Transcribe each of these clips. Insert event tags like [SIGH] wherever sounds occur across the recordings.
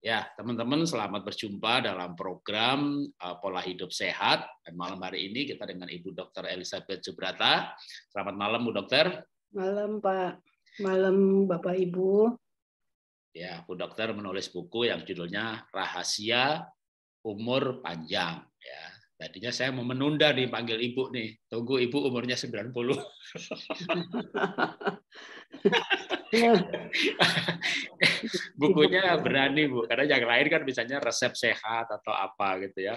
Ya, teman-teman selamat berjumpa dalam program eh, Pola Hidup Sehat. Dan malam hari ini kita dengan Ibu Dr. Elizabeth Jubrata. Selamat malam, Bu Dokter. Malam, Pak. Malam, Bapak Ibu. Ya, Bu Dokter menulis buku yang judulnya Rahasia Umur Panjang. Ya, Tadinya saya mau menunda dipanggil ibu nih. Tunggu ibu umurnya 90. [LAUGHS] Iya. Bukunya berani Bu, karena yang lain kan misalnya resep sehat atau apa gitu ya.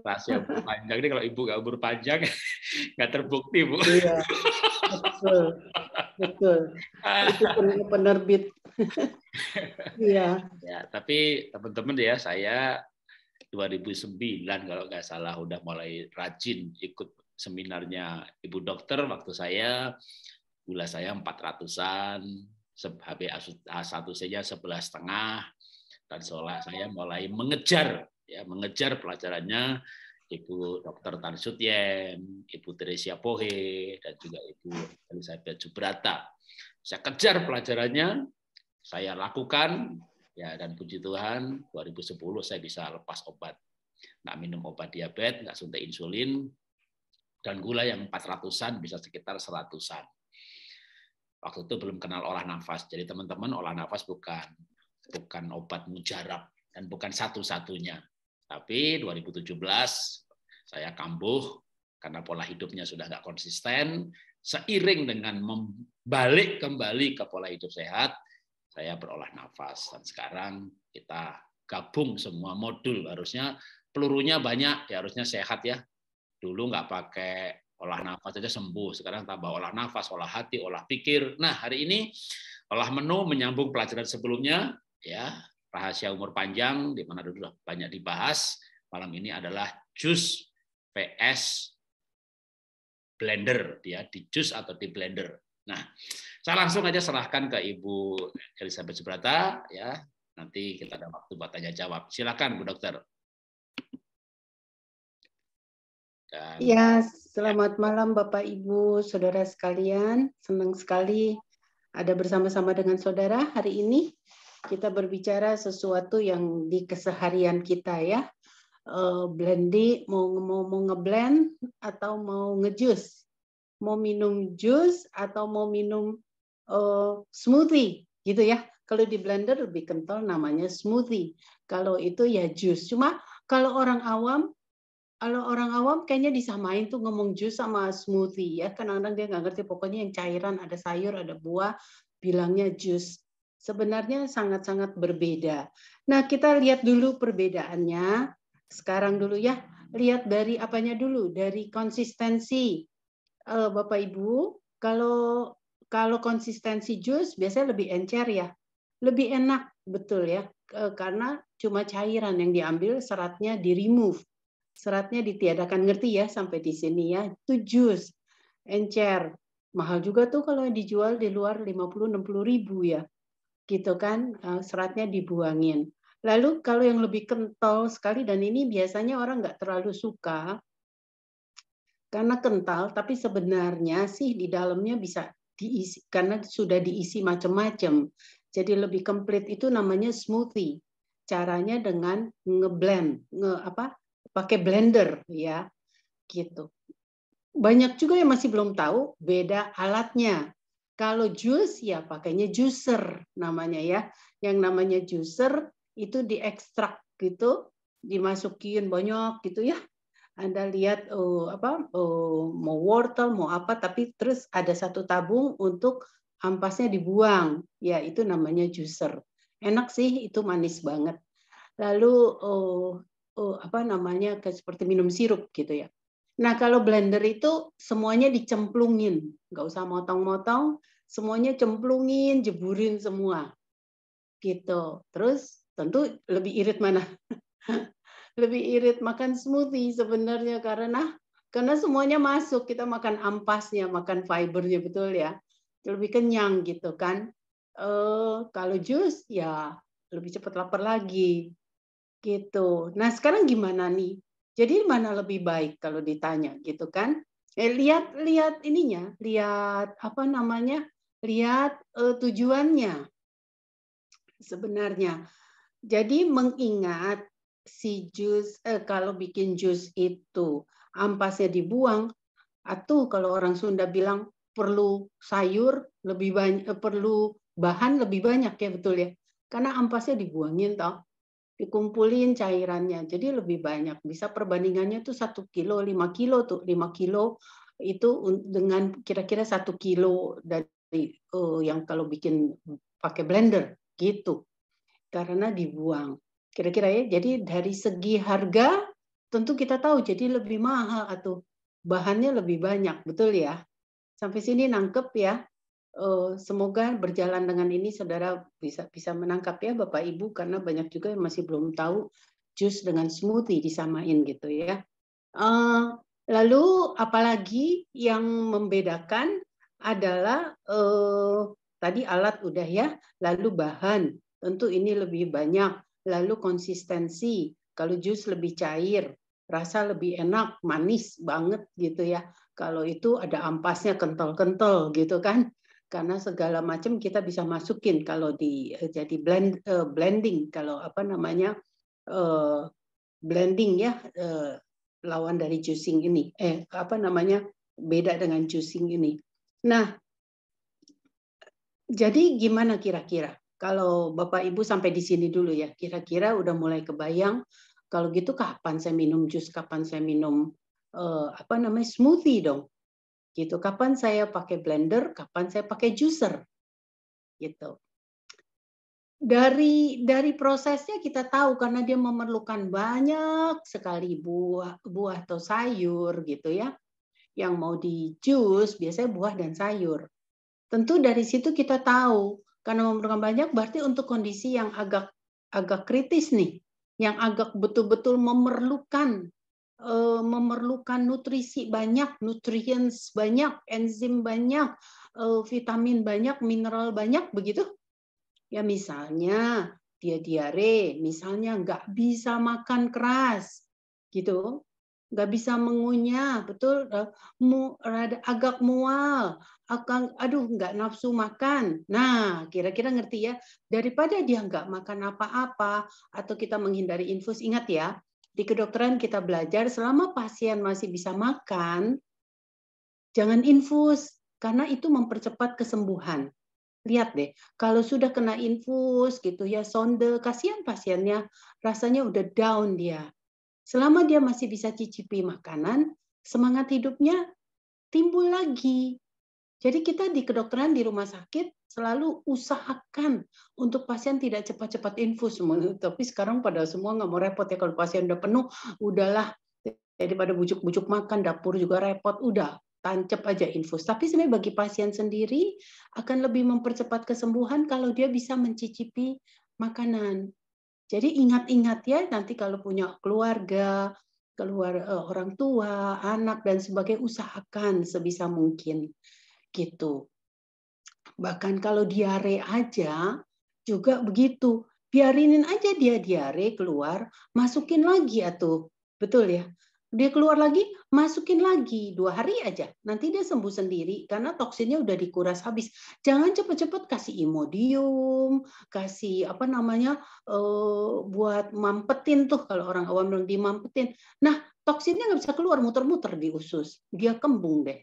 Rahasia bubur panjang ini kalau Ibu nggak bubur panjang [LAUGHS] nggak terbukti Bu. Iya, betul, betul. Ah. Itu penerbit. Iya. ya, tapi teman-teman ya saya 2009 kalau nggak salah udah mulai rajin ikut seminarnya Ibu Dokter waktu saya gula saya 400-an, HB A1 nya 11 setengah, dan seolah saya mulai mengejar, ya mengejar pelajarannya Ibu Dr. Tan Sutien, Ibu Teresia Pohe, dan juga Ibu Elizabeth Jubrata. Saya kejar pelajarannya, saya lakukan, ya dan puji Tuhan 2010 saya bisa lepas obat. Nggak minum obat diabetes, nggak suntik insulin, dan gula yang 400-an bisa sekitar 100-an. Waktu itu belum kenal olah nafas. Jadi teman-teman olah nafas bukan bukan obat mujarab dan bukan satu-satunya. Tapi 2017 saya kambuh karena pola hidupnya sudah tidak konsisten. Seiring dengan membalik kembali ke pola hidup sehat, saya berolah nafas. Dan sekarang kita gabung semua modul. Harusnya pelurunya banyak, ya harusnya sehat ya. Dulu nggak pakai olah nafas saja sembuh. Sekarang tambah olah nafas, olah hati, olah pikir. Nah, hari ini olah menu menyambung pelajaran sebelumnya ya, rahasia umur panjang di mana dulu banyak dibahas. Malam ini adalah jus PS blender ya, di jus atau di blender. Nah, saya langsung aja serahkan ke Ibu Elizabeth Subrata ya. Nanti kita ada waktu buat tanya jawab. Silakan Bu Dokter. Dan iya, ya, selamat malam Bapak Ibu, saudara sekalian. Senang sekali ada bersama-sama dengan saudara hari ini. Kita berbicara sesuatu yang di keseharian kita ya. Uh, eh, blendi mau mau mau ngeblend atau mau ngejus, mau minum jus atau mau minum uh, smoothie gitu ya. Kalau di blender lebih kental namanya smoothie. Kalau itu ya jus. Cuma kalau orang awam kalau orang awam kayaknya disamain tuh ngomong jus sama smoothie ya. Kan kadang-kadang dia nggak ngerti pokoknya yang cairan ada sayur, ada buah, bilangnya jus. Sebenarnya sangat-sangat berbeda. Nah, kita lihat dulu perbedaannya. Sekarang dulu ya, lihat dari apanya dulu, dari konsistensi. Eh, Bapak Ibu, kalau kalau konsistensi jus biasanya lebih encer ya. Lebih enak, betul ya. Karena cuma cairan yang diambil, seratnya di remove Seratnya ditiadakan ngerti ya sampai di sini ya. Itu jus, encer. Mahal juga tuh kalau dijual di luar 50-60 ribu ya. Gitu kan, eh, seratnya dibuangin. Lalu kalau yang lebih kental sekali dan ini biasanya orang nggak terlalu suka karena kental, tapi sebenarnya sih di dalamnya bisa diisi karena sudah diisi macam-macam. Jadi lebih komplit itu namanya smoothie. Caranya dengan ngeblend, nge apa? pakai blender ya gitu banyak juga yang masih belum tahu beda alatnya kalau jus ya pakainya juicer namanya ya yang namanya juicer itu diekstrak gitu dimasukin banyak gitu ya anda lihat oh, apa oh, mau wortel mau apa tapi terus ada satu tabung untuk ampasnya dibuang ya itu namanya juicer enak sih itu manis banget lalu oh, Oh apa namanya kayak seperti minum sirup gitu ya. Nah kalau blender itu semuanya dicemplungin, nggak usah motong-motong, semuanya cemplungin, jeburin semua, gitu. Terus tentu lebih irit mana? [LAUGHS] lebih irit makan smoothie sebenarnya karena karena semuanya masuk kita makan ampasnya, makan fibernya betul ya, lebih kenyang gitu kan. Uh, kalau jus ya lebih cepat lapar lagi gitu. Nah sekarang gimana nih? Jadi mana lebih baik kalau ditanya gitu kan? Eh, lihat lihat ininya, lihat apa namanya, lihat eh, tujuannya sebenarnya. Jadi mengingat si jus eh, kalau bikin jus itu ampasnya dibuang, atau kalau orang Sunda bilang perlu sayur lebih banyak, eh, perlu bahan lebih banyak ya betul ya, karena ampasnya dibuangin toh dikumpulin cairannya jadi lebih banyak bisa perbandingannya tuh satu kilo lima kilo tuh lima kilo itu dengan kira-kira satu kilo dari uh, yang kalau bikin pakai blender gitu karena dibuang kira-kira ya jadi dari segi harga tentu kita tahu jadi lebih mahal atau bahannya lebih banyak betul ya sampai sini nangkep ya Eh, semoga berjalan dengan ini saudara bisa bisa menangkap ya Bapak Ibu karena banyak juga yang masih belum tahu jus dengan smoothie disamain gitu ya. Uh, lalu apalagi yang membedakan adalah uh, tadi alat udah ya, lalu bahan tentu ini lebih banyak, lalu konsistensi kalau jus lebih cair, rasa lebih enak, manis banget gitu ya. Kalau itu ada ampasnya kental-kental gitu kan karena segala macam kita bisa masukin kalau di eh, jadi blend uh, blending kalau apa namanya uh, blending ya uh, lawan dari juicing ini eh apa namanya beda dengan juicing ini. Nah, jadi gimana kira-kira kalau Bapak Ibu sampai di sini dulu ya kira-kira udah mulai kebayang kalau gitu kapan saya minum jus kapan saya minum uh, apa namanya smoothie dong gitu kapan saya pakai blender kapan saya pakai juicer gitu dari dari prosesnya kita tahu karena dia memerlukan banyak sekali buah buah atau sayur gitu ya yang mau di jus biasanya buah dan sayur tentu dari situ kita tahu karena memerlukan banyak berarti untuk kondisi yang agak agak kritis nih yang agak betul-betul memerlukan uh, memerlukan nutrisi banyak, nutrients banyak, enzim banyak, uh, vitamin banyak, mineral banyak begitu? Ya misalnya dia diare, misalnya nggak bisa makan keras, gitu, nggak bisa mengunyah, betul, uh, mu, rada, agak mual, akan, aduh nggak nafsu makan. Nah, kira-kira ngerti ya. Daripada dia nggak makan apa-apa atau kita menghindari infus, ingat ya, di kedokteran kita belajar selama pasien masih bisa makan, jangan infus karena itu mempercepat kesembuhan. Lihat deh, kalau sudah kena infus gitu ya sonde, kasihan pasiennya, rasanya udah down dia. Selama dia masih bisa cicipi makanan, semangat hidupnya timbul lagi. Jadi kita di kedokteran di rumah sakit selalu usahakan untuk pasien tidak cepat-cepat infus. Tapi sekarang pada semua nggak mau repot ya kalau pasien udah penuh, udahlah Jadi pada bujuk-bujuk makan dapur juga repot, udah tancap aja infus. Tapi sebenarnya bagi pasien sendiri akan lebih mempercepat kesembuhan kalau dia bisa mencicipi makanan. Jadi ingat-ingat ya nanti kalau punya keluarga, keluar eh, orang tua, anak dan sebagainya usahakan sebisa mungkin gitu. Bahkan kalau diare aja juga begitu. Biarinin aja dia diare keluar, masukin lagi atuh. Betul ya? Dia keluar lagi, masukin lagi dua hari aja. Nanti dia sembuh sendiri karena toksinnya udah dikuras habis. Jangan cepet-cepet kasih imodium, kasih apa namanya eh, buat mampetin tuh kalau orang awam belum dimampetin. Nah toksinnya nggak bisa keluar muter-muter di usus, dia kembung deh.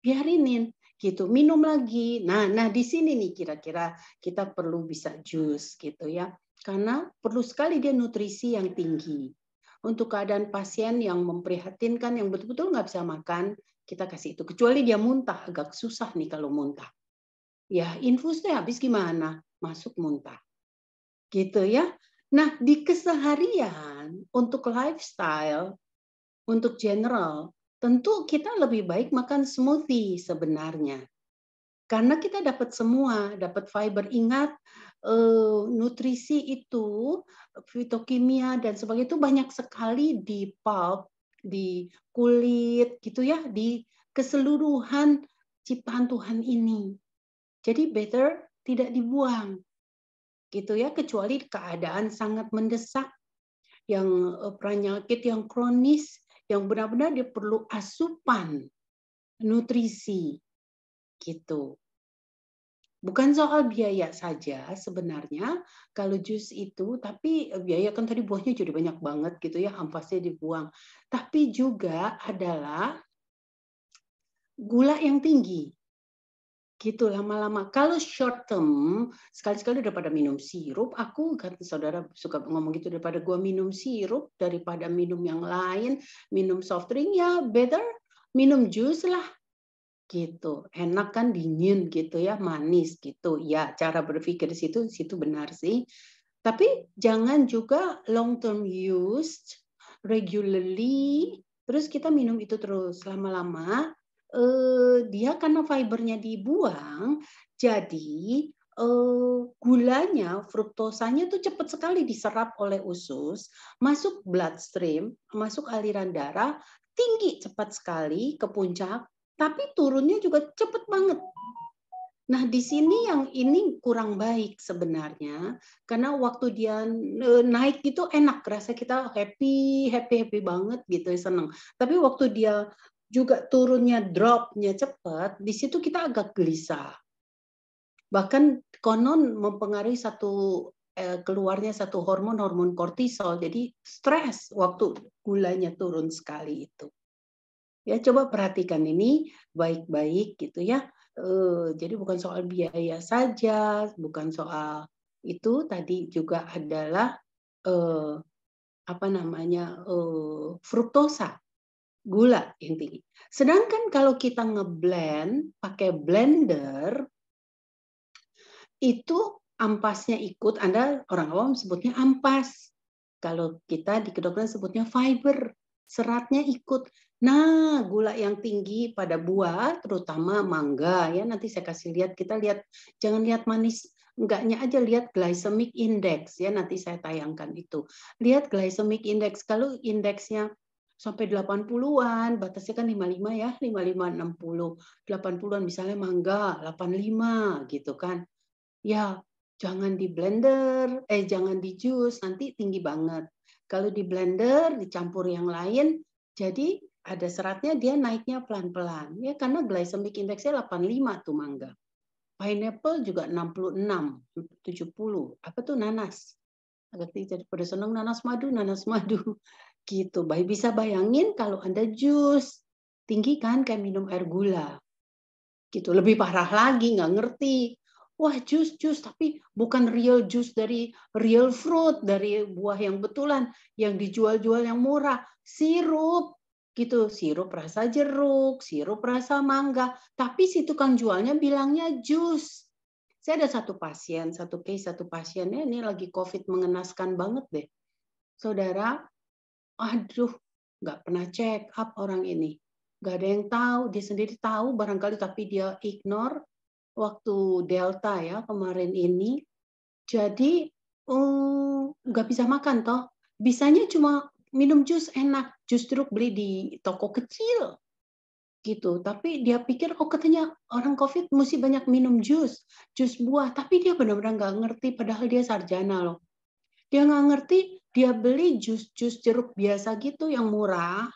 Biarinin, gitu minum lagi nah nah di sini nih kira-kira kita perlu bisa jus gitu ya karena perlu sekali dia nutrisi yang tinggi untuk keadaan pasien yang memprihatinkan yang betul-betul nggak bisa makan kita kasih itu kecuali dia muntah agak susah nih kalau muntah ya infusnya habis gimana masuk muntah gitu ya nah di keseharian untuk lifestyle untuk general tentu kita lebih baik makan smoothie sebenarnya. Karena kita dapat semua, dapat fiber. Ingat eh, nutrisi itu, fitokimia dan sebagainya itu banyak sekali di pulp, di kulit gitu ya, di keseluruhan ciptaan Tuhan ini. Jadi better tidak dibuang. Gitu ya, kecuali keadaan sangat mendesak yang eh, penyakit yang kronis yang benar-benar dia perlu asupan nutrisi gitu. Bukan soal biaya saja sebenarnya kalau jus itu, tapi eh, biaya kan tadi buahnya jadi banyak banget gitu ya, ampasnya dibuang. Tapi juga adalah gula yang tinggi gitu lama-lama. Kalau short term, sekali-sekali daripada minum sirup, aku kan saudara suka ngomong gitu daripada gua minum sirup daripada minum yang lain, minum soft drink ya better minum jus lah gitu enak kan dingin gitu ya manis gitu ya cara berpikir di situ situ benar sih tapi jangan juga long term used regularly terus kita minum itu terus lama-lama eh, dia karena fibernya dibuang, jadi eh, gulanya, fruktosanya itu cepat sekali diserap oleh usus, masuk bloodstream, masuk aliran darah, tinggi cepat sekali ke puncak, tapi turunnya juga cepat banget. Nah, di sini yang ini kurang baik sebenarnya, karena waktu dia eh, naik itu enak, rasa kita happy, happy, happy banget gitu, seneng. Tapi waktu dia juga turunnya dropnya cepat, di situ kita agak gelisah. Bahkan konon mempengaruhi satu eh, keluarnya satu hormon hormon kortisol, jadi stres waktu gulanya turun sekali itu. Ya coba perhatikan ini baik-baik gitu ya. E, jadi bukan soal biaya saja, bukan soal itu tadi juga adalah e, apa namanya e, fruktosa gula yang tinggi. Sedangkan kalau kita ngeblend pakai blender itu ampasnya ikut, Anda orang awam sebutnya ampas. Kalau kita di kedokteran sebutnya fiber, seratnya ikut. Nah, gula yang tinggi pada buah, terutama mangga ya, nanti saya kasih lihat, kita lihat jangan lihat manis enggaknya aja lihat glycemic index ya nanti saya tayangkan itu. Lihat glycemic index kalau indeksnya sampai 80-an, batasnya kan 55 ya, 55 60. 80-an misalnya mangga 85 gitu kan. Ya, jangan di blender, eh jangan di jus, nanti tinggi banget. Kalau di blender dicampur yang lain, jadi ada seratnya dia naiknya pelan-pelan. Ya karena glycemic indexnya 85 tuh mangga. Pineapple juga 66, 70. Apa tuh nanas? agak jadi pada senang nanas madu, nanas madu. Gitu, baik bisa bayangin kalau Anda jus tinggi kan kayak minum air gula. Gitu, lebih parah lagi nggak ngerti. Wah, jus jus tapi bukan real jus dari real fruit, dari buah yang betulan yang dijual-jual yang murah, sirup gitu sirup rasa jeruk, sirup rasa mangga, tapi si tukang jualnya bilangnya jus. Saya ada satu pasien, satu case, satu pasiennya eh, ini lagi COVID mengenaskan banget deh. Saudara, aduh nggak pernah check up orang ini nggak ada yang tahu dia sendiri tahu barangkali tapi dia ignore waktu delta ya kemarin ini jadi mm, nggak um, bisa makan toh bisanya cuma minum jus enak justru beli di toko kecil gitu tapi dia pikir oh katanya orang covid mesti banyak minum jus jus buah tapi dia benar-benar nggak ngerti padahal dia sarjana loh dia nggak ngerti dia beli jus-jus jeruk biasa gitu yang murah.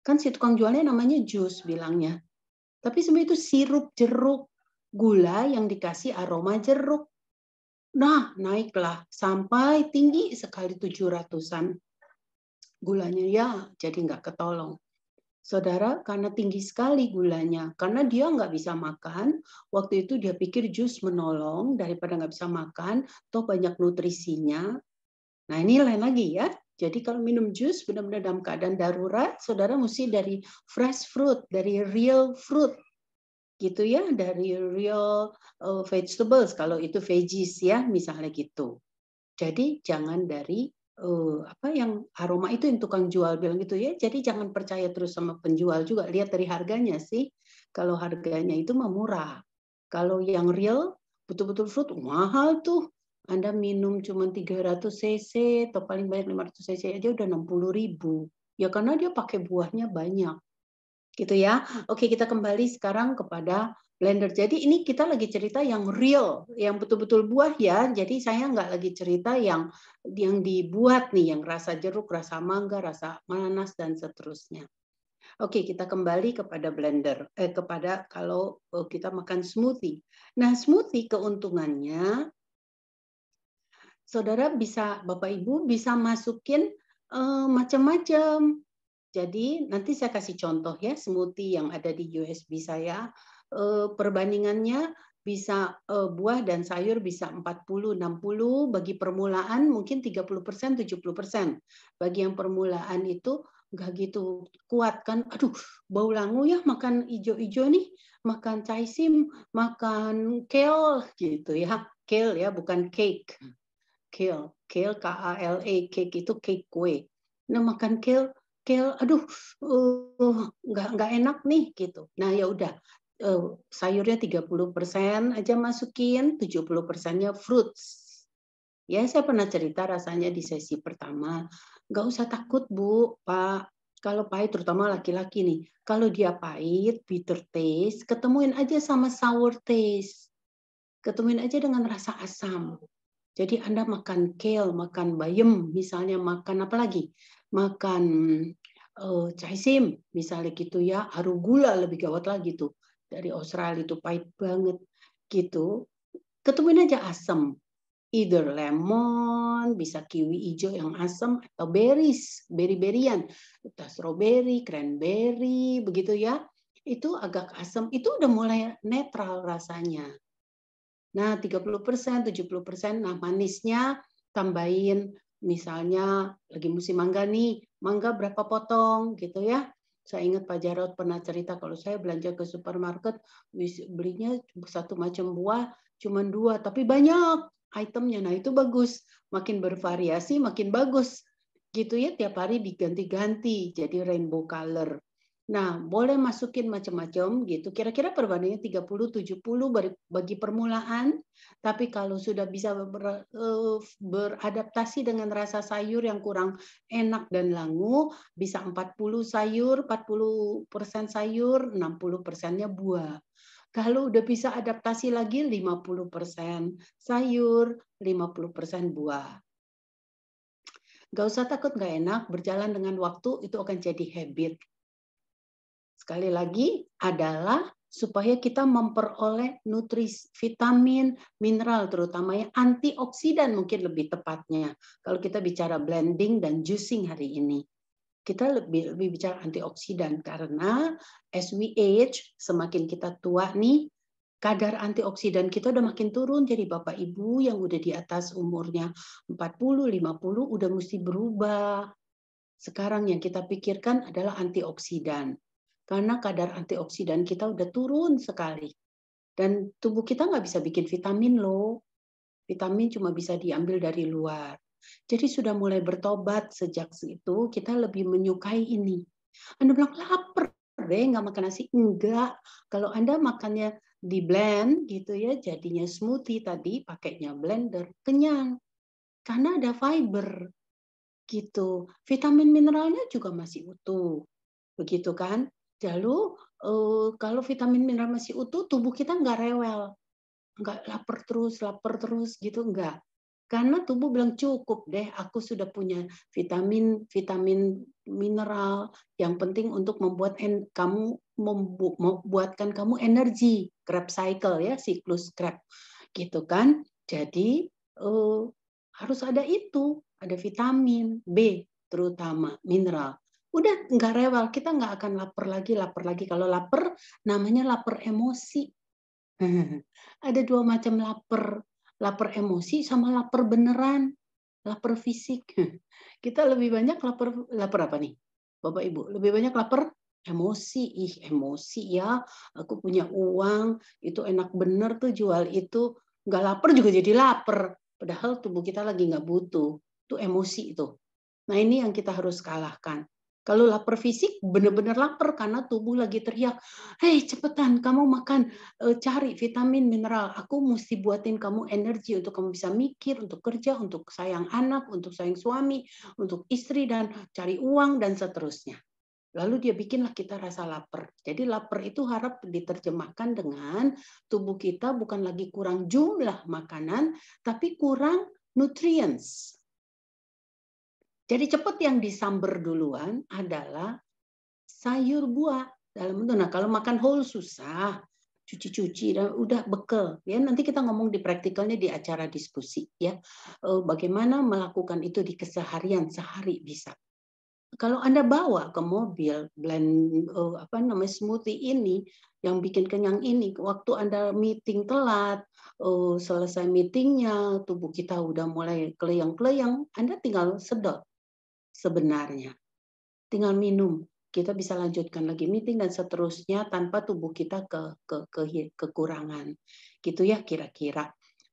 Kan si tukang jualnya namanya jus bilangnya. Tapi sebenarnya itu sirup jeruk, gula yang dikasih aroma jeruk. Nah, naiklah sampai tinggi sekali tujuh ratusan gulanya. Ya, jadi nggak ketolong. Saudara, karena tinggi sekali gulanya, karena dia nggak bisa makan, waktu itu dia pikir jus menolong daripada nggak bisa makan, toh banyak nutrisinya, Nah, ini lain lagi ya. Jadi kalau minum jus benar-benar dalam keadaan darurat, saudara mesti dari fresh fruit, dari real fruit gitu ya, dari real eh, vegetables kalau itu veggies ya, misalnya gitu. Jadi jangan dari uh, apa yang aroma itu yang tukang jual bilang gitu ya. Jadi jangan percaya terus sama penjual juga, lihat dari harganya sih. Kalau harganya itu murah. Kalau yang real betul-betul fruit mahal tuh anda minum cuma 300 cc atau paling banyak 500 cc aja udah 60 ribu. Ya karena dia pakai buahnya banyak. Gitu ya. Oke, kita kembali sekarang kepada blender. Jadi ini kita lagi cerita yang real, yang betul-betul buah ya. Jadi saya nggak lagi cerita yang yang dibuat nih, yang rasa jeruk, rasa mangga, rasa manas dan seterusnya. Oke, kita kembali kepada blender, eh, kepada kalau oh, kita makan smoothie. Nah, smoothie keuntungannya saudara bisa Bapak Ibu bisa masukin uh, macam-macam. Jadi nanti saya kasih contoh ya smoothie yang ada di USB saya uh, perbandingannya bisa uh, buah dan sayur bisa 40 60 bagi permulaan mungkin 30% 70%. Bagi yang permulaan itu nggak gitu kuat kan. Aduh, bau langu ya makan ijo-ijo nih, makan caisim, makan kale gitu ya. Kale ya bukan cake kale. Kale, K-A-L-E, cake itu cake kue. Nah, makan kale, kale, aduh, uh, nggak uh, nggak enak nih gitu. Nah, ya udah, uh, sayurnya 30% aja masukin, 70 persennya fruits. Ya, saya pernah cerita rasanya di sesi pertama. Gak usah takut, Bu, Pak. Kalau pahit, terutama laki-laki nih. Kalau dia pahit, bitter taste, ketemuin aja sama sour taste. Ketemuin aja dengan rasa asam. Jadi Anda makan kale, makan bayam, misalnya makan apa lagi? Makan uh, eh, caisim, misalnya gitu ya, arugula lebih gawat lagi tuh. Dari Australia itu pahit banget gitu. Ketemuin aja asam. Either lemon, bisa kiwi hijau yang asam, atau berries, berry-berian. Entah strawberry, cranberry, begitu ya. Itu agak asam. Itu udah mulai netral rasanya Nah, 30 persen, 70 persen, nah manisnya tambahin misalnya lagi musim mangga nih, mangga berapa potong gitu ya. Saya ingat Pak Jarot pernah cerita kalau saya belanja ke supermarket belinya satu macam buah cuma dua tapi banyak itemnya. Nah itu bagus, makin bervariasi makin bagus gitu ya tiap hari diganti-ganti jadi rainbow color. Nah, boleh masukin macam-macam gitu. Kira-kira perbandingannya 30 70 bagi permulaan, tapi kalau sudah bisa ber, eh, beradaptasi dengan rasa sayur yang kurang enak dan langu, bisa 40 sayur, 40% sayur, 60 persennya buah. Kalau udah bisa adaptasi lagi 50% sayur, 50% buah. Gak usah takut gak enak, berjalan dengan waktu itu akan jadi habit sekali lagi adalah supaya kita memperoleh nutrisi, vitamin, mineral terutama yang antioksidan mungkin lebih tepatnya. Kalau kita bicara blending dan juicing hari ini, kita lebih lebih bicara antioksidan karena as we age, semakin kita tua nih, kadar antioksidan kita udah makin turun. Jadi Bapak Ibu yang udah di atas umurnya 40, 50 udah mesti berubah. Sekarang yang kita pikirkan adalah antioksidan karena kadar antioksidan kita udah turun sekali. Dan tubuh kita nggak bisa bikin vitamin loh. Vitamin cuma bisa diambil dari luar. Jadi sudah mulai bertobat sejak itu, kita lebih menyukai ini. Anda bilang, lapar deh nggak makan nasi. Enggak. Kalau Anda makannya di blend gitu ya, jadinya smoothie tadi, pakainya blender, kenyang. Karena ada fiber gitu. Vitamin mineralnya juga masih utuh. Begitu kan? Lalu uh, kalau vitamin mineral masih utuh, tubuh kita nggak rewel, nggak lapar terus, lapar terus gitu nggak. Karena tubuh bilang cukup deh, aku sudah punya vitamin, vitamin mineral yang penting untuk membuat en kamu membu membuatkan kamu energi, Krebs cycle ya, siklus Krebs gitu kan. Jadi uh, harus ada itu, ada vitamin B terutama mineral udah nggak rewel kita nggak akan lapar lagi lapar lagi kalau lapar namanya lapar emosi [LAUGHS] ada dua macam lapar lapar emosi sama lapar beneran lapar fisik [LAUGHS] kita lebih banyak lapar lapar apa nih bapak ibu lebih banyak lapar emosi ih emosi ya aku punya uang itu enak bener tuh jual itu nggak lapar juga jadi lapar padahal tubuh kita lagi nggak butuh itu emosi itu nah ini yang kita harus kalahkan kalau lapar fisik, benar-benar lapar karena tubuh lagi teriak, hei cepetan kamu makan, eh, cari vitamin, mineral. Aku mesti buatin kamu energi untuk kamu bisa mikir, untuk kerja, untuk sayang anak, untuk sayang suami, untuk istri, dan cari uang, dan seterusnya. Lalu dia bikinlah kita rasa lapar. Jadi lapar itu harap diterjemahkan dengan tubuh kita bukan lagi kurang jumlah makanan, tapi kurang nutrients jadi cepat yang disamber duluan adalah sayur buah dalam bentuk. Nah kalau makan whole susah, cuci-cuci dan udah bekel ya nanti kita ngomong di praktikalnya di acara diskusi ya eh, bagaimana melakukan itu di keseharian sehari bisa kalau anda bawa ke mobil blend eh, apa namanya smoothie ini yang bikin kenyang ini waktu anda meeting telat eh, selesai meetingnya tubuh kita udah mulai keleyang-keleyang anda tinggal sedot sebenarnya. Tinggal minum, kita bisa lanjutkan lagi meeting dan seterusnya tanpa tubuh kita ke, ke, ke kekurangan. Gitu ya kira-kira.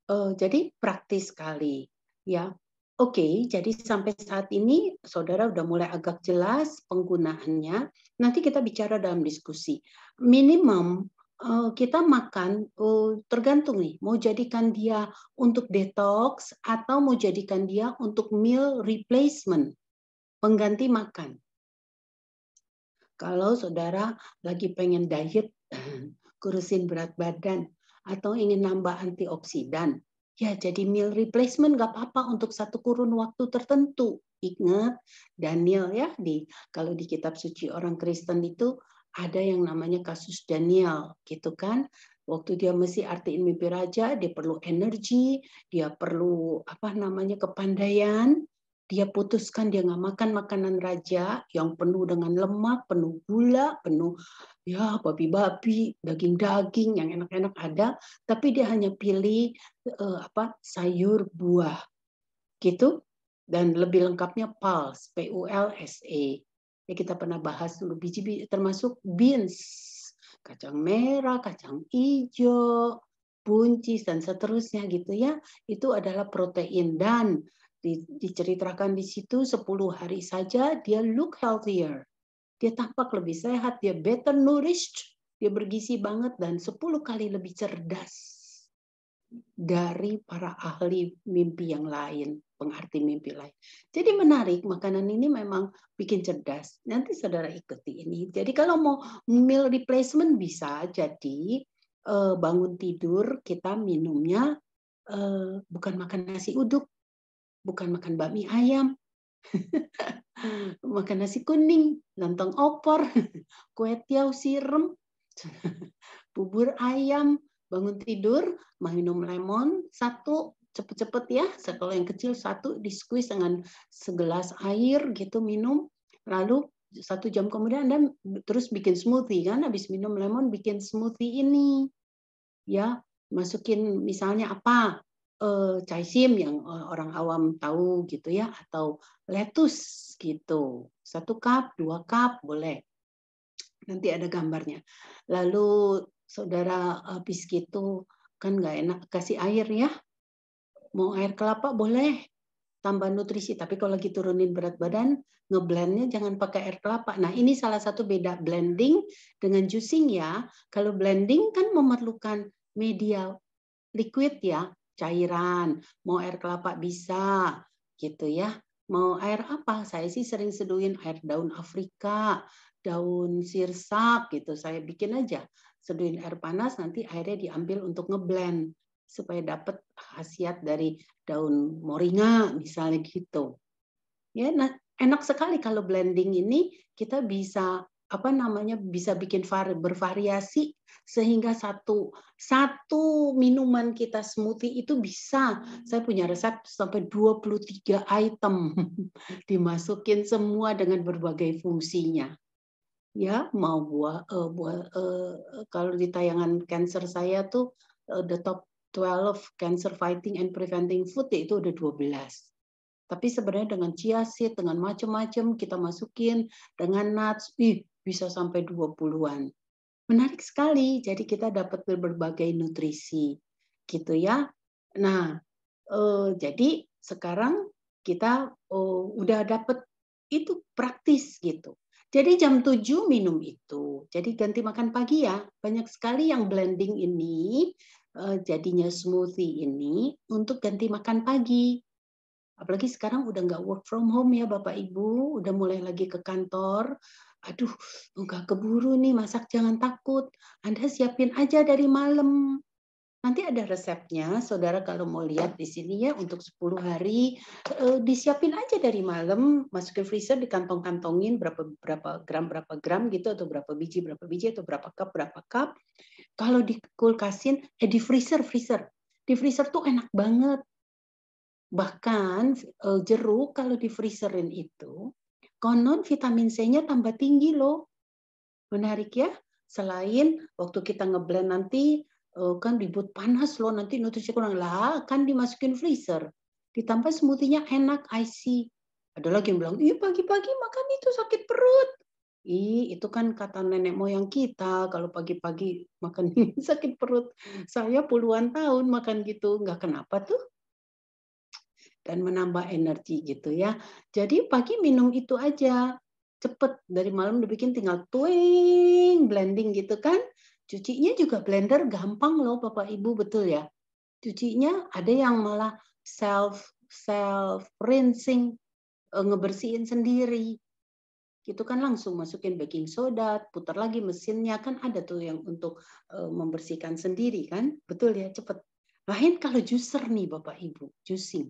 Uh, jadi praktis sekali ya. Oke, okay, jadi sampai saat ini saudara udah mulai agak jelas penggunaannya. Nanti kita bicara dalam diskusi. Minimum eh, kita makan eh, tergantung nih, mau jadikan dia untuk detox atau mau jadikan dia untuk meal replacement pengganti makan. Kalau saudara lagi pengen diet, [CLEARS THROAT] kurusin berat badan, atau ingin nambah antioksidan, ya jadi meal replacement gak apa-apa untuk satu kurun waktu tertentu. Ingat Daniel ya, di kalau di kitab suci orang Kristen itu ada yang namanya kasus Daniel gitu kan waktu dia mesti artiin mimpi raja dia perlu energi dia perlu apa namanya kepandaian dia putuskan dia nggak makan makanan raja yang penuh dengan lemak, penuh gula, penuh ya babi-babi, daging-daging yang enak-enak ada, tapi dia hanya pilih eh, apa sayur buah gitu dan lebih lengkapnya pulse, P U L S E. Ya kita pernah bahas dulu biji termasuk beans, kacang merah, kacang hijau, buncis dan seterusnya gitu ya. Itu adalah protein dan diceritakan di situ 10 hari saja dia look healthier. Dia tampak lebih sehat, dia better nourished, dia bergizi banget dan 10 kali lebih cerdas dari para ahli mimpi yang lain, pengarti mimpi lain. Jadi menarik, makanan ini memang bikin cerdas. Nanti saudara ikuti ini. Jadi kalau mau meal replacement bisa, jadi eh, bangun tidur kita minumnya eh, bukan makan nasi uduk, bukan makan bakmi ayam, [LAUGHS] makan nasi kuning, lontong opor, [LAUGHS] kue tiaw sirem, [LAUGHS] bubur ayam, bangun tidur, minum lemon, satu cepet-cepet ya, setelah yang kecil satu di dengan segelas air gitu minum, lalu satu jam kemudian Anda terus bikin smoothie kan, habis minum lemon bikin smoothie ini, ya masukin misalnya apa uh, eh, caisim yang eh, orang awam tahu gitu ya atau lettuce gitu satu cup dua cup boleh nanti ada gambarnya lalu saudara uh, itu kan nggak enak kasih air ya mau air kelapa boleh tambah nutrisi tapi kalau lagi turunin berat badan ngeblendnya jangan pakai air kelapa nah ini salah satu beda blending dengan juicing ya kalau blending kan memerlukan media liquid ya cairan, mau air kelapa bisa, gitu ya. Mau air apa? Saya sih sering seduhin air daun Afrika, daun sirsak gitu. Saya bikin aja. Seduhin air panas nanti airnya diambil untuk ngeblend supaya dapat khasiat dari daun moringa misalnya gitu. Ya, nah, enak sekali kalau blending ini kita bisa apa namanya bisa bikin var, bervariasi sehingga satu satu minuman kita smoothie itu bisa saya punya resep sampai 23 item [LAUGHS] dimasukin semua dengan berbagai fungsinya ya mau buah uh, buah uh, kalau di tayangan cancer saya tuh uh, the top 12 cancer fighting and preventing food itu udah 12 tapi sebenarnya dengan chia seed, dengan macam-macam kita masukin dengan nuts, ih bisa sampai 20-an. Menarik sekali, jadi kita dapat berbagai nutrisi gitu ya. Nah, eh, jadi sekarang kita eh, udah dapat itu praktis gitu. Jadi jam 7 minum itu. Jadi ganti makan pagi ya. Banyak sekali yang blending ini eh, jadinya smoothie ini untuk ganti makan pagi. Apalagi sekarang udah nggak work from home ya Bapak Ibu, udah mulai lagi ke kantor aduh nggak keburu nih masak jangan takut anda siapin aja dari malam Nanti ada resepnya, saudara kalau mau lihat di sini ya untuk 10 hari eh, disiapin aja dari malam, masukin freezer, di kantong kantongin berapa berapa gram berapa gram gitu atau berapa biji berapa biji atau berapa cup berapa cup. Kalau di kulkasin eh di freezer freezer, di freezer tuh enak banget. Bahkan eh, jeruk kalau di freezerin itu konon vitamin C-nya tambah tinggi loh. Menarik ya. Selain waktu kita ngeblend nanti eh, kan ribut panas loh, nanti nutrisi kurang lah, kan dimasukin freezer. Ditambah smoothie-nya enak, icy. Ada lagi yang bilang, iya pagi-pagi makan itu sakit perut. Ih, itu kan kata nenek moyang kita kalau pagi-pagi makan [LAUGHS] sakit perut. Saya puluhan tahun makan gitu, nggak kenapa tuh dan menambah energi gitu ya. Jadi pagi minum itu aja cepet dari malam dibikin tinggal twing blending gitu kan. Cucinya juga blender gampang loh Bapak Ibu betul ya. Cucinya ada yang malah self self rinsing eh, ngebersihin sendiri. Itu kan langsung masukin baking soda, putar lagi mesinnya kan ada tuh yang untuk eh, membersihkan sendiri kan. Betul ya, cepet. Lain kalau juicer nih Bapak Ibu, juicing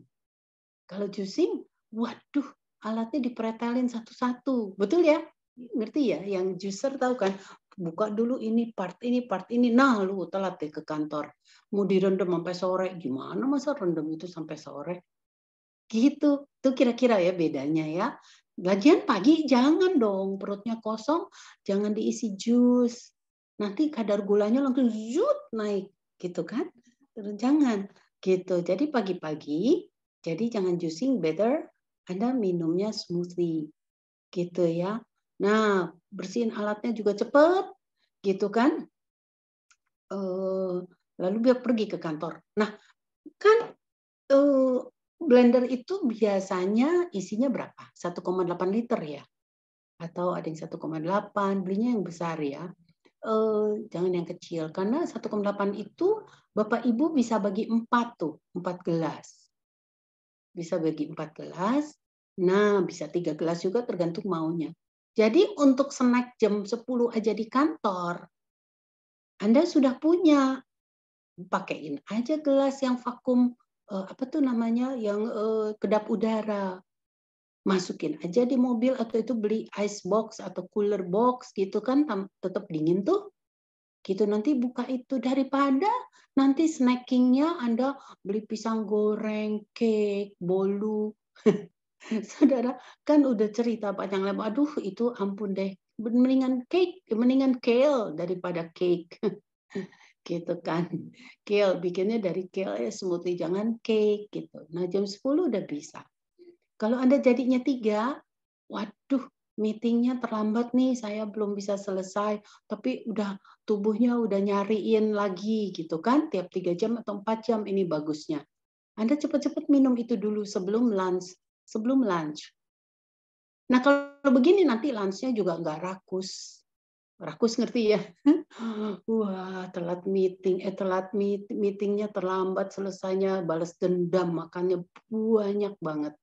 kalau juicing, waduh, alatnya dipretelin satu-satu. Betul ya? Ngerti ya? Yang juicer tahu kan, buka dulu ini part ini part ini nah lu telat ke kantor mau direndam sampai sore gimana masa rendam itu sampai sore gitu itu kira-kira ya bedanya ya gajian pagi jangan dong perutnya kosong jangan diisi jus nanti kadar gulanya langsung zut naik gitu kan jangan gitu jadi pagi-pagi jadi jangan juicing, better Anda minumnya smoothie. Gitu ya. Nah, bersihin alatnya juga cepat. Gitu kan. Uh, lalu biar pergi ke kantor. Nah, kan uh, blender itu biasanya isinya berapa? 1,8 liter ya? Atau ada yang 1,8, belinya yang besar ya. Uh, jangan yang kecil, karena 1,8 itu Bapak Ibu bisa bagi 4 tuh, 4 gelas bisa bagi empat gelas. Nah, bisa tiga gelas juga tergantung maunya. Jadi untuk snack jam 10 aja di kantor, Anda sudah punya. Pakaiin aja gelas yang vakum, eh, apa tuh namanya, yang eh, kedap udara. Masukin aja di mobil atau itu beli ice box atau cooler box gitu kan, tetap dingin tuh gitu nanti buka itu daripada nanti snackingnya anda beli pisang goreng cake bolu [LAUGHS] saudara kan udah cerita panjang lebar aduh itu ampun deh mendingan cake mendingan kale daripada cake [LAUGHS] gitu kan kale bikinnya dari kale ya smoothie jangan cake gitu nah jam 10 udah bisa kalau anda jadinya tiga waduh meetingnya terlambat nih, saya belum bisa selesai, tapi udah tubuhnya udah nyariin lagi gitu kan, tiap tiga jam atau empat jam ini bagusnya. Anda cepat-cepat minum itu dulu sebelum lunch, sebelum lunch. Nah kalau begini nanti lunchnya juga nggak rakus, rakus ngerti ya? [LAUGHS] Wah telat meeting, eh telat meeting meetingnya terlambat selesainya, balas dendam, makannya banyak banget,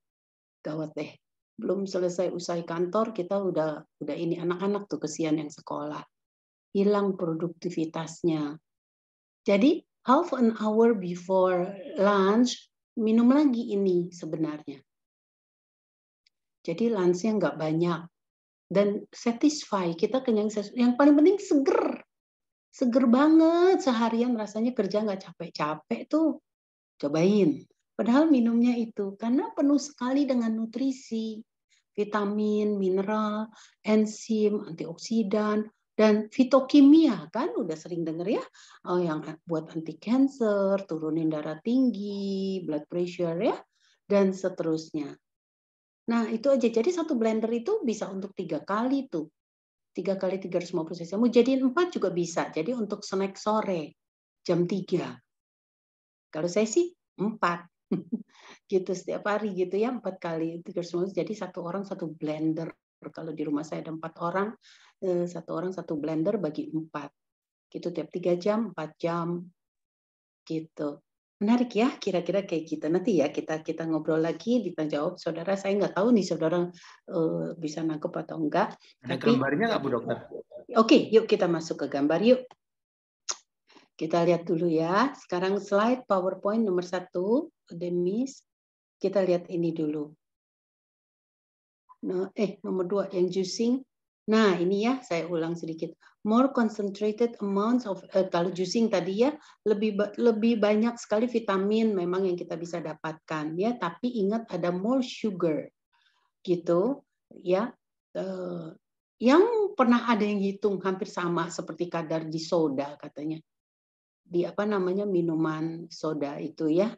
gawat deh belum selesai usai kantor kita udah udah ini anak-anak tuh kesian yang sekolah hilang produktivitasnya jadi half an hour before lunch minum lagi ini sebenarnya jadi lunchnya nggak banyak dan satisfy kita kenyang yang paling penting seger seger banget seharian rasanya kerja nggak capek-capek tuh cobain Padahal minumnya itu karena penuh sekali dengan nutrisi, vitamin, mineral, enzim, antioksidan, dan fitokimia kan udah sering denger ya oh, yang buat anti cancer, turunin darah tinggi, blood pressure ya dan seterusnya. Nah itu aja jadi satu blender itu bisa untuk tiga kali tuh tiga kali 350 cc. Mau jadiin empat juga bisa. Jadi untuk snack sore jam tiga Kalau saya sih empat [LAUGHS] gitu setiap hari gitu ya empat kali terus jadi satu orang satu blender kalau di rumah saya ada empat orang eh, satu orang satu blender bagi empat gitu tiap tiga jam empat jam gitu menarik ya kira-kira kayak gitu nanti ya kita kita ngobrol lagi ditanya jawab saudara saya nggak tahu nih saudara eh, bisa nangkep atau enggak ada Tapi, gambarnya nggak bu dokter oke okay, yuk kita masuk ke gambar yuk kita lihat dulu ya. Sekarang slide PowerPoint nomor satu, Demis. Kita lihat ini dulu. No, eh, nomor dua yang juicing. Nah, ini ya saya ulang sedikit. More concentrated amounts of eh, kalau juicing tadi ya lebih lebih banyak sekali vitamin memang yang kita bisa dapatkan ya, tapi ingat ada more sugar. Gitu ya. Eh, yang pernah ada yang hitung hampir sama seperti kadar di soda katanya di apa namanya minuman soda itu ya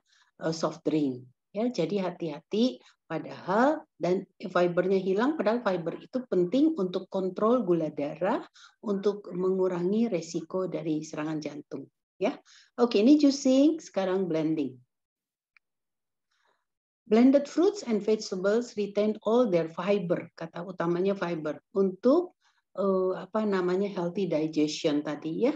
eh, soft drink ya jadi hati-hati padahal dan fibernya hilang padahal fiber itu penting untuk kontrol gula darah untuk mengurangi resiko dari serangan jantung ya oke ini juicing sekarang blending Blended fruits and vegetables retain all their fiber, kata utamanya fiber, untuk uh, apa namanya healthy digestion tadi ya.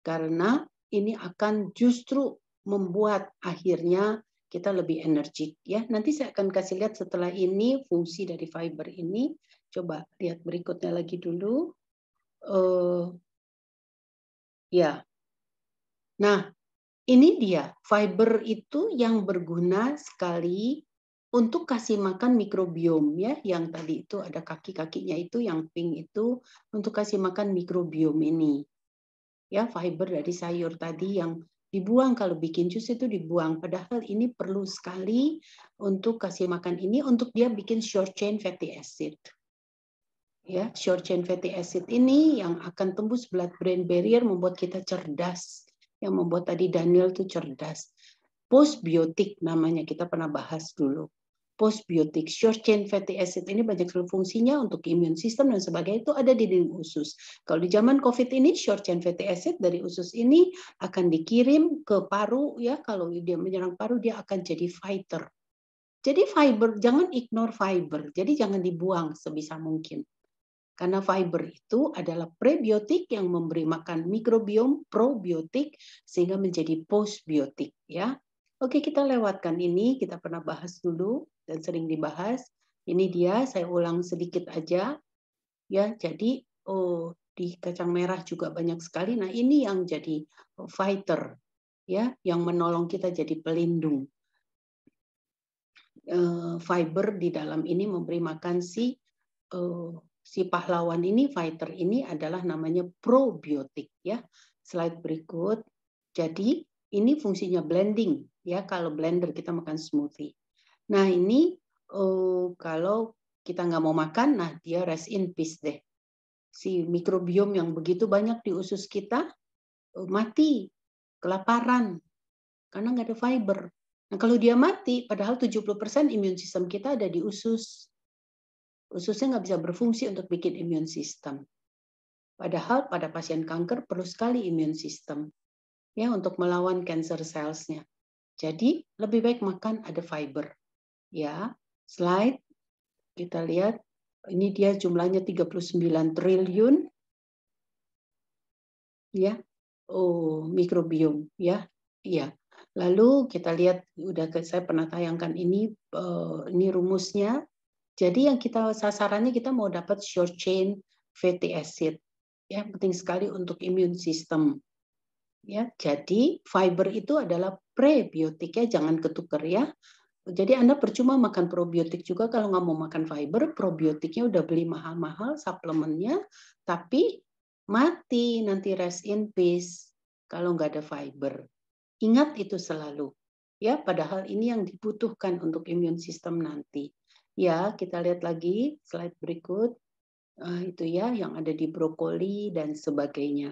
Karena ini akan justru membuat akhirnya kita lebih energik ya. Nanti saya akan kasih lihat setelah ini fungsi dari fiber ini. Coba lihat berikutnya lagi dulu. Uh, ya. Nah, ini dia fiber itu yang berguna sekali untuk kasih makan mikrobiom ya yang tadi itu ada kaki-kakinya itu yang pink itu untuk kasih makan mikrobiom ini ya fiber dari sayur tadi yang dibuang kalau bikin jus itu dibuang padahal ini perlu sekali untuk kasih makan ini untuk dia bikin short chain fatty acid ya short chain fatty acid ini yang akan tembus blood brain barrier membuat kita cerdas yang membuat tadi Daniel tuh cerdas postbiotik namanya kita pernah bahas dulu postbiotik, short chain fatty acid ini banyak fungsinya untuk imun sistem dan sebagainya itu ada di dinding usus. Kalau di zaman COVID ini short chain fatty acid dari usus ini akan dikirim ke paru ya kalau dia menyerang paru dia akan jadi fighter. Jadi fiber jangan ignore fiber. Jadi jangan dibuang sebisa mungkin. Karena fiber itu adalah prebiotik yang memberi makan mikrobiom probiotik sehingga menjadi postbiotik ya. Oke, kita lewatkan ini, kita pernah bahas dulu dan sering dibahas. Ini dia, saya ulang sedikit aja. Ya, jadi oh di kacang merah juga banyak sekali. Nah, ini yang jadi fighter ya, yang menolong kita jadi pelindung. Eh, fiber di dalam ini memberi makan si eh, si pahlawan ini, fighter ini adalah namanya probiotik ya. Slide berikut. Jadi ini fungsinya blending ya kalau blender kita makan smoothie. Nah ini uh, kalau kita nggak mau makan, nah dia rest in peace deh. Si mikrobiom yang begitu banyak di usus kita uh, mati, kelaparan, karena nggak ada fiber. Nah kalau dia mati, padahal 70% imun sistem kita ada di usus. Ususnya nggak bisa berfungsi untuk bikin imun sistem. Padahal pada pasien kanker perlu sekali imun sistem ya untuk melawan cancer cells-nya. Jadi lebih baik makan ada fiber ya slide kita lihat ini dia jumlahnya 39 triliun ya oh mikrobiom ya iya lalu kita lihat udah saya pernah tayangkan ini eh, ini rumusnya jadi yang kita sasarannya kita mau dapat short chain fatty acid ya penting sekali untuk imun system ya jadi fiber itu adalah prebiotik ya, jangan ketuker ya jadi Anda percuma makan probiotik juga kalau nggak mau makan fiber, probiotiknya udah beli mahal-mahal suplemennya, tapi mati nanti rest in peace kalau nggak ada fiber. Ingat itu selalu. Ya, padahal ini yang dibutuhkan untuk imun sistem nanti. Ya, kita lihat lagi slide berikut. Uh, itu ya yang ada di brokoli dan sebagainya.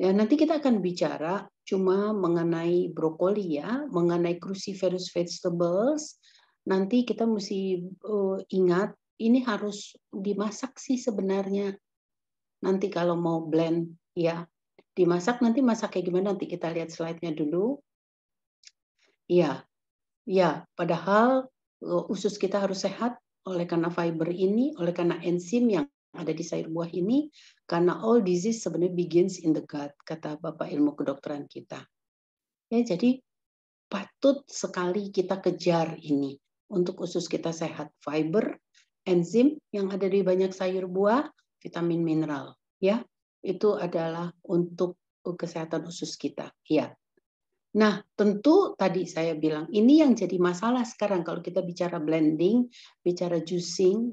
Ya, nanti kita akan bicara cuma mengenai brokoli ya, mengenai cruciferous vegetables. Nanti kita mesti uh, ingat ini harus dimasak sih sebenarnya. Nanti kalau mau blend ya, dimasak nanti masak kayak gimana nanti kita lihat slide-nya dulu. Ya. Ya, padahal uh, usus kita harus sehat oleh karena fiber ini, oleh karena enzim yang ada di sayur buah ini karena all disease sebenarnya begins in the gut kata bapak ilmu kedokteran kita ya jadi patut sekali kita kejar ini untuk usus kita sehat fiber enzim yang ada di banyak sayur buah vitamin mineral ya itu adalah untuk kesehatan usus kita ya Nah, tentu tadi saya bilang ini yang jadi masalah sekarang kalau kita bicara blending, bicara juicing,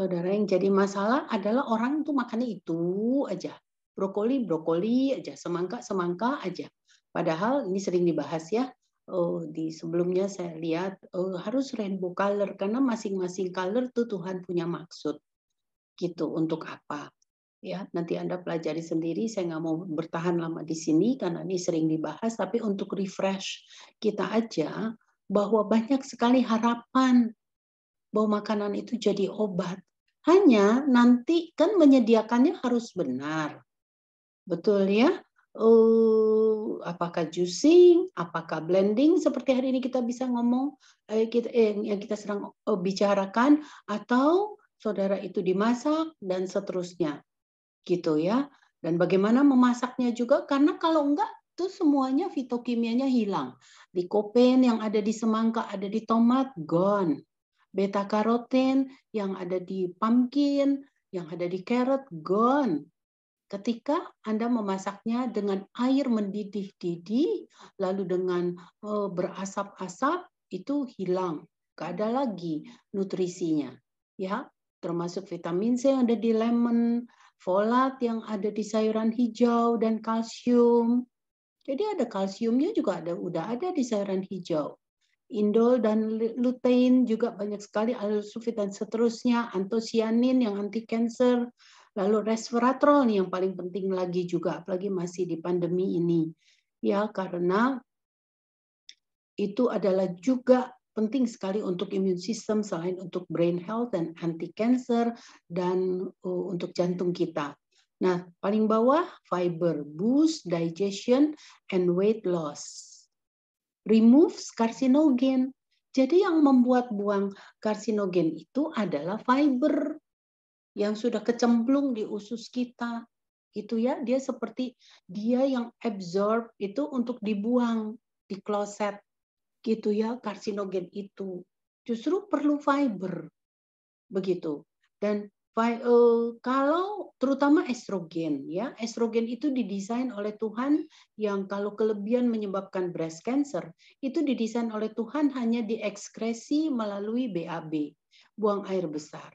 Saudara yang jadi masalah adalah orang itu makannya itu aja. Brokoli, brokoli aja, semangka, semangka aja. Padahal ini sering dibahas ya. Oh, di sebelumnya saya lihat oh, harus rainbow color karena masing-masing color tuh Tuhan punya maksud gitu untuk apa ya nanti anda pelajari sendiri saya nggak mau bertahan lama di sini karena ini sering dibahas tapi untuk refresh kita aja bahwa banyak sekali harapan bahwa makanan itu jadi obat hanya nanti kan menyediakannya harus benar. Betul ya? Uh, apakah juicing, apakah blending seperti hari ini kita bisa ngomong eh, kita, eh, yang kita sedang eh, bicarakan atau saudara itu dimasak dan seterusnya gitu ya dan bagaimana memasaknya juga karena kalau enggak itu semuanya fitokimianya hilang. Likopen yang ada di semangka, ada di tomat, gone beta karoten yang ada di pumpkin, yang ada di carrot gone. Ketika Anda memasaknya dengan air mendidih-didih, lalu dengan uh, berasap-asap, itu hilang. Gak ada lagi nutrisinya. ya Termasuk vitamin C yang ada di lemon, folat yang ada di sayuran hijau, dan kalsium. Jadi ada kalsiumnya juga ada udah ada di sayuran hijau indol dan lutein juga banyak sekali alursulfit dan seterusnya, antosianin yang anti kanker, lalu resveratrol yang paling penting lagi juga apalagi masih di pandemi ini. Ya, karena itu adalah juga penting sekali untuk imun sistem selain untuk brain health dan anti cancer dan uh, untuk jantung kita. Nah, paling bawah fiber boost digestion and weight loss removes karsinogen, Jadi yang membuat buang karsinogen itu adalah fiber yang sudah kecemplung di usus kita. Itu ya, dia seperti dia yang absorb itu untuk dibuang di kloset. Gitu ya, karsinogen itu. Justru perlu fiber. Begitu. Dan Eh, kalau terutama estrogen ya estrogen itu didesain oleh Tuhan yang kalau kelebihan menyebabkan breast cancer itu didesain oleh Tuhan hanya diekskresi melalui BAB buang air besar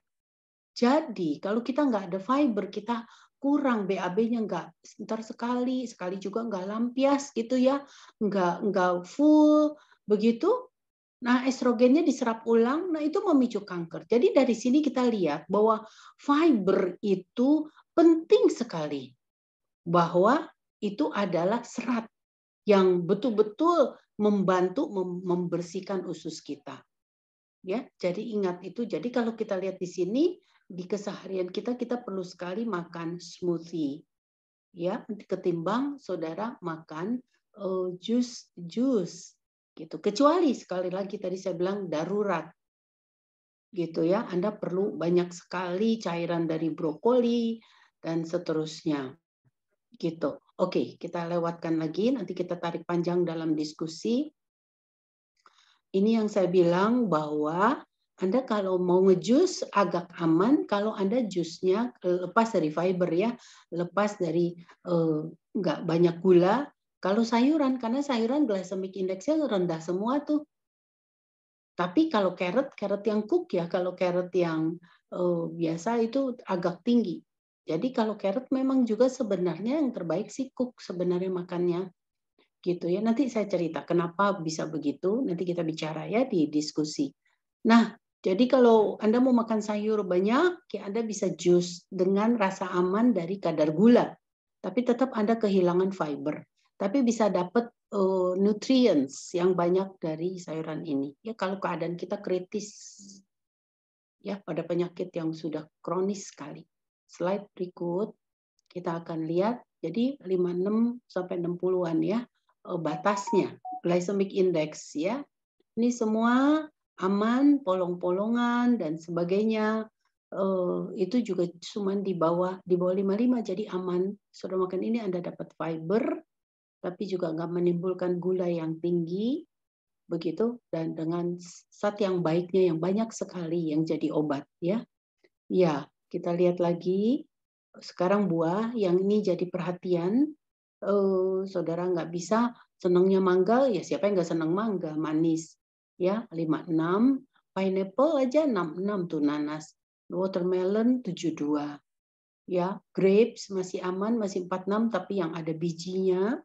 jadi kalau kita nggak ada fiber kita kurang BAB-nya nggak sebentar sekali sekali juga nggak lampias gitu ya nggak nggak full begitu Nah, estrogennya diserap ulang, nah itu memicu kanker. Jadi dari sini kita lihat bahwa fiber itu penting sekali. Bahwa itu adalah serat yang betul-betul membantu membersihkan usus kita. Ya, jadi ingat itu. Jadi kalau kita lihat di sini di keseharian kita kita perlu sekali makan smoothie. Ya, ketimbang saudara makan uh, jus jus gitu kecuali sekali lagi tadi saya bilang darurat gitu ya Anda perlu banyak sekali cairan dari brokoli dan seterusnya gitu oke kita lewatkan lagi nanti kita tarik panjang dalam diskusi ini yang saya bilang bahwa anda kalau mau ngejus agak aman kalau Anda jusnya lepas dari fiber ya, lepas dari eh, nggak eh, banyak gula, kalau sayuran, karena sayuran glycemic indeksnya rendah semua tuh. Tapi kalau carrot, carrot yang cook ya, kalau carrot yang uh, biasa itu agak tinggi. Jadi kalau carrot memang juga sebenarnya yang terbaik sih cook sebenarnya makannya. Gitu ya. Nanti saya cerita kenapa bisa begitu, nanti kita bicara ya di diskusi. Nah, jadi kalau Anda mau makan sayur banyak, ya Anda bisa jus dengan rasa aman dari kadar gula. Tapi tetap Anda kehilangan fiber tapi bisa dapat uh, eh, nutrients yang banyak dari sayuran ini. Ya kalau keadaan kita kritis ya pada penyakit yang sudah kronis sekali. Slide berikut kita akan lihat jadi 56 sampai 60-an ya eh, batasnya glycemic index ya. Ini semua aman, polong-polongan dan sebagainya. Eh, itu juga cuma di bawah di bawah 55 jadi aman. Sudah makan ini Anda dapat fiber, tapi juga nggak menimbulkan gula yang tinggi begitu dan dengan zat yang baiknya yang banyak sekali yang jadi obat ya ya kita lihat lagi sekarang buah yang ini jadi perhatian oh, saudara nggak bisa senangnya mangga ya siapa yang nggak senang mangga manis ya 56 pineapple aja 66 tuh nanas watermelon 72 ya grapes masih aman masih 46 tapi yang ada bijinya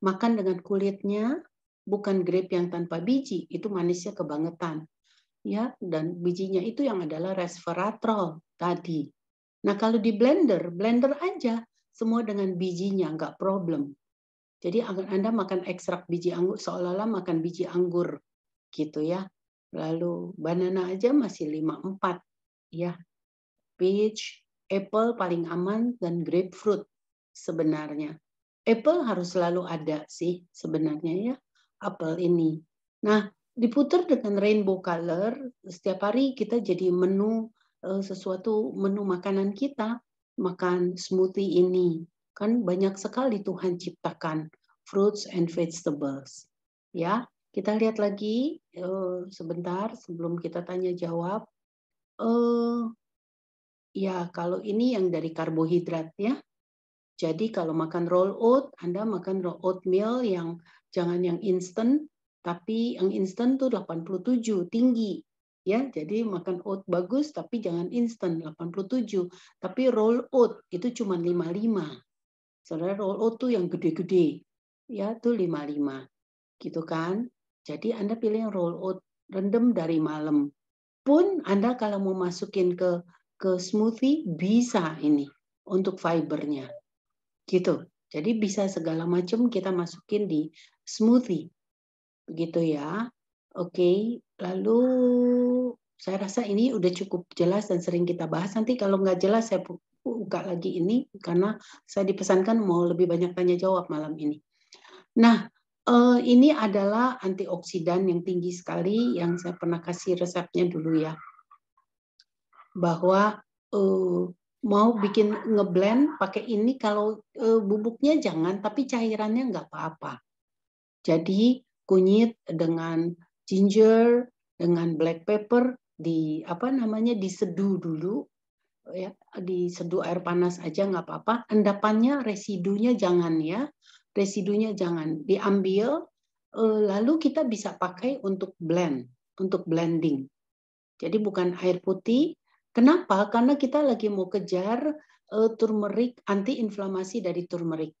Makan dengan kulitnya, bukan grape yang tanpa biji, itu manisnya kebangetan. Ya, dan bijinya itu yang adalah resveratrol tadi. Nah, kalau di blender, blender aja semua dengan bijinya, nggak problem. Jadi Anda makan ekstrak biji anggur seolah-olah makan biji anggur gitu ya. Lalu banana aja masih 54 ya. Peach, apple paling aman dan grapefruit sebenarnya. Apple harus selalu ada sih sebenarnya ya Apple ini. Nah, diputar dengan rainbow color, setiap hari kita jadi menu eh, sesuatu menu makanan kita, makan smoothie ini. Kan banyak sekali Tuhan ciptakan fruits and vegetables. Ya, kita lihat lagi eh, sebentar sebelum kita tanya jawab. Eh, ya, kalau ini yang dari karbohidrat ya. Jadi kalau makan roll oat, Anda makan roll oatmeal yang jangan yang instant, tapi yang instant tuh 87 tinggi ya. Jadi makan oat bagus tapi jangan instant 87, tapi roll oat itu cuma 55. Saudara roll oat tuh yang gede-gede. Ya, tuh 55. Gitu kan? Jadi Anda pilih yang roll oat rendem dari malam. Pun Anda kalau mau masukin ke ke smoothie bisa ini untuk fibernya gitu. Jadi bisa segala macam kita masukin di smoothie. Begitu ya. Oke, lalu saya rasa ini udah cukup jelas dan sering kita bahas. Nanti kalau nggak jelas saya buka lagi ini karena saya dipesankan mau lebih banyak tanya jawab malam ini. Nah, eh, ini adalah antioksidan yang tinggi sekali yang saya pernah kasih resepnya dulu ya. Bahwa eh, mau bikin ngeblend pakai ini kalau e, bubuknya jangan tapi cairannya nggak apa-apa. Jadi kunyit dengan ginger dengan black pepper di apa namanya diseduh dulu ya diseduh air panas aja nggak apa-apa. Endapannya residunya jangan ya residunya jangan diambil e, lalu kita bisa pakai untuk blend untuk blending. Jadi bukan air putih Kenapa? Karena kita lagi mau kejar uh, turmeric antiinflamasi dari turmeric.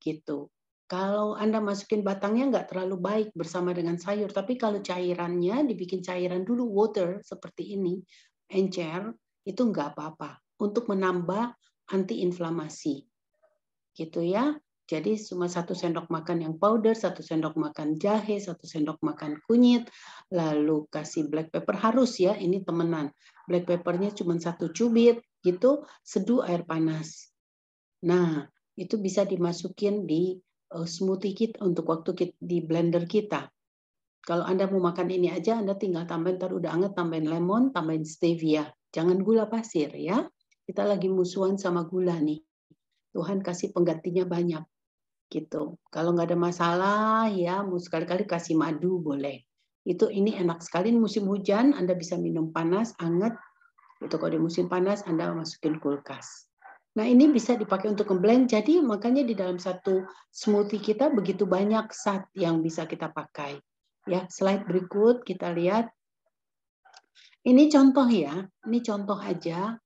Gitu. Kalau Anda masukin batangnya nggak terlalu baik bersama dengan sayur, tapi kalau cairannya dibikin cairan dulu water seperti ini, encer, itu nggak apa-apa untuk menambah antiinflamasi. Gitu ya. Jadi cuma satu sendok makan yang powder, satu sendok makan jahe, satu sendok makan kunyit, lalu kasih black pepper harus ya, ini temenan. Black peppernya cuma satu cubit gitu, seduh air panas. Nah, itu bisa dimasukin di eh, smoothie kit untuk waktu kit, di blender kita. Kalau Anda mau makan ini aja, Anda tinggal tambahin, ntar udah anget, tambahin lemon, tambahin stevia. Jangan gula pasir ya. Kita lagi musuhan sama gula nih. Tuhan kasih penggantinya banyak gitu. Kalau nggak ada masalah ya mau sekali-kali kasih madu boleh. Itu ini enak sekali musim hujan Anda bisa minum panas, anget. Itu kalau di musim panas Anda masukin kulkas. Nah, ini bisa dipakai untuk ngeblend. Jadi makanya di dalam satu smoothie kita begitu banyak saat yang bisa kita pakai. Ya, slide berikut kita lihat. Ini contoh ya, ini contoh aja.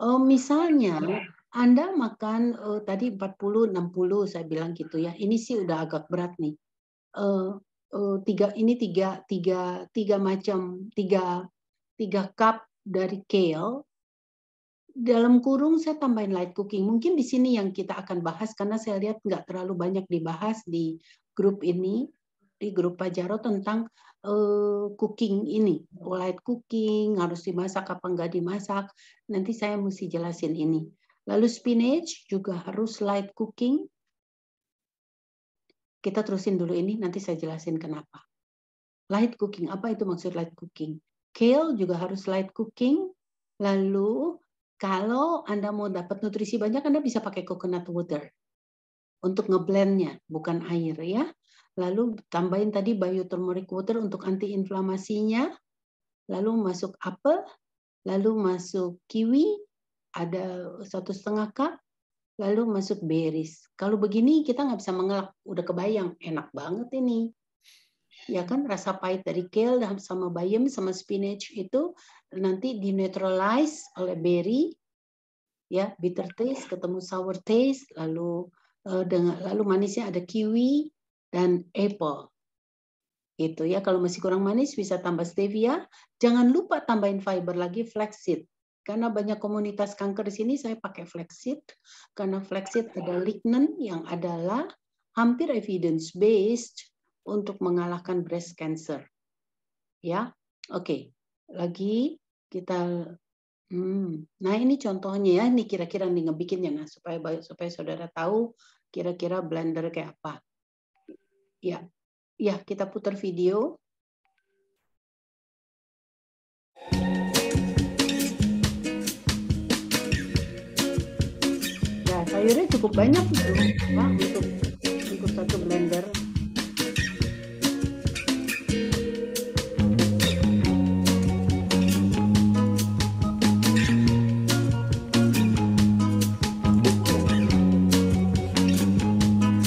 Oh, misalnya anda makan uh, tadi 40 60 saya bilang gitu ya. Ini sih udah agak berat nih. Uh, uh, tiga ini tiga tiga tiga macam tiga tiga cup dari kale dalam kurung saya tambahin light cooking. Mungkin di sini yang kita akan bahas karena saya lihat nggak terlalu banyak dibahas di grup ini, di grup pajaro tentang uh, cooking ini, light cooking harus dimasak apa nggak dimasak. Nanti saya mesti jelasin ini. Lalu spinach juga harus light cooking. Kita terusin dulu ini, nanti saya jelasin kenapa. Light cooking, apa itu maksud light cooking? Kale juga harus light cooking. Lalu kalau Anda mau dapat nutrisi banyak, Anda bisa pakai coconut water untuk ngeblendnya, bukan air ya. Lalu tambahin tadi bioturmeric water untuk antiinflamasinya. Lalu masuk apel, lalu masuk kiwi, ada satu setengah cup lalu masuk berries. Kalau begini kita nggak bisa mengelak, udah kebayang enak banget ini. Ya kan rasa pahit dari kale sama bayam sama spinach itu nanti dinetralize oleh berry ya bitter taste ketemu sour taste lalu eh, dengan lalu manisnya ada kiwi dan apple. itu ya. Kalau masih kurang manis bisa tambah stevia. Jangan lupa tambahin fiber lagi flaxseed. Karena banyak komunitas kanker di sini saya pakai flexit karena flexit ada lignin yang adalah hampir evidence based untuk mengalahkan breast cancer. Ya. Oke. Okay. Lagi kita Hmm. Nah ini contohnya ya, ini kira-kira nih ngebikinnya nah supaya supaya saudara tahu kira-kira blender kayak apa. Ya, ya kita putar video. sayurnya cukup banyak gitu nah, untuk ikut satu blender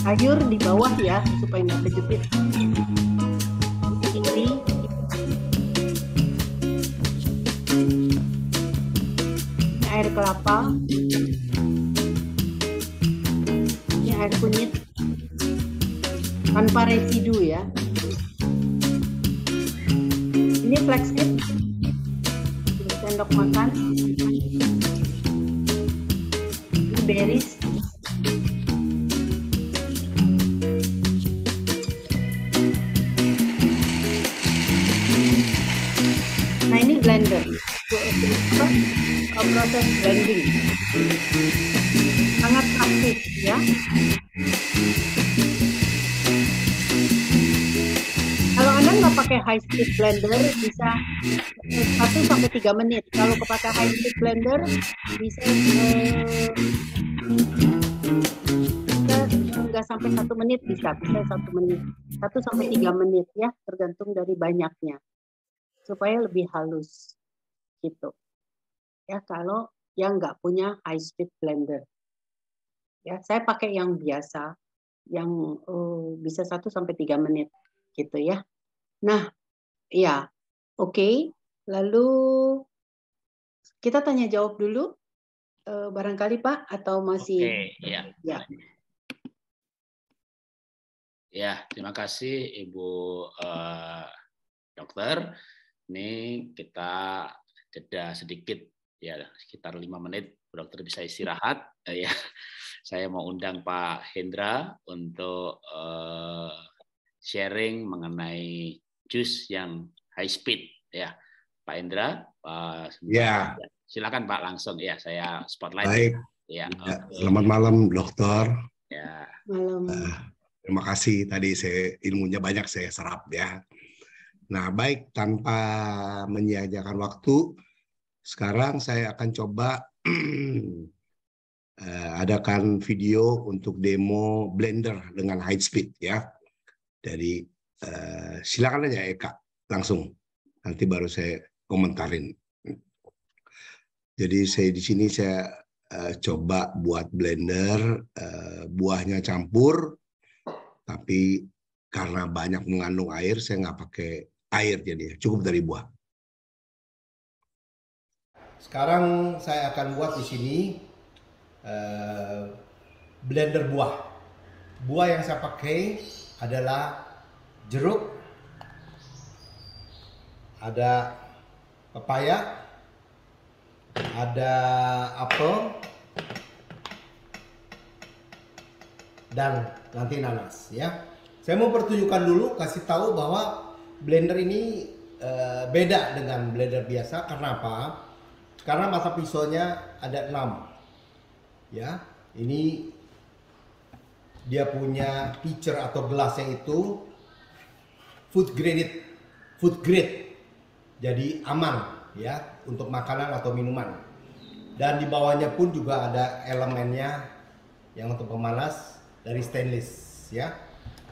sayur di bawah ya supaya nggak kejepit ini air kelapa air kunyit tanpa residu ya ini flagship sendok makan ini beris nah ini blender proses blending ya. Kalau Anda nggak pakai high speed blender bisa 1 sampai 3 menit. Kalau kepakai high speed blender bisa enggak eh, uh, sampai satu menit bisa bisa satu menit satu sampai tiga menit ya tergantung dari banyaknya supaya lebih halus gitu ya kalau yang nggak punya high speed blender ya saya pakai yang biasa yang uh, bisa 1 sampai tiga menit gitu ya. Nah, ya. Oke. Okay. Lalu kita tanya jawab dulu uh, barangkali Pak atau masih okay, ya. ya. Ya, terima kasih Ibu uh, dokter. Ini kita jeda sedikit ya sekitar lima menit. dokter bisa istirahat eh, ya saya mau undang Pak Hendra untuk uh, sharing mengenai jus yang high speed ya. Pak Hendra, Pak Ya. Silakan Pak langsung ya saya spotlight. Baik. Ya. ya selamat malam dokter. Ya. Malam. Uh, terima kasih tadi saya ilmunya banyak saya serap ya. Nah, baik tanpa menyia waktu sekarang saya akan coba [CLEARS THROAT] Eh, adakan video untuk demo Blender dengan high speed ya. Dari uh, silakan aja Eka langsung. Nanti baru saya komentarin. Jadi saya di sini saya uh, coba buat Blender uh, buahnya campur, tapi karena banyak mengandung air saya nggak pakai air jadi cukup dari buah. Sekarang saya akan buat di sini Eh, blender buah. Buah yang saya pakai adalah jeruk, ada pepaya, ada apel, dan nanti nanas ya. Saya mau pertunjukkan dulu kasih tahu bahwa blender ini e, beda dengan blender biasa karena apa? Karena mata pisaunya ada 6 ya ini dia punya pitcher atau gelasnya itu food grade food grade jadi aman ya untuk makanan atau minuman dan di bawahnya pun juga ada elemennya yang untuk pemanas dari stainless ya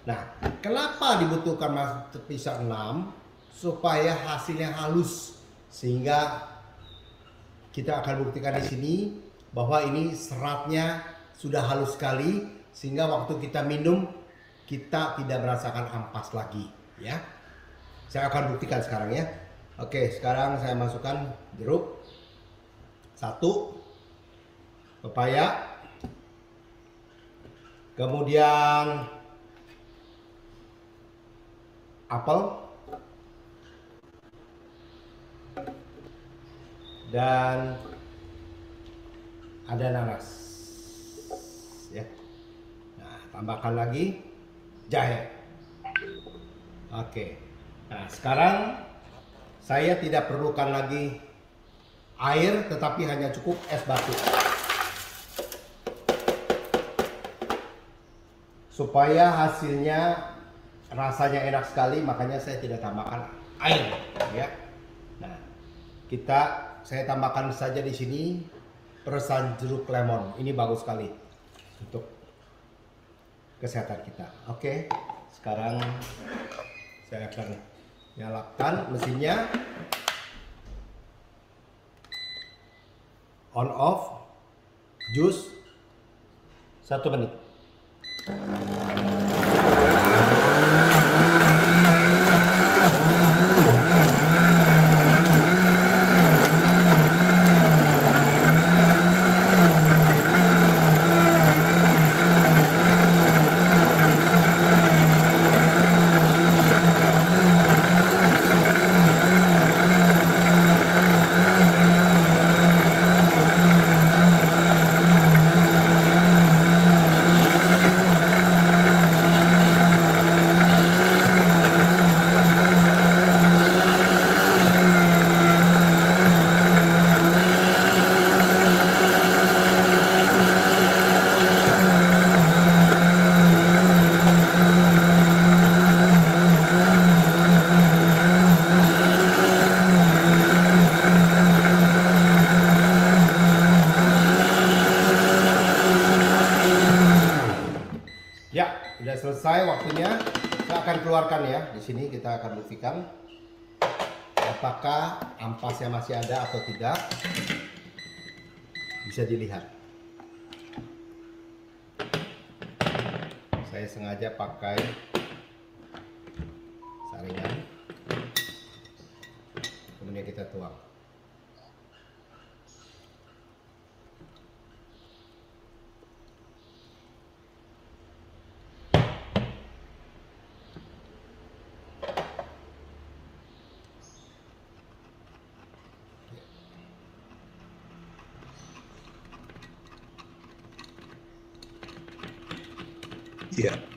nah kenapa dibutuhkan master pisau 6 supaya hasilnya halus sehingga kita akan buktikan di sini bahwa ini seratnya sudah halus sekali sehingga waktu kita minum kita tidak merasakan ampas lagi ya. Saya akan buktikan sekarang ya. Oke, sekarang saya masukkan jeruk satu pepaya kemudian apel dan ada nanas ya nah tambahkan lagi jahe oke nah sekarang saya tidak perlukan lagi air tetapi hanya cukup es batu supaya hasilnya rasanya enak sekali makanya saya tidak tambahkan air ya nah kita saya tambahkan saja di sini perasan jeruk lemon. Ini bagus sekali untuk kesehatan kita. Oke, sekarang saya akan nyalakan mesinnya. On off jus satu menit.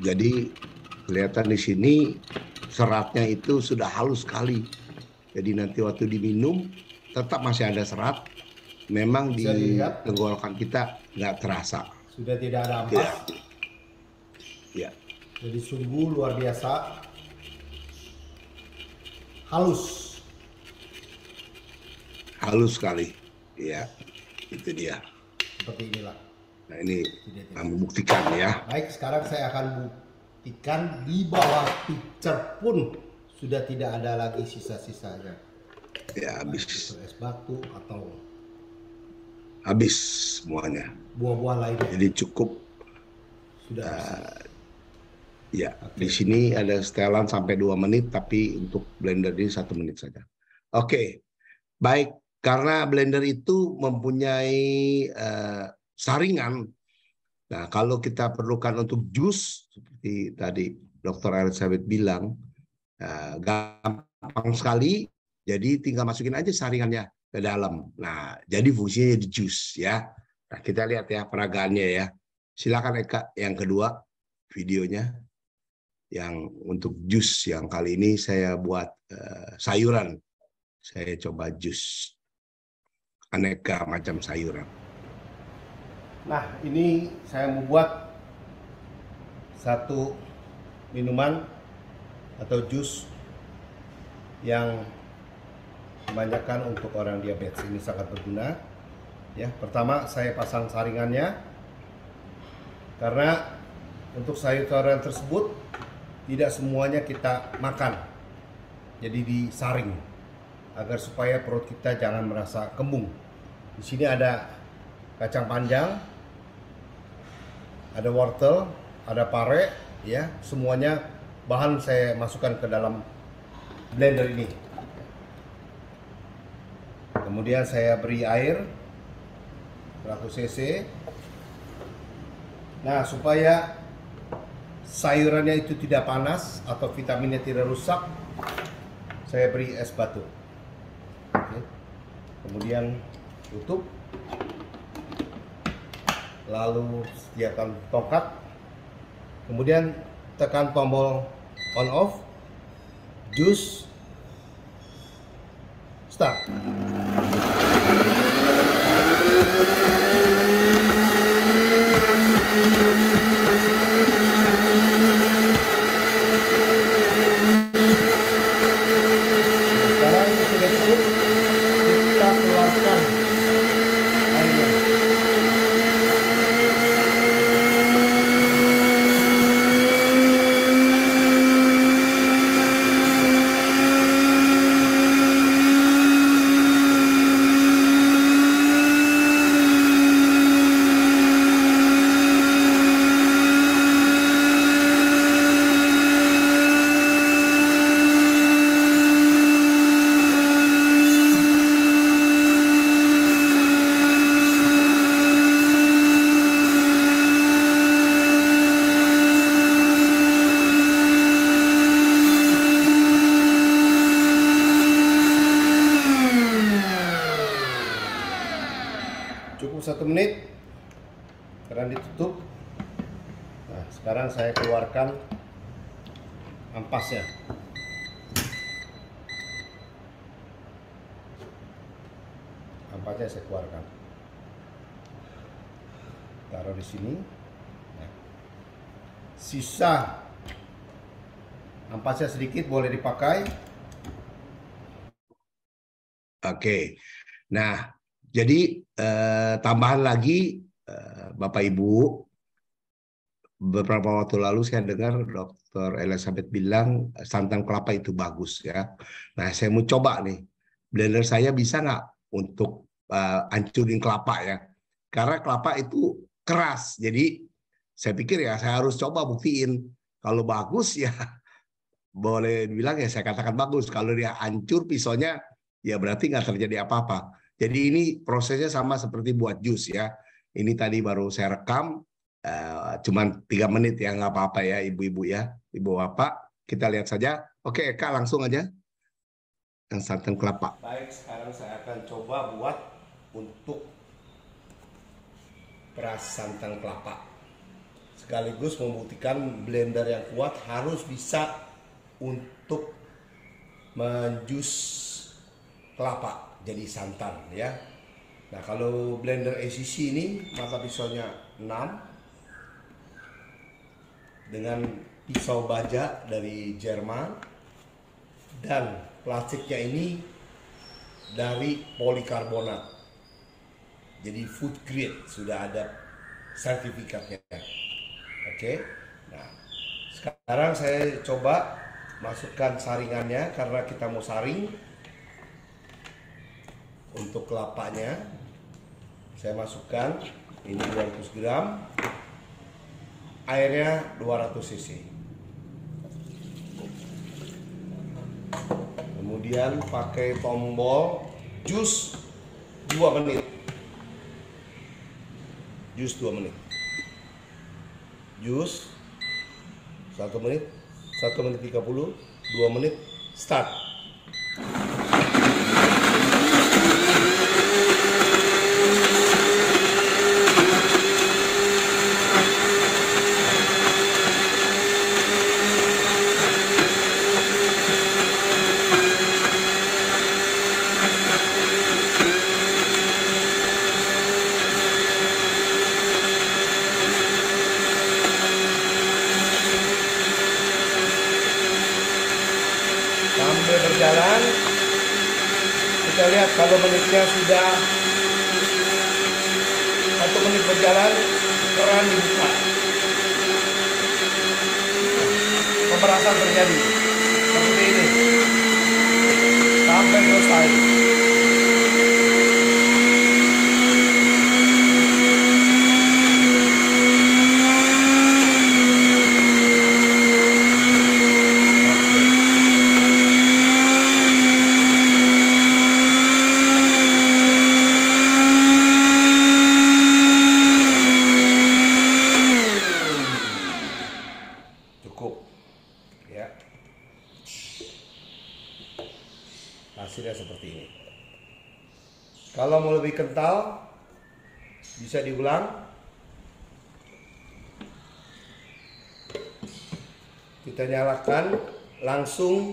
Jadi kelihatan di sini seratnya itu sudah halus sekali. Jadi nanti waktu diminum tetap masih ada serat. Memang Bisa di dilihat. tenggorokan kita nggak terasa. Sudah tidak ada iya. ampas. Ya. Ya. Jadi sungguh luar biasa. Halus. Halus sekali. Ya, itu dia. Seperti inilah ini eh, membuktikan ya. Baik, sekarang saya akan buktikan di bawah picture pun sudah tidak ada lagi sisa-sisanya. Ya nah, habis. Es batu atau habis semuanya. Buah-buah lainnya. Jadi cukup. Sudah. Uh, ya, okay. di sini ada setelan sampai dua menit, tapi untuk blender ini satu menit saja. Oke, okay. baik. Karena blender itu mempunyai uh, saringan. Nah, kalau kita perlukan untuk jus seperti tadi Dr. Elizabeth bilang, eh, gampang sekali. Jadi tinggal masukin aja saringannya ke dalam. Nah, jadi fungsinya di jus ya. Nah, kita lihat ya peragaannya ya. Silakan Eka yang kedua videonya yang untuk jus yang kali ini saya buat uh, sayuran. Saya coba jus aneka macam sayuran. Nah, ini saya membuat satu minuman atau jus yang kebanyakan untuk orang diabetes ini sangat berguna. Ya, pertama saya pasang saringannya karena untuk sayur-sayuran tersebut tidak semuanya kita makan. Jadi disaring agar supaya perut kita jangan merasa kembung. Di sini ada kacang panjang, ada wortel, ada pare, ya semuanya bahan saya masukkan ke dalam blender ini. Kemudian saya beri air 100 cc. Nah supaya sayurannya itu tidak panas atau vitaminnya tidak rusak, saya beri es batu. Kemudian tutup lalu sediakan tongkat kemudian tekan tombol on off jus start boleh dipakai. Oke. Nah, jadi eh, tambahan lagi eh, Bapak Ibu beberapa waktu lalu saya dengar Dr. Elizabeth bilang santan kelapa itu bagus ya. Nah, saya mau coba nih. Blender saya bisa nggak untuk eh, ancurin kelapa ya? Karena kelapa itu keras. Jadi saya pikir ya saya harus coba buktiin. Kalau bagus [LAUGHS] ya boleh dibilang ya saya katakan bagus. Kalau dia hancur pisaunya, ya berarti nggak terjadi apa-apa. Jadi ini prosesnya sama seperti buat jus ya. Ini tadi baru saya rekam, uh, cuman tiga menit ya nggak apa-apa ya ibu-ibu ya, ibu bapak. Kita lihat saja. Oke kak langsung aja. Yang santan kelapa. Baik, sekarang saya akan coba buat untuk peras santan kelapa. Sekaligus membuktikan blender yang kuat harus bisa untuk menjus kelapa jadi santan ya. Nah kalau blender ACC ini mata pisaunya 6 dengan pisau baja dari Jerman dan plastiknya ini dari polikarbonat jadi food grade sudah ada sertifikatnya oke okay? nah sekarang saya coba masukkan saringannya karena kita mau saring untuk kelapanya saya masukkan ini 200 gram airnya 200 cc kemudian pakai tombol jus 2 menit jus 2 menit jus 1 menit 1 menit 30, 2 menit start. kita lihat kalau menitnya sudah satu menit berjalan keran dibuka pemerasan terjadi seperti ini sampai selesai kita nyalakan langsung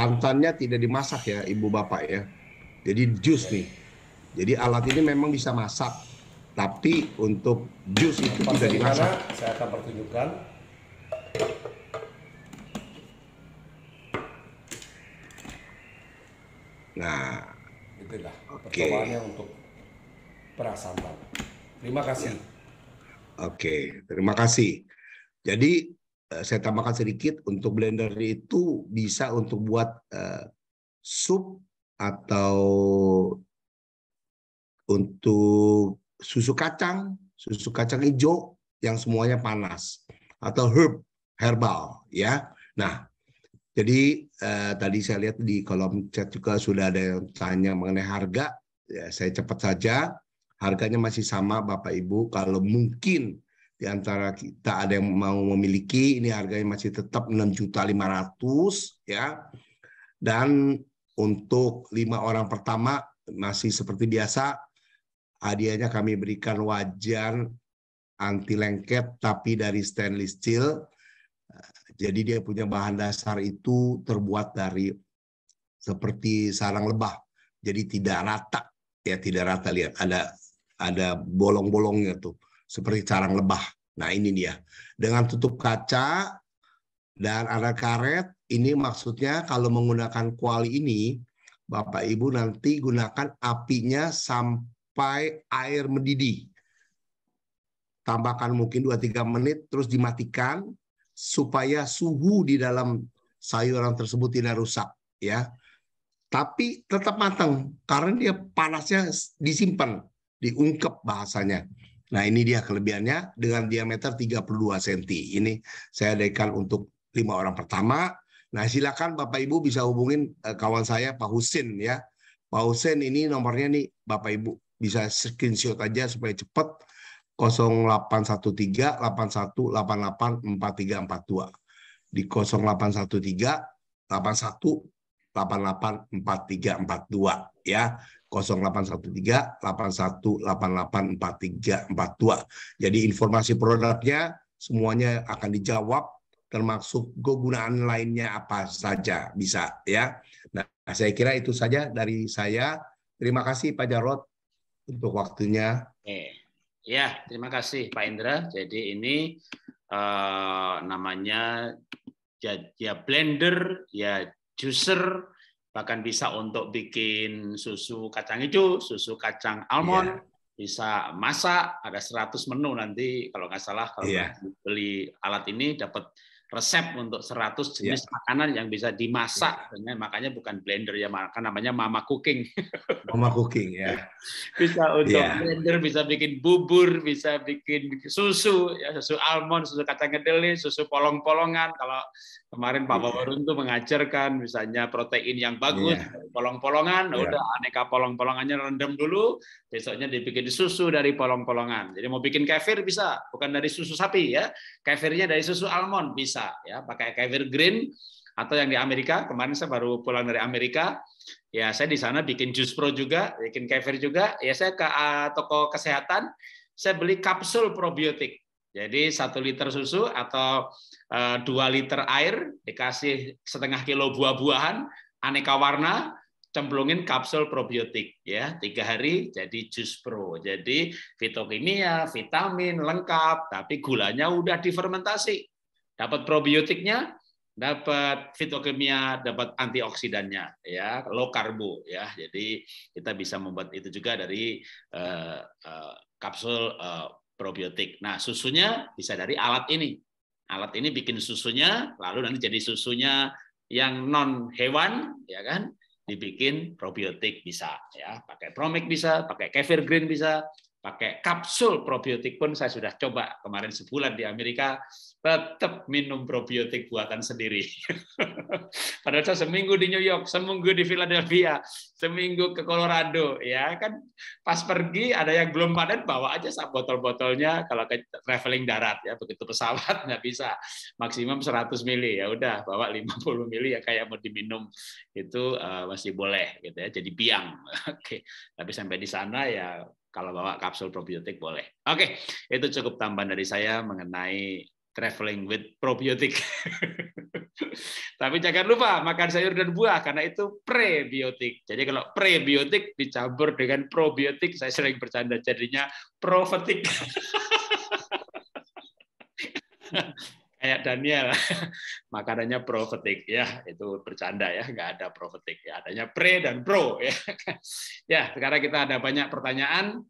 santannya tidak dimasak ya ibu bapak ya. Jadi jus nih. Jadi alat ini memang bisa masak, tapi untuk jus itu Pas tidak dimasak. Saya akan pertunjukkan. Nah, itulah okay. percobaannya untuk santan. Terima kasih. Oke, okay, terima kasih. Jadi Eh, saya tambahkan sedikit untuk blender itu bisa untuk buat uh, sup atau untuk susu kacang, susu kacang hijau yang semuanya panas atau herb herbal ya. Nah, jadi uh, tadi saya lihat di kolom chat juga sudah ada yang tanya mengenai harga. Ya, saya cepat saja. Harganya masih sama Bapak Ibu kalau mungkin di antara kita ada yang mau memiliki ini harganya masih tetap 6.500 ya. Dan untuk lima orang pertama masih seperti biasa hadiahnya kami berikan wajan anti lengket tapi dari stainless steel. Jadi dia punya bahan dasar itu terbuat dari seperti sarang lebah. Jadi tidak rata ya tidak rata lihat ada ada bolong-bolongnya tuh seperti sarang lebah. Nah ini dia. Dengan tutup kaca dan ada karet, ini maksudnya kalau menggunakan kuali ini, Bapak Ibu nanti gunakan apinya sampai air mendidih. Tambahkan mungkin 2-3 menit, terus dimatikan supaya suhu di dalam sayuran tersebut tidak rusak. ya. Tapi tetap matang, karena dia panasnya disimpan, diungkep bahasanya. Nah ini dia kelebihannya dengan diameter 32 cm. Ini saya adakan untuk lima orang pertama. Nah silakan Bapak Ibu bisa hubungin eh, kawan saya Pak Husin ya. Pak Husin ini nomornya nih Bapak Ibu bisa screenshot aja supaya cepat 0813 di 0813 81 ya. 0813 81884342. Jadi informasi produknya semuanya akan dijawab termasuk kegunaan lainnya apa saja bisa ya. Nah, saya kira itu saja dari saya. Terima kasih Pak Jarot untuk waktunya. Ya, terima kasih Pak Indra. Jadi ini uh, namanya ya, ya blender, ya juicer, bahkan bisa untuk bikin susu kacang hijau, susu kacang almond, yeah. bisa masak, ada 100 menu nanti kalau nggak salah kalau yeah. beli alat ini dapat resep untuk 100 iya. jenis yeah. makanan yang bisa dimasak iya. makanya bukan blender ya maka namanya mama cooking. [LAUGHS] mama cooking ya. Bisa untuk yeah. blender, bisa bikin bubur, bisa bikin susu, ya, susu almond, susu kacang kedelai, susu polong-polongan. Kalau kemarin Pak iya. Bawarun tuh mengajarkan misalnya protein yang bagus, yeah. polong-polongan, yeah. udah aneka polong-polongannya rendam dulu, besoknya dibikin susu dari polong-polongan. Jadi mau bikin kefir bisa, bukan dari susu sapi ya. Kefirnya dari susu almond bisa bisa ya pakai Green atau yang di Amerika kemarin saya baru pulang dari Amerika ya saya di sana bikin jus pro juga bikin kefir juga ya saya ke uh, toko kesehatan saya beli kapsul probiotik jadi satu liter susu atau eh, dua uh, liter air dikasih setengah kilo buah-buahan aneka warna cemplungin kapsul probiotik ya tiga hari jadi jus pro jadi fitokimia vitamin lengkap tapi gulanya udah difermentasi Dapat probiotiknya, dapat fitokimia, dapat antioksidannya, ya, low karbo, ya. Jadi kita bisa membuat itu juga dari uh, uh, kapsul uh, probiotik. Nah, susunya bisa dari alat ini. Alat ini bikin susunya, lalu nanti jadi susunya yang non hewan, ya kan? Dibikin probiotik bisa, ya. Pakai promik bisa, pakai kefir green bisa, pakai kapsul probiotik pun saya sudah coba kemarin sebulan di Amerika tetap minum probiotik buatan sendiri. [LAUGHS] Padahal saya seminggu di New York, seminggu di Philadelphia, seminggu ke Colorado, ya kan pas pergi ada yang belum panen bawa aja botol-botolnya kalau ke traveling darat ya begitu pesawat [LAUGHS] nggak bisa maksimum 100 mili ya udah bawa 50 mili ya kayak mau diminum itu uh, masih boleh gitu ya jadi biang. [LAUGHS] Oke, tapi sampai di sana ya kalau bawa kapsul probiotik boleh. Oke, okay, itu cukup tambahan dari saya mengenai traveling with probiotik. [LAUGHS] Tapi jangan lupa makan sayur dan buah karena itu prebiotik. Jadi kalau prebiotik dicampur dengan probiotik, saya sering bercanda jadinya profetik. [LAUGHS] kayak Daniel [LAUGHS] makanannya profetik ya itu bercanda ya nggak ada profetik ya adanya pre dan pro ya [LAUGHS] ya sekarang kita ada banyak pertanyaan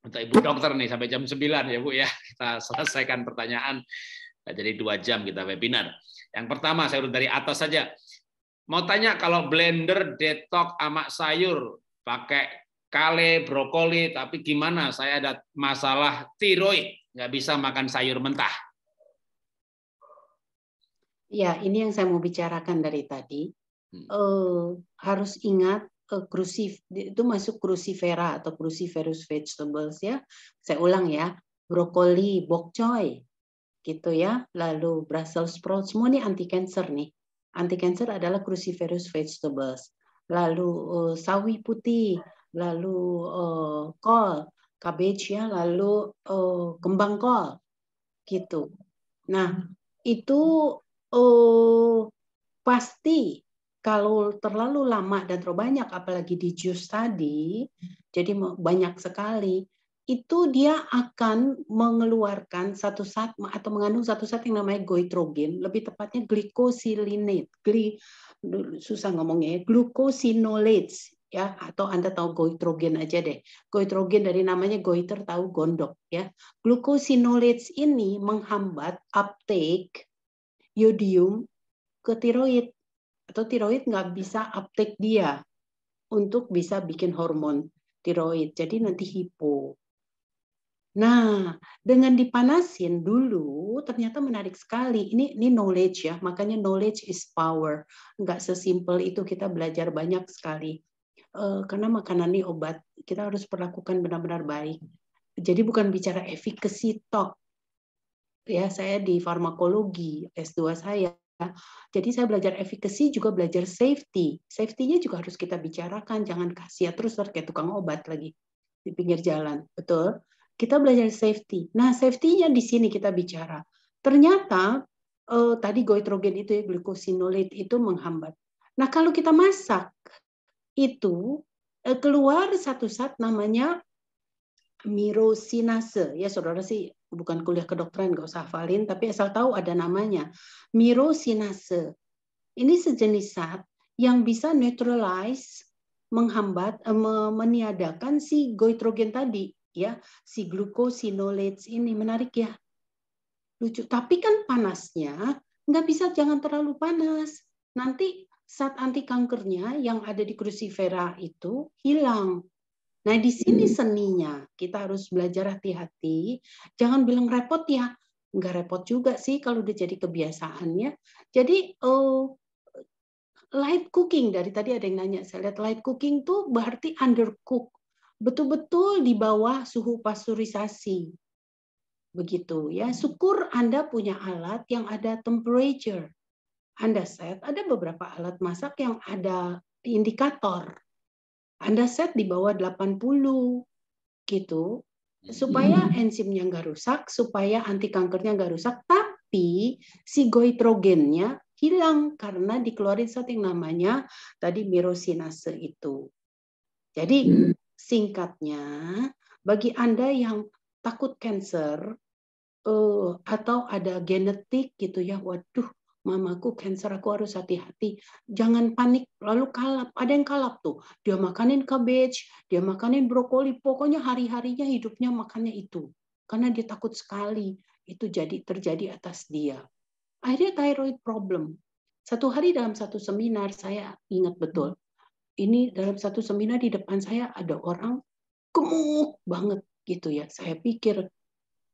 untuk ibu dokter nih sampai jam 9 ya bu ya kita selesaikan pertanyaan jadi dua jam kita webinar yang pertama saya urut dari atas saja mau tanya kalau blender detox amak sayur pakai kale brokoli tapi gimana saya ada masalah tiroid nggak bisa makan sayur mentah Ya, ini yang saya mau bicarakan dari tadi. Hmm. Uh, harus ingat uh, krusif itu masuk crucifera atau cruciferous vegetables ya. Saya ulang ya, brokoli, bok choy, gitu ya. Lalu Brussels sprouts, semua ini anti cancer nih. Anti cancer adalah cruciferous vegetables. Lalu uh, sawi putih, lalu uh, kol, cabbage ya, lalu uh, kembang kol, gitu. Nah, itu oh, pasti kalau terlalu lama dan terlalu banyak, apalagi di jus tadi, jadi banyak sekali, itu dia akan mengeluarkan satu zat atau mengandung satu zat yang namanya goitrogen, lebih tepatnya glikosilinate, gli, susah ngomongnya, ya, glucosinolates ya atau Anda tahu goitrogen aja deh. Goitrogen dari namanya goiter tahu gondok ya. Glucosinolates ini menghambat uptake yodium ke tiroid atau tiroid nggak bisa uptake dia untuk bisa bikin hormon tiroid. Jadi nanti hipo. Nah, dengan dipanasin dulu ternyata menarik sekali. Ini ini knowledge ya, makanya knowledge is power. Nggak sesimpel itu kita belajar banyak sekali. Eh, karena makanan ini obat, kita harus perlakukan benar-benar baik. Jadi bukan bicara efikasi tok, ya saya di farmakologi S2 saya jadi saya belajar efikasi juga belajar safety. Safety-nya juga harus kita bicarakan, jangan kasih ya terus kayak tukang obat lagi di pinggir jalan. Betul? Kita belajar safety. Nah, safety-nya di sini kita bicara. Ternyata eh, tadi goitrogen itu ya glukosinolit itu menghambat. Nah, kalau kita masak itu eh, keluar satu zat namanya mirosinase ya Saudara sih bukan kuliah kedokteran gak usah hafalin tapi asal tahu ada namanya mirosinase ini sejenis zat yang bisa neutralize menghambat eh, meniadakan si goitrogen tadi ya si glukosinolates ini menarik ya lucu tapi kan panasnya nggak bisa jangan terlalu panas nanti saat anti kankernya yang ada di crucifera itu hilang Nah, di sini seninya. Kita harus belajar hati-hati. Jangan bilang repot ya. Nggak repot juga sih kalau udah jadi kebiasaannya. Jadi, oh, light cooking. Dari tadi ada yang nanya. Saya lihat light cooking tuh berarti undercook. Betul-betul di bawah suhu pasteurisasi. Begitu ya. Syukur Anda punya alat yang ada temperature. Anda set, ada beberapa alat masak yang ada indikator anda set di bawah 80 gitu mm-hmm. supaya enzimnya nggak rusak, supaya anti kankernya nggak rusak, tapi si goitrogennya hilang karena dikeluarin satu yang namanya tadi mirosinase itu. Jadi mm-hmm. singkatnya bagi Anda yang takut cancer uh, atau ada genetik gitu ya, waduh mamaku cancer aku harus hati-hati jangan panik lalu kalap ada yang kalap tuh dia makanin cabbage dia makanin brokoli pokoknya hari-harinya hidupnya makannya itu karena dia takut sekali itu jadi terjadi atas dia akhirnya thyroid problem satu hari dalam satu seminar saya ingat betul ini dalam satu seminar di depan saya ada orang gemuk banget gitu ya saya pikir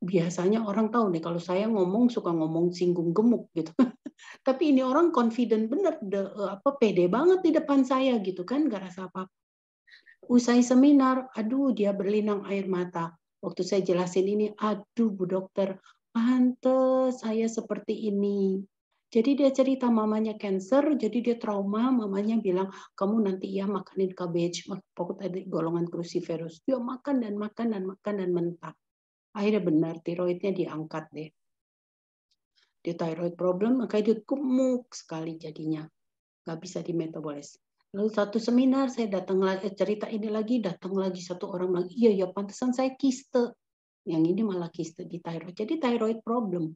biasanya orang tahu nih kalau saya ngomong suka ngomong singgung gemuk gitu. [LAUGHS] Tapi ini orang confident bener, de, eh, apa pede banget di depan saya gitu kan, gak rasa apa-apa. Usai seminar, aduh dia berlinang air mata. Waktu saya jelasin ini, aduh Bu Dokter, pantes saya seperti ini. Jadi dia cerita mamanya cancer, jadi dia trauma, mamanya bilang, kamu nanti ya makanin cabbage, pokoknya tadi golongan cruciferous. Dia makan dan makan dan makan dan mentah akhirnya benar tiroidnya diangkat deh di tiroid problem mereka dia gemuk sekali jadinya nggak bisa di metabolis lalu satu seminar saya datang lagi eh, cerita ini lagi datang lagi satu orang lagi iya ya pantesan saya kiste yang ini malah kiste di tiroid jadi tiroid problem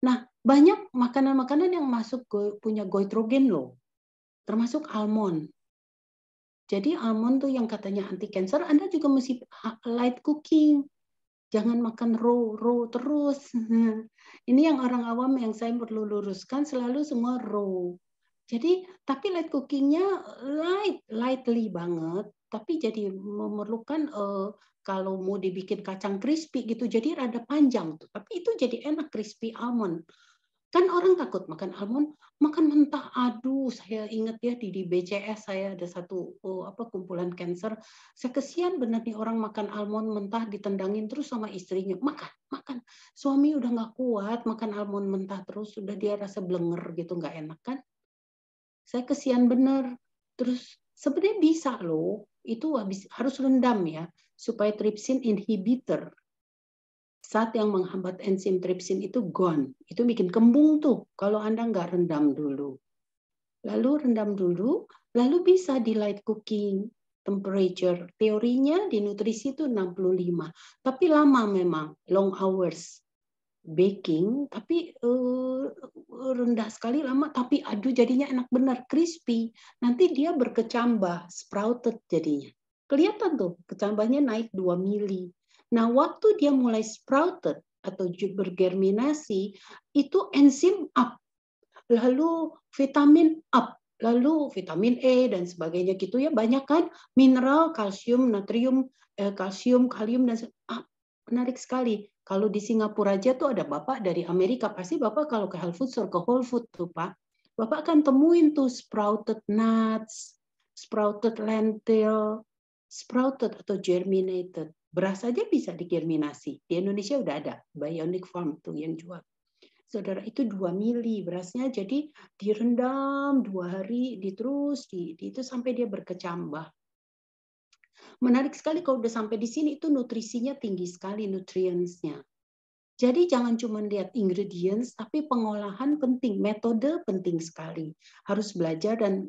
nah banyak makanan-makanan yang masuk punya goitrogen loh termasuk almond jadi almond tuh yang katanya anti cancer Anda juga mesti ah, light cooking jangan makan raw raw terus [LAUGHS] ini yang orang awam yang saya perlu luruskan selalu semua raw jadi tapi light cookingnya light lightly banget tapi jadi memerlukan uh, kalau mau dibikin kacang crispy gitu jadi rada panjang tuh tapi itu jadi enak crispy almond Kan orang takut makan almond, makan mentah. Aduh, saya ingat ya di, di BCS saya ada satu oh, apa kumpulan cancer. Saya kesian benar nih orang makan almond mentah ditendangin terus sama istrinya. Makan, makan. Suami udah nggak kuat makan almond mentah terus sudah dia rasa blenger gitu nggak enak kan? Saya kesian benar Terus sebenarnya bisa loh. Itu habis harus rendam ya supaya tripsin inhibitor saat yang menghambat enzim tripsin itu gone. Itu bikin kembung tuh kalau Anda nggak rendam dulu. Lalu rendam dulu, lalu bisa di light cooking temperature. Teorinya di nutrisi itu 65, tapi lama memang, long hours baking, tapi uh, rendah sekali lama, tapi aduh jadinya enak benar, crispy. Nanti dia berkecambah, sprouted jadinya. Kelihatan tuh, kecambahnya naik 2 mili Nah, waktu dia mulai sprouted atau bergerminasi, itu enzim up, lalu vitamin up, lalu vitamin E dan sebagainya gitu ya banyak kan mineral, kalsium, natrium, eh, kalsium, kalium dan ah, menarik sekali. Kalau di Singapura aja tuh ada bapak dari Amerika pasti bapak kalau ke health food store ke whole food tuh pak, bapak akan temuin tuh sprouted nuts, sprouted lentil, sprouted atau germinated Beras saja bisa dikirminasi Di Indonesia udah ada bionic farm tuh yang jual. Saudara itu 2 mili berasnya jadi direndam dua hari diterus di, di itu sampai dia berkecambah. Menarik sekali kalau udah sampai di sini itu nutrisinya tinggi sekali nutriensnya. Jadi jangan cuma lihat ingredients, tapi pengolahan penting, metode penting sekali. Harus belajar dan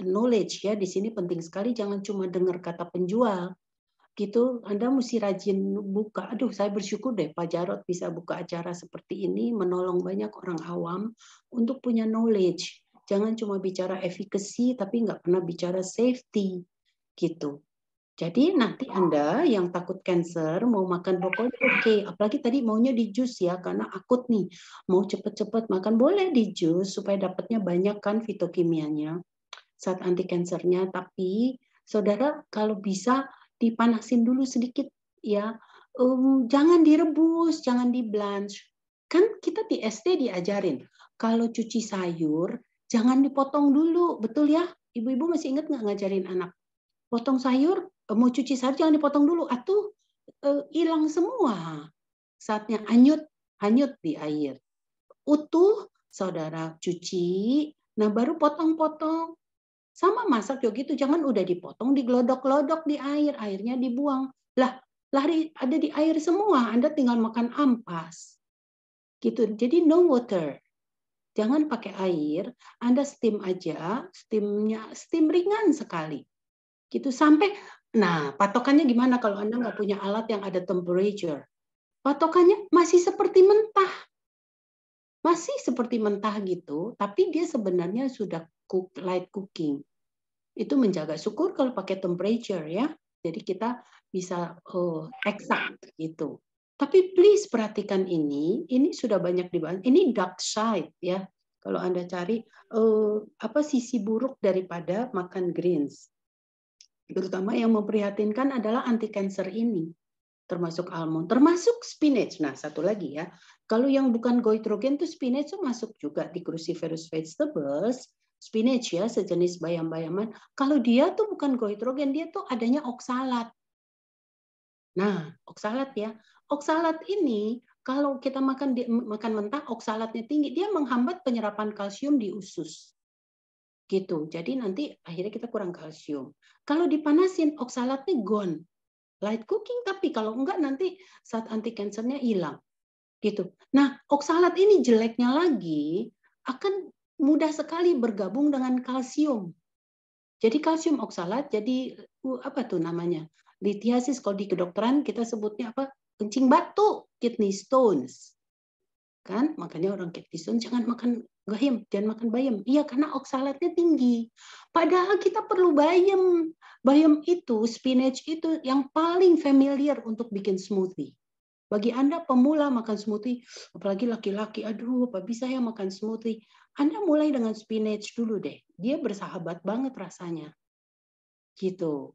knowledge ya di sini penting sekali. Jangan cuma dengar kata penjual, gitu Anda mesti rajin buka aduh saya bersyukur deh Pak Jarot bisa buka acara seperti ini menolong banyak orang awam untuk punya knowledge jangan cuma bicara efikasi tapi nggak pernah bicara safety gitu jadi nanti Anda yang takut cancer mau makan pokoknya oke, okay. apalagi tadi maunya di jus ya karena akut nih. Mau cepet-cepet makan boleh di jus supaya dapatnya banyak kan fitokimianya saat anti kansernya tapi saudara kalau bisa dipanasin dulu sedikit ya um, jangan direbus jangan di blanch kan kita di SD diajarin kalau cuci sayur jangan dipotong dulu betul ya ibu-ibu masih ingat nggak ngajarin anak potong sayur eh, mau cuci sayur jangan dipotong dulu atuh eh, hilang semua saatnya hanyut hanyut di air utuh saudara cuci nah baru potong-potong sama masak juga gitu, jangan udah dipotong, digelodok-gelodok di air, airnya dibuang. Lah, lari ada di air semua, Anda tinggal makan ampas. Gitu. Jadi no water. Jangan pakai air, Anda steam aja, steamnya steam ringan sekali. Gitu sampai nah, patokannya gimana kalau Anda nggak punya alat yang ada temperature? Patokannya masih seperti mentah masih seperti mentah gitu, tapi dia sebenarnya sudah cook, light cooking. Itu menjaga syukur kalau pakai temperature ya. Jadi kita bisa oh, exact gitu. Tapi please perhatikan ini, ini sudah banyak dibahas. Ini dark side ya. Kalau Anda cari eh, apa sisi buruk daripada makan greens. Terutama yang memprihatinkan adalah anti cancer ini termasuk almond, termasuk spinach. Nah, satu lagi ya, kalau yang bukan goitrogen itu spinach tuh masuk juga di cruciferous vegetables, spinach ya sejenis bayam-bayaman. Kalau dia tuh bukan goitrogen, dia tuh adanya oksalat. Nah, oksalat ya. Oksalat ini kalau kita makan makan mentah oksalatnya tinggi, dia menghambat penyerapan kalsium di usus. Gitu. Jadi nanti akhirnya kita kurang kalsium. Kalau dipanasin oksalatnya gone light cooking tapi kalau enggak nanti saat anti cancernya hilang gitu. Nah, oksalat ini jeleknya lagi akan mudah sekali bergabung dengan kalsium. Jadi kalsium oksalat jadi apa tuh namanya? Litiasis kalau di kedokteran kita sebutnya apa? Kencing batu, kidney stones kan makanya orang ketisun jangan makan gahim jangan makan bayam iya karena oksalatnya tinggi padahal kita perlu bayam bayam itu spinach itu yang paling familiar untuk bikin smoothie bagi Anda pemula makan smoothie, apalagi laki-laki, aduh, apa bisa ya makan smoothie? Anda mulai dengan spinach dulu deh. Dia bersahabat banget rasanya. Gitu.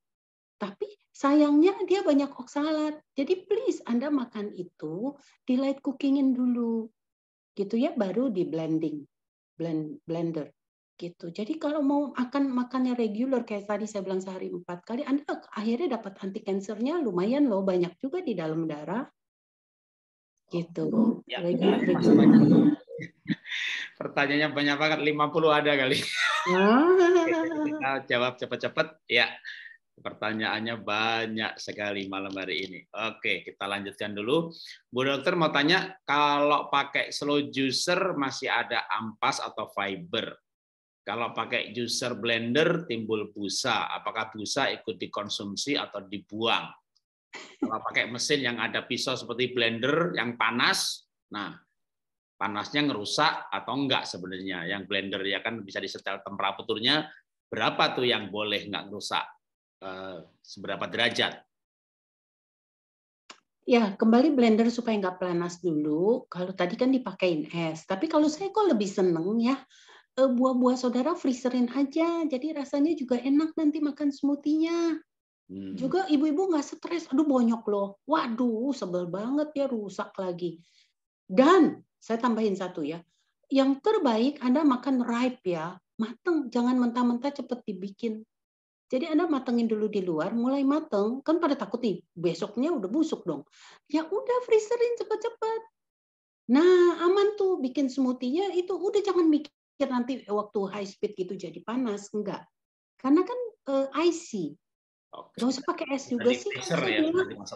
Tapi sayangnya dia banyak oksalat. Jadi please Anda makan itu di light cookingin dulu gitu ya baru di blending blend blender gitu. Jadi kalau mau akan makannya regular kayak tadi saya bilang sehari empat kali, Anda akhirnya dapat anti kansernya lumayan loh banyak juga di dalam darah. Gitu. Oh, oh, ya, regular, ya, [LAUGHS] Pertanyaannya banyak banget, 50 ada kali. Ah. Kita jawab cepat-cepat. Ya, Pertanyaannya banyak sekali malam hari ini. Oke, kita lanjutkan dulu. Bu dokter mau tanya, kalau pakai slow juicer masih ada ampas atau fiber? Kalau pakai juicer blender timbul busa. Apakah busa ikut dikonsumsi atau dibuang? Kalau pakai mesin yang ada pisau seperti blender yang panas, nah panasnya ngerusak atau enggak sebenarnya. Yang blender ya kan bisa disetel temperaturnya berapa tuh yang boleh nggak ngerusak Eh, seberapa derajat? Ya, kembali blender supaya nggak panas dulu. Kalau tadi kan dipakein es, tapi kalau saya kok lebih seneng ya eh, buah-buah saudara freezerin aja, jadi rasanya juga enak nanti makan smoothie-nya. Hmm. Juga ibu-ibu nggak -ibu stres, aduh bonyok loh, waduh sebel banget ya rusak lagi. Dan saya tambahin satu ya, yang terbaik Anda makan ripe ya, mateng, jangan mentah-mentah cepet dibikin. Jadi Anda matengin dulu di luar, mulai mateng, kan pada takut nih, besoknya udah busuk dong. Ya udah freezerin cepat-cepat. Nah, aman tuh bikin smoothie-nya itu udah jangan mikir nanti waktu high speed gitu jadi panas, enggak. Karena kan uh, icy. Oke. Gak usah pakai es juga Tadi sih. Freezer ya,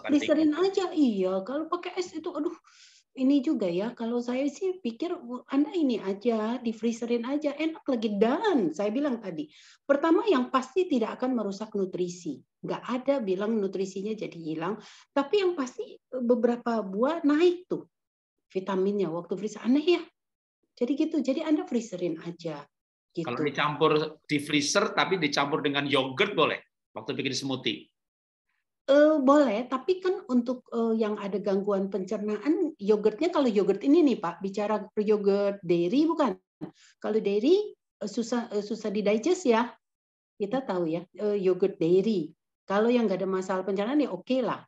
freezerin aja. Iya, kalau pakai es itu aduh ini juga ya kalau saya sih pikir oh, anda ini aja di freezerin aja enak lagi dan saya bilang tadi pertama yang pasti tidak akan merusak nutrisi nggak ada bilang nutrisinya jadi hilang tapi yang pasti eh, beberapa buah naik tuh vitaminnya waktu freezer aneh ya jadi gitu jadi anda freezerin aja gitu. kalau dicampur di freezer tapi dicampur dengan yogurt boleh waktu bikin smoothie Uh, boleh, tapi kan untuk uh, yang ada gangguan pencernaan, yogurtnya kalau yogurt ini nih Pak, bicara yogurt dairy bukan? Kalau dairy uh, susah uh, susah didigest ya, kita tahu ya uh, yogurt dairy. Kalau yang nggak ada masalah pencernaan ya oke okay lah,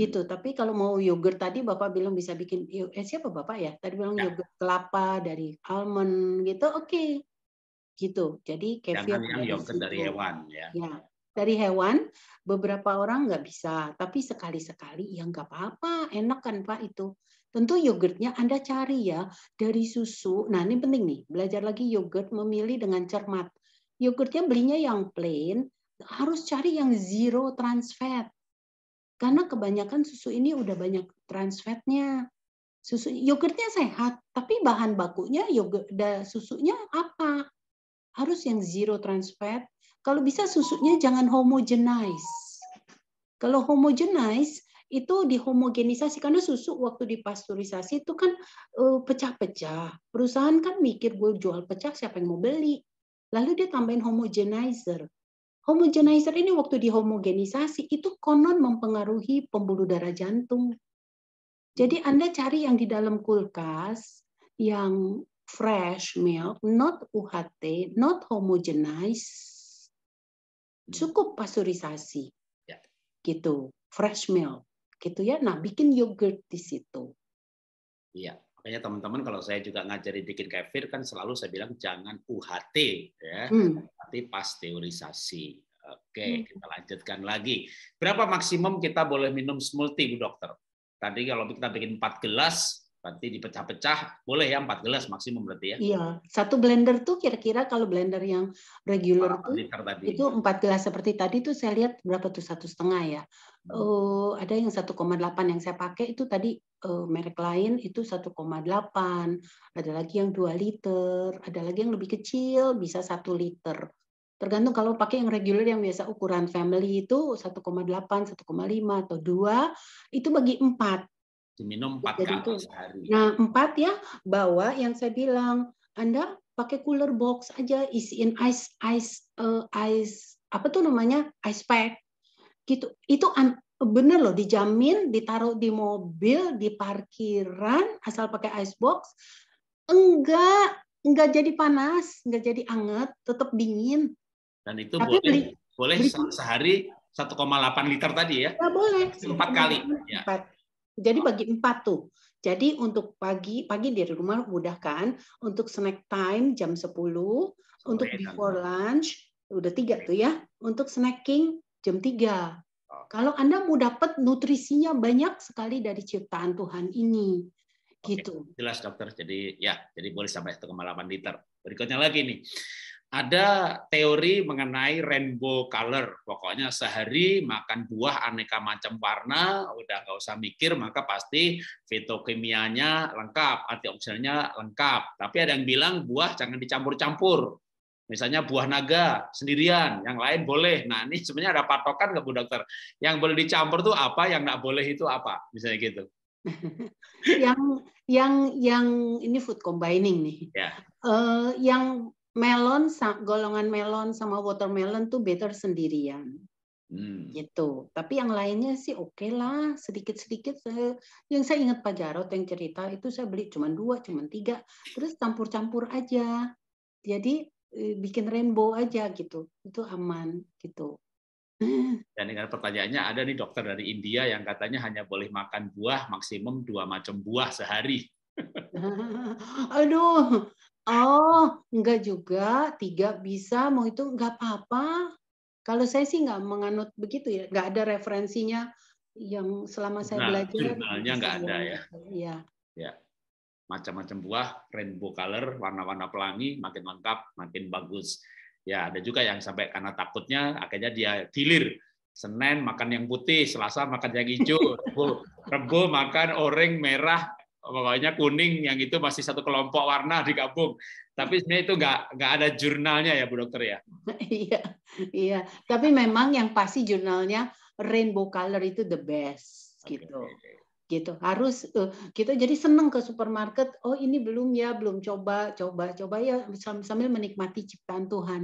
gitu. Tapi kalau mau yogurt tadi Bapak bilang bisa bikin, eh siapa Bapak ya? Tadi bilang ya. yogurt kelapa dari almond gitu, oke. Okay gitu. Jadi kefir Jangan yang yogurt dari hewan ya. ya dari hewan beberapa orang nggak bisa tapi sekali-sekali ya nggak apa-apa enak kan pak itu tentu yogurtnya anda cari ya dari susu nah ini penting nih belajar lagi yogurt memilih dengan cermat yogurtnya belinya yang plain harus cari yang zero trans fat karena kebanyakan susu ini udah banyak trans fatnya susu yogurtnya sehat tapi bahan bakunya yogurt da, susunya apa harus yang zero trans fat kalau bisa susunya jangan homogenize. Kalau homogenize itu dihomogenisasi karena susu waktu dipasturisasi itu kan eh, pecah-pecah. Perusahaan kan mikir gue jual pecah siapa yang mau beli. Lalu dia tambahin homogenizer. Homogenizer ini waktu dihomogenisasi itu konon mempengaruhi pembuluh darah jantung. Jadi Anda cari yang di dalam kulkas yang fresh milk, not UHT, not homogenized, cukup pasteurisasi ya. gitu fresh milk gitu ya nah bikin yogurt di situ iya makanya teman-teman kalau saya juga ngajari bikin kefir kan selalu saya bilang jangan UHT ya hmm. tapi pasteurisasi oke hmm. kita lanjutkan lagi berapa maksimum kita boleh minum smoothie bu dokter tadi kalau kita bikin empat gelas Berarti dipecah-pecah, boleh ya empat gelas maksimum berarti ya? Iya, satu blender tuh kira-kira kalau blender yang regular tuh, tadi. itu empat gelas seperti tadi tuh saya lihat berapa tuh satu setengah ya. Hmm. Uh, ada yang 1,8 yang saya pakai itu tadi uh, merek lain itu 1,8, ada lagi yang 2 liter, ada lagi yang lebih kecil bisa satu liter. Tergantung kalau pakai yang regular yang biasa ukuran family itu 1,8, 1,5 atau 2 itu bagi 4 diminum iya, empat kali sehari. Nah empat ya, bawa yang saya bilang Anda pakai cooler box aja isiin ice ice uh, ice apa tuh namanya ice pack gitu itu bener loh dijamin ditaruh di mobil di parkiran asal pakai ice box enggak enggak jadi panas enggak jadi anget tetap dingin dan itu Tapi boleh beli, boleh beli, sehari 1,8 liter tadi ya, ya boleh empat kali ya. Jadi oh. bagi empat tuh. Jadi untuk pagi, pagi dari rumah mudah kan. Untuk snack time jam 10. Sore, untuk ya, before kan. lunch, udah tiga tuh ya. Untuk snacking jam 3. Kalau Anda mau dapat nutrisinya banyak sekali dari ciptaan Tuhan ini. Oke, gitu. Jelas dokter. Jadi ya, jadi boleh sampai koma delapan liter. Berikutnya lagi nih ada teori mengenai rainbow color. Pokoknya sehari makan buah aneka macam warna, udah nggak usah mikir, maka pasti fitokimianya lengkap, antioksidannya lengkap. Tapi ada yang bilang buah jangan dicampur-campur. Misalnya buah naga sendirian, yang lain boleh. Nah ini sebenarnya ada patokan nggak Bu Dokter? Yang boleh dicampur tuh apa, yang nggak boleh itu apa? Misalnya gitu. [LAUGHS] yang yang yang ini food combining nih. Yeah. Ya. Uh, yang melon golongan melon sama watermelon tuh better sendirian hmm. gitu tapi yang lainnya sih oke okay lah sedikit sedikit yang saya ingat Pak Jarot yang cerita itu saya beli cuma dua cuma tiga terus campur campur aja jadi eh, bikin rainbow aja gitu itu aman gitu [LAUGHS] dan dengan pertanyaannya ada nih dokter dari India yang katanya hanya boleh makan buah maksimum dua macam buah sehari. [LAUGHS] Aduh, Oh, enggak juga, tiga bisa, mau itu enggak apa-apa. Kalau saya sih enggak menganut begitu ya, enggak ada referensinya yang selama saya nah, belajar. Jurnalnya enggak ada ya. Iya. Ya. Macam-macam buah, rainbow color, warna-warna pelangi, makin lengkap, makin bagus. Ya, ada juga yang sampai karena takutnya akhirnya dia hilir, Senin makan yang putih, Selasa makan yang hijau, [LAUGHS] rebu makan oranye, merah, bawahnya kuning yang itu masih satu kelompok warna [LAUGHS] di kampung tapi sebenarnya itu nggak nggak ada jurnalnya ya bu dokter ya [LAUGHS] iya iya tapi memang yang pasti jurnalnya rainbow color itu the best gitu gitu harus uh, kita jadi seneng ke supermarket oh ini belum ya belum coba coba coba ya sambil menikmati ciptaan Tuhan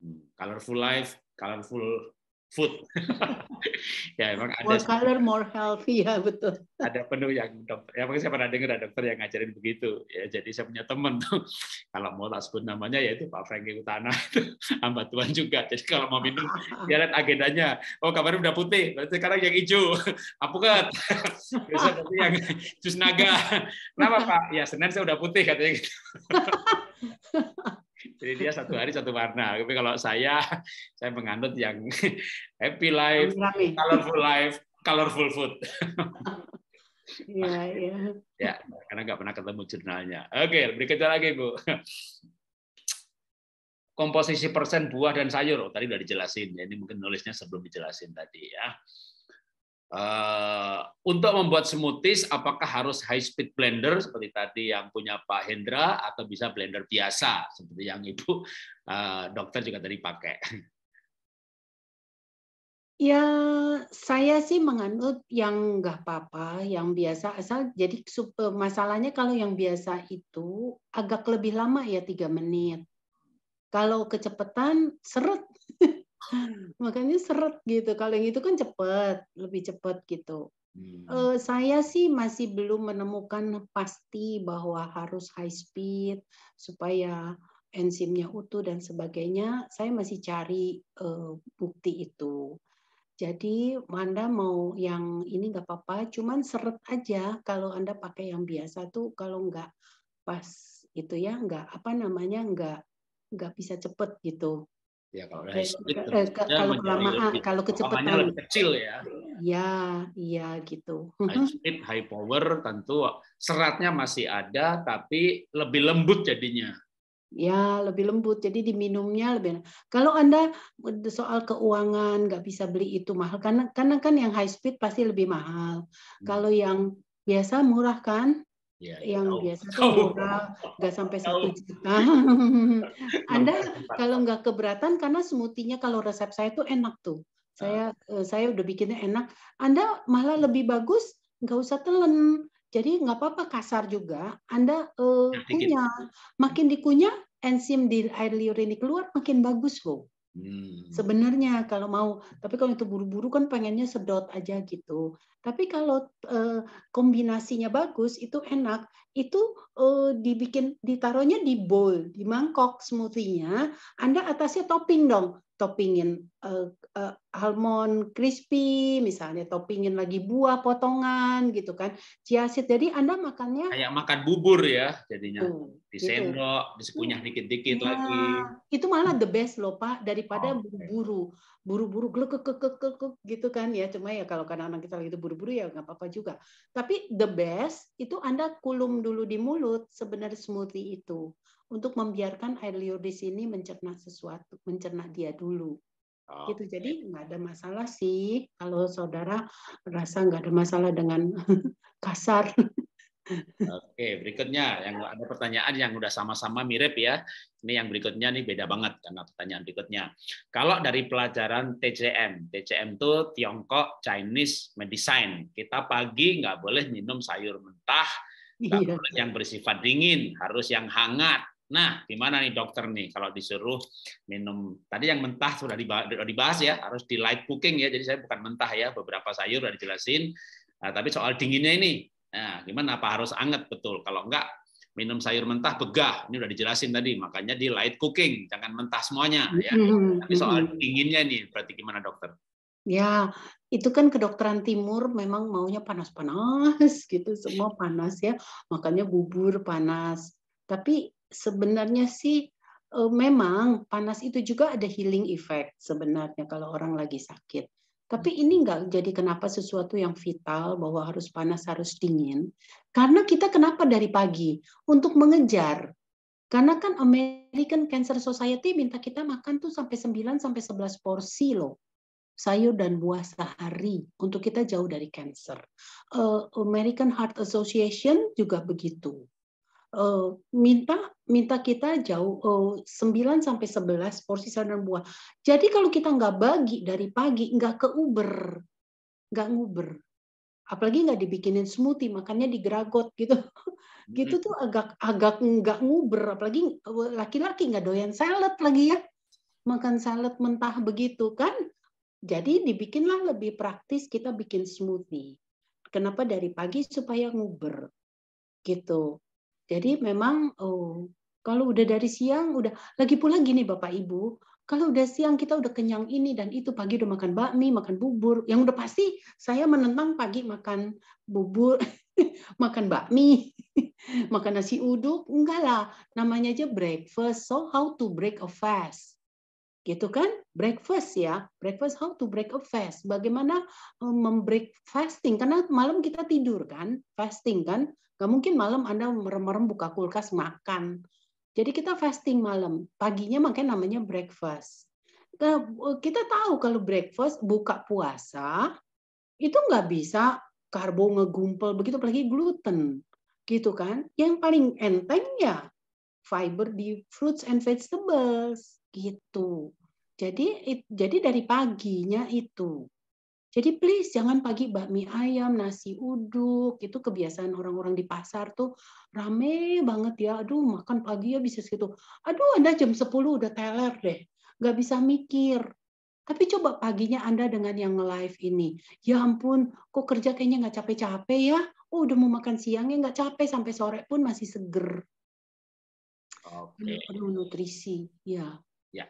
hmm, colorful life colorful food. [LAUGHS] ya emang ada. More color, more healthy ya betul. Ada penuh yang dokter. Ya makanya saya pernah dengar ada dokter yang ngajarin begitu. Ya jadi saya punya teman tuh [LAUGHS] kalau mau tak sebut namanya yaitu Pak Franky Utana itu [LAUGHS] hamba Tuhan juga. Jadi kalau mau minum dia lihat agendanya. Oh kemarin udah putih, berarti sekarang yang hijau. Apukat. Besok nanti yang jus naga. Kenapa Pak? Ya Senin saya udah putih katanya gitu. Jadi dia satu hari satu warna. Tapi kalau saya, [LAUGHS] saya menganut yang [LAUGHS] happy life, colorful life, colorful food. [LAUGHS] Iya, iya. Ya, karena nggak pernah ketemu jurnalnya. Oke, berikutnya lagi, Bu. Komposisi persen buah dan sayur. Oh, tadi udah dijelasin. ini mungkin nulisnya sebelum dijelasin tadi ya. Eh, untuk membuat smoothies, apakah harus high speed blender seperti tadi yang punya Pak Hendra atau bisa blender biasa seperti yang Ibu eh, dokter juga tadi pakai? Ya, saya sih menganut yang nggak apa-apa, yang biasa asal jadi masalahnya kalau yang biasa itu agak lebih lama ya tiga menit. Kalau kecepatan seret [GASPS] makanya seret gitu kalau yang itu kan cepet lebih cepet gitu hmm. uh, saya sih masih belum menemukan pasti bahwa harus high speed supaya enzimnya utuh dan sebagainya saya masih cari uh, bukti itu jadi Anda mau yang ini nggak apa-apa, cuman seret aja kalau Anda pakai yang biasa tuh kalau nggak pas itu ya nggak apa namanya nggak nggak bisa cepet gitu ya kalau high speed eh, ya kalau kelamaan lebih, kalau kecepatan lebih kecil ya ya iya gitu high mm-hmm. speed high power tentu seratnya masih ada tapi lebih lembut jadinya ya lebih lembut jadi diminumnya lebih enak. kalau anda soal keuangan nggak bisa beli itu mahal karena karena kan yang high speed pasti lebih mahal hmm. kalau yang biasa murah kan Ya, yang tahu. biasa tuh nggak sampai satu juta. [LAUGHS] Anda kalau nggak keberatan karena smoothie-nya kalau resep saya tuh enak tuh. Saya uh. saya udah bikinnya enak. Anda malah lebih bagus nggak usah telan. Jadi nggak apa-apa kasar juga. Anda uh, kunyah, gitu. makin dikunyah enzim di air liur ini keluar makin bagus loh. Hmm. Sebenarnya kalau mau, tapi kalau itu buru-buru kan pengennya sedot aja gitu. Tapi kalau eh, kombinasinya bagus, itu enak. Itu eh, dibikin ditaruhnya di bowl, di mangkok smoothie-nya. Anda atasnya topping dong, toppingin eh, eh, almond crispy misalnya, toppingin lagi buah potongan gitu kan. seed. Jadi Anda makannya kayak makan bubur ya jadinya. Tuh, Disendok, gitu. disekunyah hmm. dikit-dikit ya, lagi. Itu malah the best loh Pak daripada buru-buru. Oh, okay. Buru-buru glek gitu kan ya. Cuma ya kalau kan anak kita lagi buru buru-buru ya nggak apa-apa juga. Tapi the best itu Anda kulum dulu di mulut sebenarnya smoothie itu untuk membiarkan air liur di sini mencerna sesuatu, mencerna dia dulu. Oh, gitu jadi nggak ada masalah sih kalau saudara merasa nggak ada masalah dengan [LAUGHS] kasar Oke, berikutnya yang ada pertanyaan yang udah sama-sama mirip ya. Ini yang berikutnya nih beda banget karena pertanyaan berikutnya. Kalau dari pelajaran TCM, TCM itu Tiongkok Chinese Medicine. Kita pagi nggak boleh minum sayur mentah, nggak iya. boleh yang bersifat dingin, harus yang hangat. Nah, gimana nih dokter nih kalau disuruh minum tadi yang mentah sudah dibahas ya, harus di light cooking ya. Jadi saya bukan mentah ya, beberapa sayur sudah dijelasin. Nah, tapi soal dinginnya ini Nah, gimana? Apa harus anget betul? Kalau enggak, minum sayur mentah begah. Ini udah dijelasin tadi. Makanya di light cooking, jangan mentah semuanya. Ya. Mm-hmm. Tapi soal mm-hmm. dinginnya nih, berarti gimana dokter? Ya, itu kan kedokteran timur memang maunya panas-panas [LAUGHS] gitu, semua panas ya. Makanya bubur panas. Tapi sebenarnya sih eh, memang panas itu juga ada healing effect sebenarnya kalau orang lagi sakit. Tapi ini hmm. nggak jadi kenapa sesuatu yang vital bahwa harus panas harus dingin. Karena kita kenapa dari pagi untuk mengejar. Karena kan American Cancer Society minta kita makan tuh sampai 9 sampai 11 porsi loh sayur dan buah sehari untuk kita jauh dari cancer. Eh, American Heart Association juga begitu. Eh, minta minta kita jauh uh, eh, 9 sampai 11 porsi sayur dan buah. Jadi kalau kita nggak bagi dari pagi nggak ke Uber, nggak nguber. Apalagi nggak dibikinin smoothie, makannya digeragot gitu. [LAUGHS] gitu tuh agak agak nggak nguber, apalagi eh, laki-laki nggak doyan salad lagi ya. Makan salad mentah begitu kan. Jadi dibikinlah lebih praktis kita bikin smoothie. Kenapa dari pagi supaya nguber gitu. Jadi memang oh, kalau udah dari siang udah lagi pula gini Bapak Ibu, kalau udah siang kita udah kenyang ini dan itu pagi udah makan bakmi, makan bubur. Yang udah pasti saya menentang pagi makan bubur, [LAUGHS] makan bakmi, [LAUGHS] makan nasi uduk, enggak lah. Namanya aja breakfast. So how to break a fast? Gitu kan? Breakfast ya. Breakfast how to break a fast. Bagaimana eh, membreak fasting? Karena malam kita tidur kan, fasting kan. Gak mungkin malam Anda merem-merem buka kulkas makan. Jadi kita fasting malam. Paginya makanya namanya breakfast. Kita tahu kalau breakfast buka puasa itu nggak bisa karbo ngegumpel begitu apalagi gluten gitu kan. Yang paling enteng ya fiber di fruits and vegetables gitu. Jadi jadi dari paginya itu jadi please jangan pagi bakmi ayam, nasi uduk, itu kebiasaan orang-orang di pasar tuh rame banget ya. Aduh makan pagi ya bisa segitu. Aduh Anda jam 10 udah teler deh. Nggak bisa mikir. Tapi coba paginya Anda dengan yang live ini. Ya ampun, kok kerja kayaknya nggak capek-capek ya. Oh, udah mau makan siangnya nggak capek sampai sore pun masih seger. Oke. Okay. nutrisi, ya. Ya.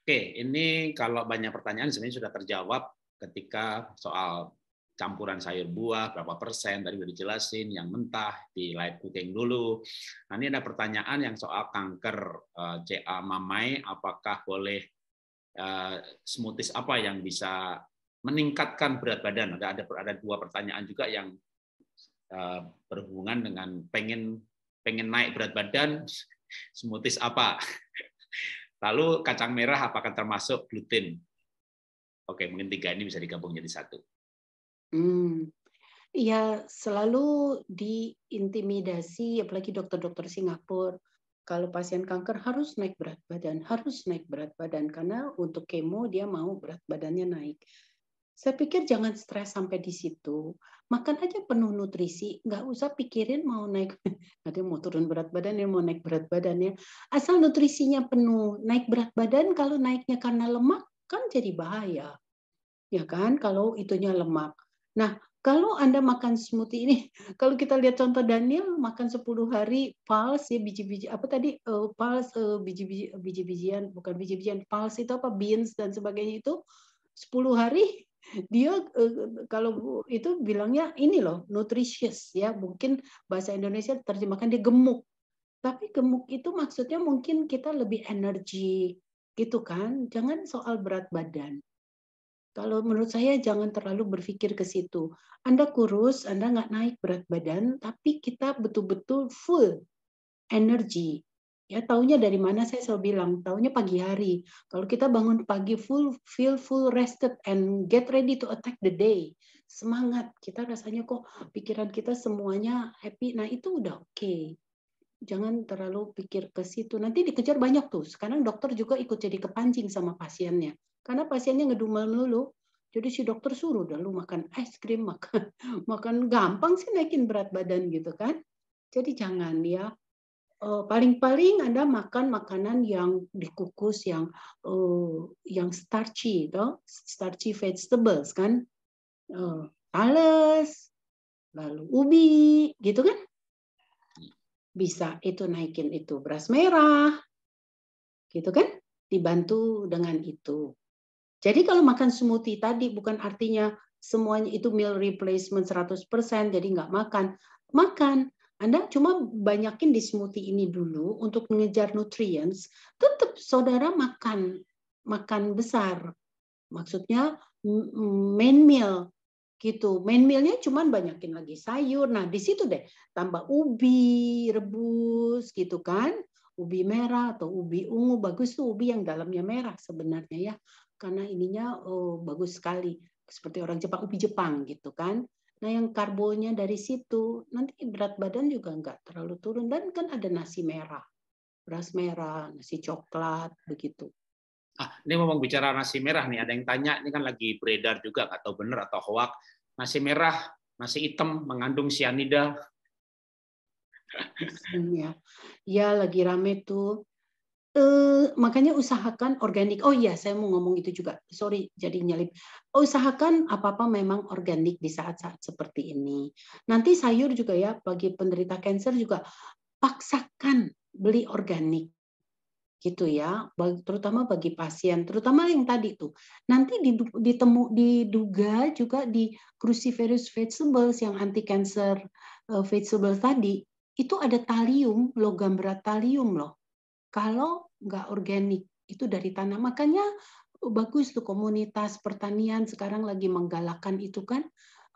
Oke, ini kalau banyak pertanyaan sebenarnya sudah terjawab ketika soal campuran sayur buah berapa persen tadi sudah dijelasin yang mentah di light cooking dulu. Nah, ini ada pertanyaan yang soal kanker uh, eh, CA mamai apakah boleh uh, smoothies apa yang bisa meningkatkan berat badan? Ada ada ada dua pertanyaan juga yang uh, berhubungan dengan pengen pengen naik berat badan smoothies apa? Lalu kacang merah apakah termasuk gluten? Oke, mungkin tiga ini bisa digabung jadi satu. Hmm. Ya, selalu diintimidasi, apalagi dokter-dokter Singapura. Kalau pasien kanker harus naik berat badan, harus naik berat badan. Karena untuk kemo dia mau berat badannya naik. Saya pikir jangan stres sampai di situ. Makan aja penuh nutrisi, nggak usah pikirin mau naik, [LAUGHS] nanti mau turun berat badan, ya, mau naik berat badannya. Asal nutrisinya penuh, naik berat badan kalau naiknya karena lemak, kan jadi bahaya. Ya kan kalau itunya lemak. Nah, kalau Anda makan smoothie ini, [LAUGHS] kalau kita lihat contoh Daniel makan 10 hari pals ya biji-biji apa tadi uh, pals uh, biji-biji biji-bijian bukan biji-bijian pals itu apa beans dan sebagainya itu 10 hari [LAUGHS] dia eh, kalau itu bilangnya ini loh nutritious ya mungkin bahasa Indonesia terjemahkan dia gemuk tapi gemuk itu maksudnya mungkin kita lebih energi gitu kan jangan soal berat badan kalau menurut saya jangan terlalu berpikir ke situ anda kurus anda nggak naik berat badan tapi kita betul-betul full energi ya tahunya dari mana saya selalu bilang tahunya pagi hari kalau kita bangun pagi full feel full rested and get ready to attack the day semangat kita rasanya kok pikiran kita semuanya happy nah itu udah oke okay jangan terlalu pikir ke situ. Nanti dikejar banyak tuh. Sekarang dokter juga ikut jadi kepancing sama pasiennya. Karena pasiennya ngedumel melulu. Jadi si dokter suruh dah lu makan es krim, makan [LAUGHS] makan gampang sih naikin berat badan gitu kan. Jadi jangan ya. Eh, paling-paling Anda makan makanan yang dikukus yang eh, yang starchy, toh? Gitu. starchy vegetables kan, eh, talas lalu ubi, gitu kan? bisa itu naikin itu beras merah, gitu kan? Dibantu dengan itu. Jadi kalau makan smoothie tadi bukan artinya semuanya itu meal replacement 100%, jadi nggak makan. Makan, Anda cuma banyakin di smoothie ini dulu untuk mengejar nutrients, tetap saudara makan, makan besar. Maksudnya main meal, gitu. Main mealnya cuman banyakin lagi sayur. Nah di situ deh tambah ubi rebus gitu kan, ubi merah atau ubi ungu bagus tuh ubi yang dalamnya merah sebenarnya ya karena ininya oh, bagus sekali seperti orang Jepang ubi Jepang gitu kan. Nah yang karbonnya dari situ nanti berat badan juga nggak terlalu turun dan kan ada nasi merah beras merah nasi coklat begitu Ah, ini ngomong bicara nasi merah nih, ada yang tanya, ini kan lagi beredar juga, nggak tahu benar atau hoak. Nasi merah, nasi hitam mengandung sianida. Ya, ya lagi rame tuh. Eh, makanya usahakan organik. Oh iya, saya mau ngomong itu juga. Sorry, jadi nyelip Usahakan apa-apa memang organik di saat-saat seperti ini. Nanti sayur juga ya, bagi penderita kanker juga paksakan beli organik gitu ya terutama bagi pasien terutama yang tadi tuh nanti ditemu diduga juga di cruciferous vegetables yang anti cancer eh, vegetables tadi itu ada talium logam berat talium loh kalau nggak organik itu dari tanah makanya oh, bagus tuh komunitas pertanian sekarang lagi menggalakkan itu kan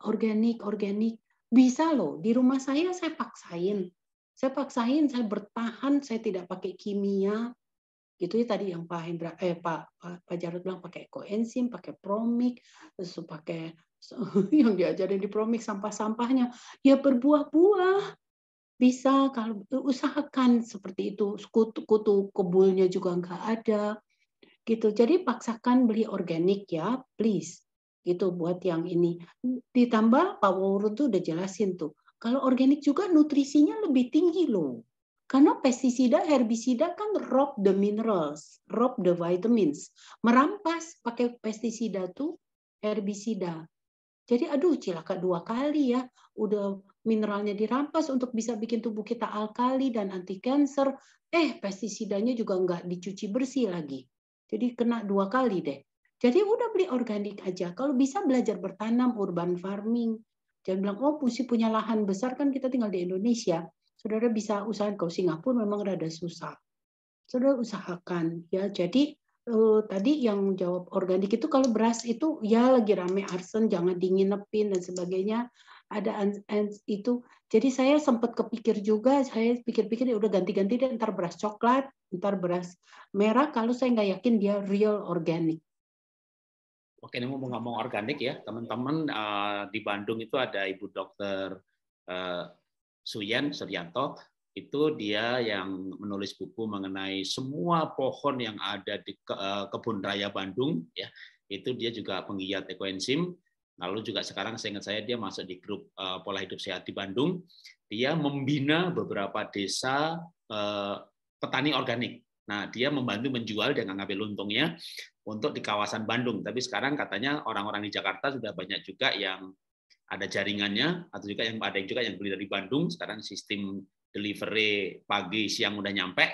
organik organik bisa loh di rumah saya saya paksain saya paksain saya bertahan saya tidak pakai kimia Gitu ya tadi yang Pak Hendra eh Pak Pak Jarod bilang pakai koenzim, pakai promik, terus pakai [LAUGHS] yang diajarin di promik sampah-sampahnya ya berbuah-buah bisa kalau usahakan seperti itu kutu, kutu kebulnya juga nggak ada gitu jadi paksakan beli organik ya please gitu buat yang ini ditambah Pak Wawur tuh udah jelasin tuh kalau organik juga nutrisinya lebih tinggi loh karena pestisida, herbisida kan rob the minerals, rob the vitamins. Merampas pakai pestisida tuh herbisida. Jadi aduh cilaka dua kali ya, udah mineralnya dirampas untuk bisa bikin tubuh kita alkali dan anti cancer. Eh pestisidanya juga nggak dicuci bersih lagi. Jadi kena dua kali deh. Jadi udah beli organik aja. Kalau bisa belajar bertanam urban farming. Jangan bilang oh mesti punya lahan besar kan kita tinggal di Indonesia saudara bisa usahakan ke Singapura memang rada susah saudara usahakan ya jadi uh, tadi yang jawab organik itu kalau beras itu ya lagi rame arsen jangan dingin nepin dan sebagainya ada ans itu jadi saya sempat kepikir juga saya pikir-pikir ya udah ganti-ganti deh ntar beras coklat ntar beras merah kalau saya nggak yakin dia real organik Oke, ini mau ngomong organik ya, teman-teman uh, di Bandung itu ada Ibu Dokter eh, Suyan Suryanto itu dia yang menulis buku mengenai semua pohon yang ada di eh, kebun raya Bandung ya itu dia juga penggiat ekoenzim lalu juga sekarang saya ingat saya dia masuk di grup eh, pola hidup sehat di Bandung dia membina beberapa desa eh, petani organik nah dia membantu menjual dengan ngambil untungnya untuk di kawasan Bandung tapi sekarang katanya orang-orang di Jakarta sudah banyak juga yang ada jaringannya atau juga yang ada juga yang beli dari Bandung sekarang sistem delivery pagi siang udah nyampe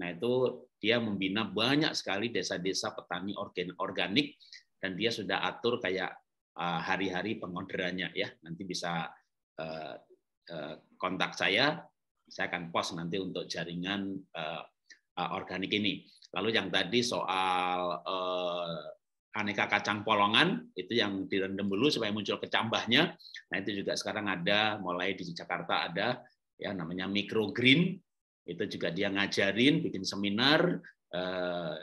nah itu dia membina banyak sekali desa-desa petani organ organik dan dia sudah atur kayak eh, hari-hari pengorderannya ya nanti bisa eh, eh, kontak saya saya akan post nanti untuk jaringan organik ini lalu yang tadi soal aneka kacang polongan itu yang direndam dulu supaya muncul kecambahnya. Nah itu juga sekarang ada mulai di Jakarta ada ya namanya microgreen itu juga dia ngajarin bikin seminar eh,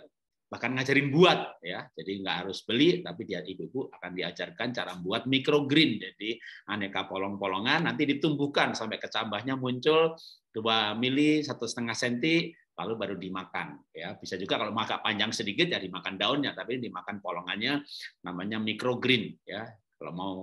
bahkan ngajarin buat ya jadi nggak harus beli tapi dia ibu-ibu akan diajarkan cara buat microgreen jadi aneka polong-polongan nanti ditumbuhkan sampai kecambahnya muncul dua mili satu setengah senti lalu baru dimakan ya bisa juga kalau makan panjang sedikit ya dimakan daunnya tapi dimakan polongannya namanya microgreen ya kalau mau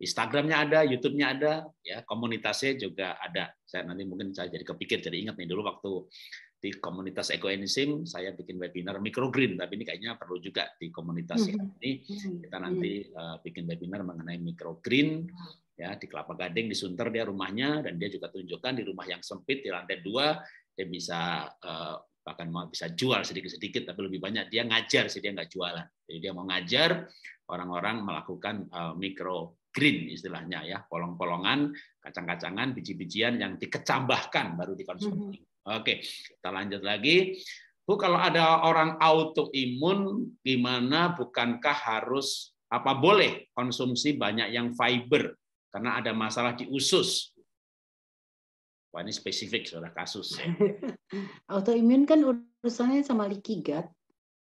Instagramnya ada, YouTube-nya ada, ya komunitasnya juga ada. Saya nanti mungkin saya jadi kepikir, jadi ingat nih dulu waktu di komunitas ekoenism saya bikin webinar microgreen, tapi ini kayaknya perlu juga di komunitas mm-hmm. ini mm-hmm. kita mm-hmm. nanti uh, bikin webinar mengenai microgreen ya di Kelapa Gading di Sunter dia rumahnya dan dia juga tunjukkan di rumah yang sempit di lantai dua dia bisa eh, bahkan mau bisa jual sedikit-sedikit tapi lebih banyak dia ngajar sih dia nggak jualan jadi dia mau ngajar orang-orang melakukan eh, mikro green istilahnya ya polong-polongan kacang-kacangan biji-bijian yang dikecambahkan baru dikonsumsi mm -hmm. oke kita lanjut lagi Bu kalau ada orang autoimun gimana bukankah harus apa boleh konsumsi banyak yang fiber karena ada masalah di usus Wah ini spesifik sudah kasus. Ya. [LAUGHS] Autoimun kan urusannya sama likigat.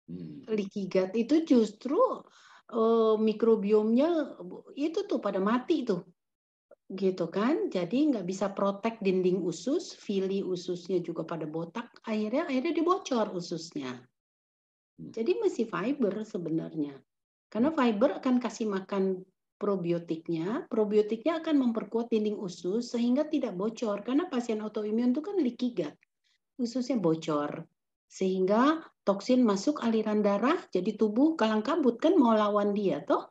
Hmm. Likigat itu justru uh, mikrobiomnya itu tuh pada mati tuh, gitu kan? Jadi nggak bisa protek dinding usus, fili ususnya juga pada botak. Akhirnya akhirnya dibocor ususnya. Hmm. Jadi masih fiber sebenarnya, karena hmm. fiber akan kasih makan probiotiknya, probiotiknya akan memperkuat dinding usus sehingga tidak bocor. Karena pasien autoimun itu kan leaky gut, ususnya bocor. Sehingga toksin masuk aliran darah, jadi tubuh kalang kabut kan mau lawan dia, toh?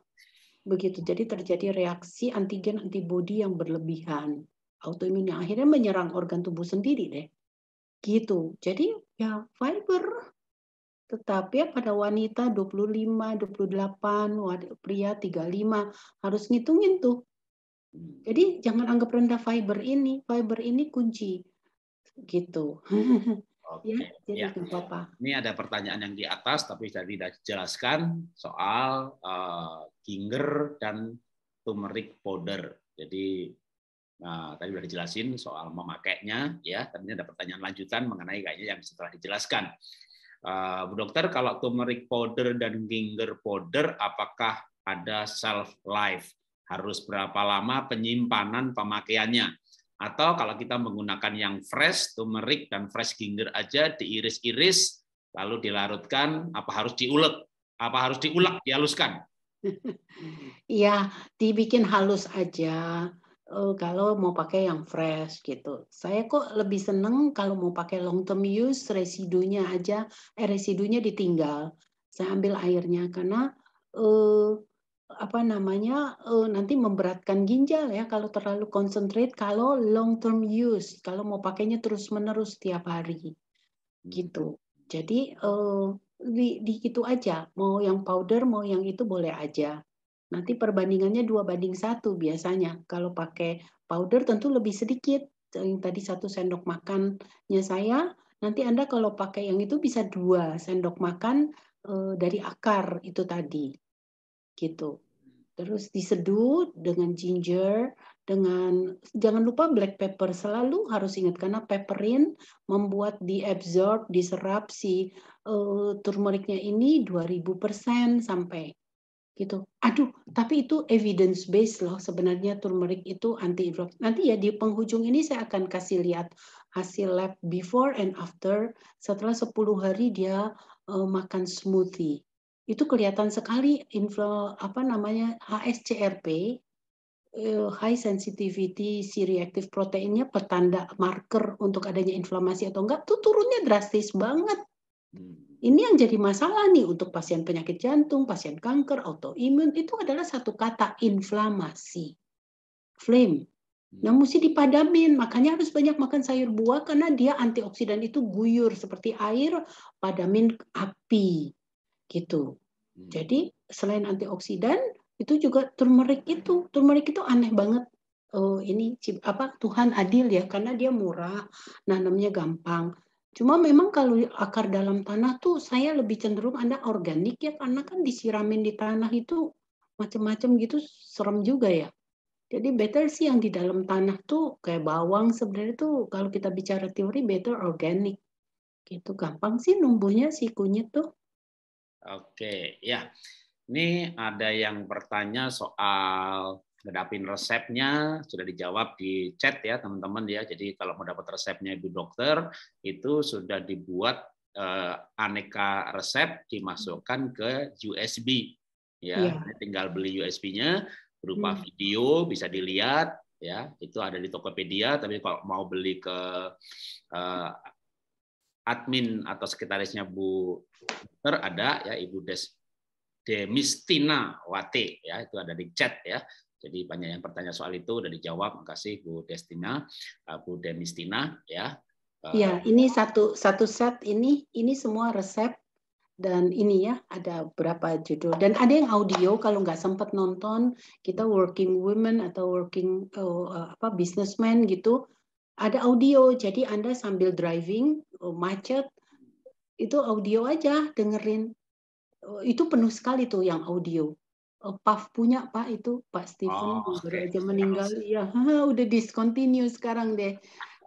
Begitu, jadi terjadi reaksi antigen antibodi yang berlebihan. Autoimun yang akhirnya menyerang organ tubuh sendiri deh. Gitu, jadi ya fiber tetapi pada wanita 25, 28, pria 35 harus ngitungin tuh. Jadi jangan anggap rendah fiber ini, fiber ini kunci gitu. [LAUGHS] Ya, Oke. Ya, jadi ya. apa Ini ada pertanyaan yang di atas tapi tadi sudah dijelaskan soal uh, ginger dan turmeric powder. Jadi nah, tadi sudah dijelasin soal memakainya ya, tapi ini ada pertanyaan lanjutan mengenai kayaknya yang setelah dijelaskan. Eh, Bu dokter, kalau turmeric powder dan ginger powder, apakah ada shelf life? Harus berapa lama penyimpanan pemakaiannya? Atau kalau kita menggunakan yang fresh, turmeric dan fresh ginger aja diiris-iris, lalu dilarutkan, apa harus diulek? Apa harus diulek, dihaluskan? [LAUGHS] Iya, dibikin halus aja. Eh, kalau mau pakai yang fresh gitu. Saya kok lebih seneng kalau mau pakai long term use residunya aja, eh residunya ditinggal. Saya ambil airnya karena eh, apa namanya eh, nanti memberatkan ginjal ya kalau terlalu konsentrat kalau long term use kalau mau pakainya terus menerus setiap hari gitu. Hmm. Jadi eh, di, di gitu aja mau yang powder mau yang itu boleh aja Nanti perbandingannya dua banding satu biasanya. Kalau pakai powder tentu lebih sedikit. Yang tadi satu sendok makannya saya, nanti Anda kalau pakai yang itu bisa dua sendok makan e, dari akar itu tadi. Gitu. Terus diseduh dengan ginger, dengan jangan lupa black pepper selalu harus ingat karena pepperin membuat diabsorb diserap si uh, eh, turmeriknya ini 2000% sampai gitu. Aduh, tapi itu evidence based loh sebenarnya turmeric itu anti inflam. Nanti ya di penghujung ini saya akan kasih lihat hasil lab before and after setelah 10 hari dia uh, makan smoothie. Itu kelihatan sekali influ apa namanya HSCRP uh, eh, high sensitivity C reactive proteinnya petanda marker untuk adanya inflamasi atau enggak tuh turunnya drastis banget. Hmm ini yang jadi masalah nih untuk pasien penyakit jantung, pasien kanker, autoimun itu adalah satu kata inflamasi. Flame. Nah, mesti dipadamin. Makanya harus banyak makan sayur buah karena dia antioksidan itu guyur seperti air, padamin api. Gitu. Hmm. Jadi, selain antioksidan, itu juga turmeric itu. Turmeric itu aneh banget. Oh, ini apa Tuhan adil ya karena dia murah, nanamnya gampang Cuma memang kalau akar dalam tanah tuh saya lebih cenderung Anda organik ya karena kan disiramin di tanah itu macam-macam gitu serem juga ya. Jadi better sih yang di dalam tanah tuh kayak bawang sebenarnya tuh kalau kita bicara teori better organik. Gitu gampang sih numbuhnya si kunyit tuh. Oke, ya. Ini ada yang bertanya soal ngedapin resepnya sudah dijawab di chat ya teman-teman ya. Jadi kalau mau dapat resepnya ibu dokter itu sudah dibuat uh, aneka resep dimasukkan ke USB ya. Yeah. Tinggal beli USB-nya berupa hmm. video bisa dilihat ya. Itu ada di Tokopedia tapi kalau mau beli ke uh, admin atau sekretarisnya Bu dokter ada ya Ibu Des Demistina Wate ya itu ada di chat ya jadi banyak yang bertanya soal itu udah dijawab. Makasih Bu Destina, eh, Bu Demistina ya. Eh, ya, ini satu satu set ini ini semua resep dan ini ya ada berapa judul dan ada yang audio kalau nggak sempat nonton kita working women atau working uh, apa businessman gitu ada audio jadi anda sambil driving oh, macet itu audio aja dengerin oh, itu penuh sekali tuh yang audio Eh, Puff punya Pak itu Pak Stephen oh, baru aja meninggal. Iya, udah discontinue sekarang deh.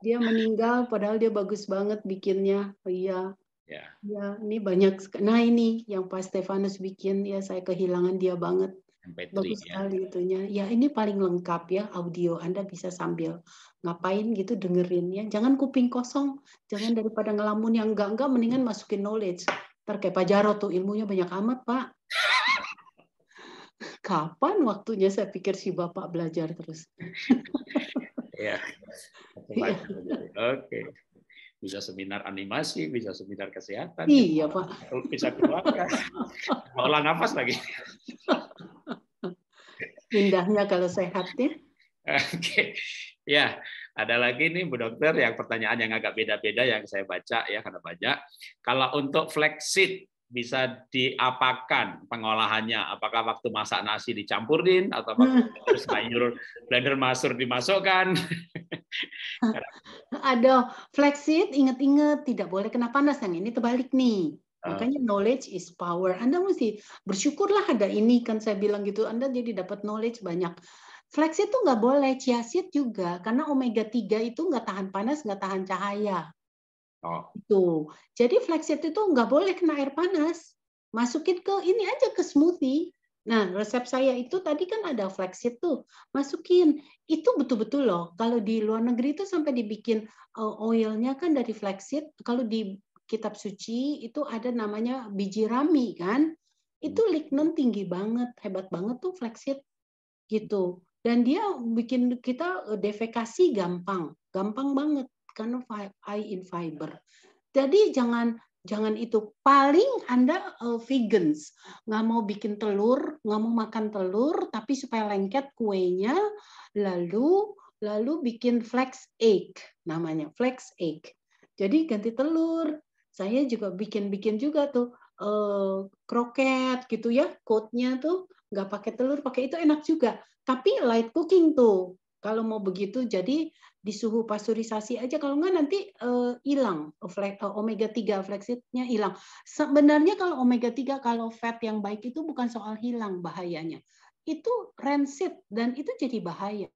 Dia meninggal padahal dia bagus banget bikinnya. Iya. Yeah. Ya, iya, ini banyak. Nah ini yang Pak Stefanus bikin ya saya kehilangan dia banget. MP3, bagus ya. sekali itunya. Ya ini paling lengkap ya audio. Anda bisa sambil ngapain gitu dengerin ya. Jangan kuping kosong. Jangan daripada ngelamun yang enggak-enggak mendingan masukin knowledge. terkait Pak Jarot tuh ilmunya banyak amat Pak kapan waktunya saya pikir si bapak belajar terus. [LAUGHS] ya. ya. Oke. Bisa seminar animasi, bisa seminar kesehatan. Iya, Pak. Bisa keluarga. olah nafas lagi. [LAUGHS] Indahnya kalau sehat ya. Oke. Ya, ada lagi nih Bu Dokter yang pertanyaan yang agak beda-beda yang saya baca ya karena banyak. Kalau untuk flexit bisa diapakan pengolahannya? Apakah waktu masak nasi dicampurin atau hmm. waktu sayur blender masur dimasukkan? Ah, ada flexit, ingat-ingat tidak boleh kena panas. Yang ini terbalik nih. Ah. Makanya knowledge is power. Anda mesti bersyukurlah ada ini kan saya bilang gitu. Anda jadi dapat knowledge banyak. Flexit itu nggak boleh, chia seed juga karena omega 3 itu nggak tahan panas, nggak tahan cahaya. Oh. Itu. Jadi flaxseed itu nggak boleh kena air panas. Masukin ke ini aja ke smoothie. Nah, resep saya itu tadi kan ada flaxseed tuh, masukin. Itu betul-betul loh. Kalau di luar negeri itu sampai dibikin eh, oilnya kan dari flaxseed. Kalau di kitab suci itu ada namanya biji rami kan. Itu hmm. lignin tinggi banget, hebat banget tuh flaxseed gitu. Dan dia bikin kita eh, defekasi gampang, gampang banget karena high in fiber. Jadi jangan jangan itu paling anda uh, vegans nggak mau bikin telur nggak mau makan telur tapi supaya lengket kuenya lalu lalu bikin flex egg namanya flex egg jadi ganti telur saya juga bikin bikin juga tuh uh, kroket gitu ya coatnya tuh nggak pakai telur pakai itu enak juga tapi light cooking tuh kalau mau begitu jadi di suhu pasteurisasi aja kalau nggak nanti uh, hilang eh, omega 3 fleksitnya hilang. Sebenarnya kalau omega 3 kalau fat yang baik itu bukan soal hilang bahayanya. Itu rancid dan itu jadi bahaya.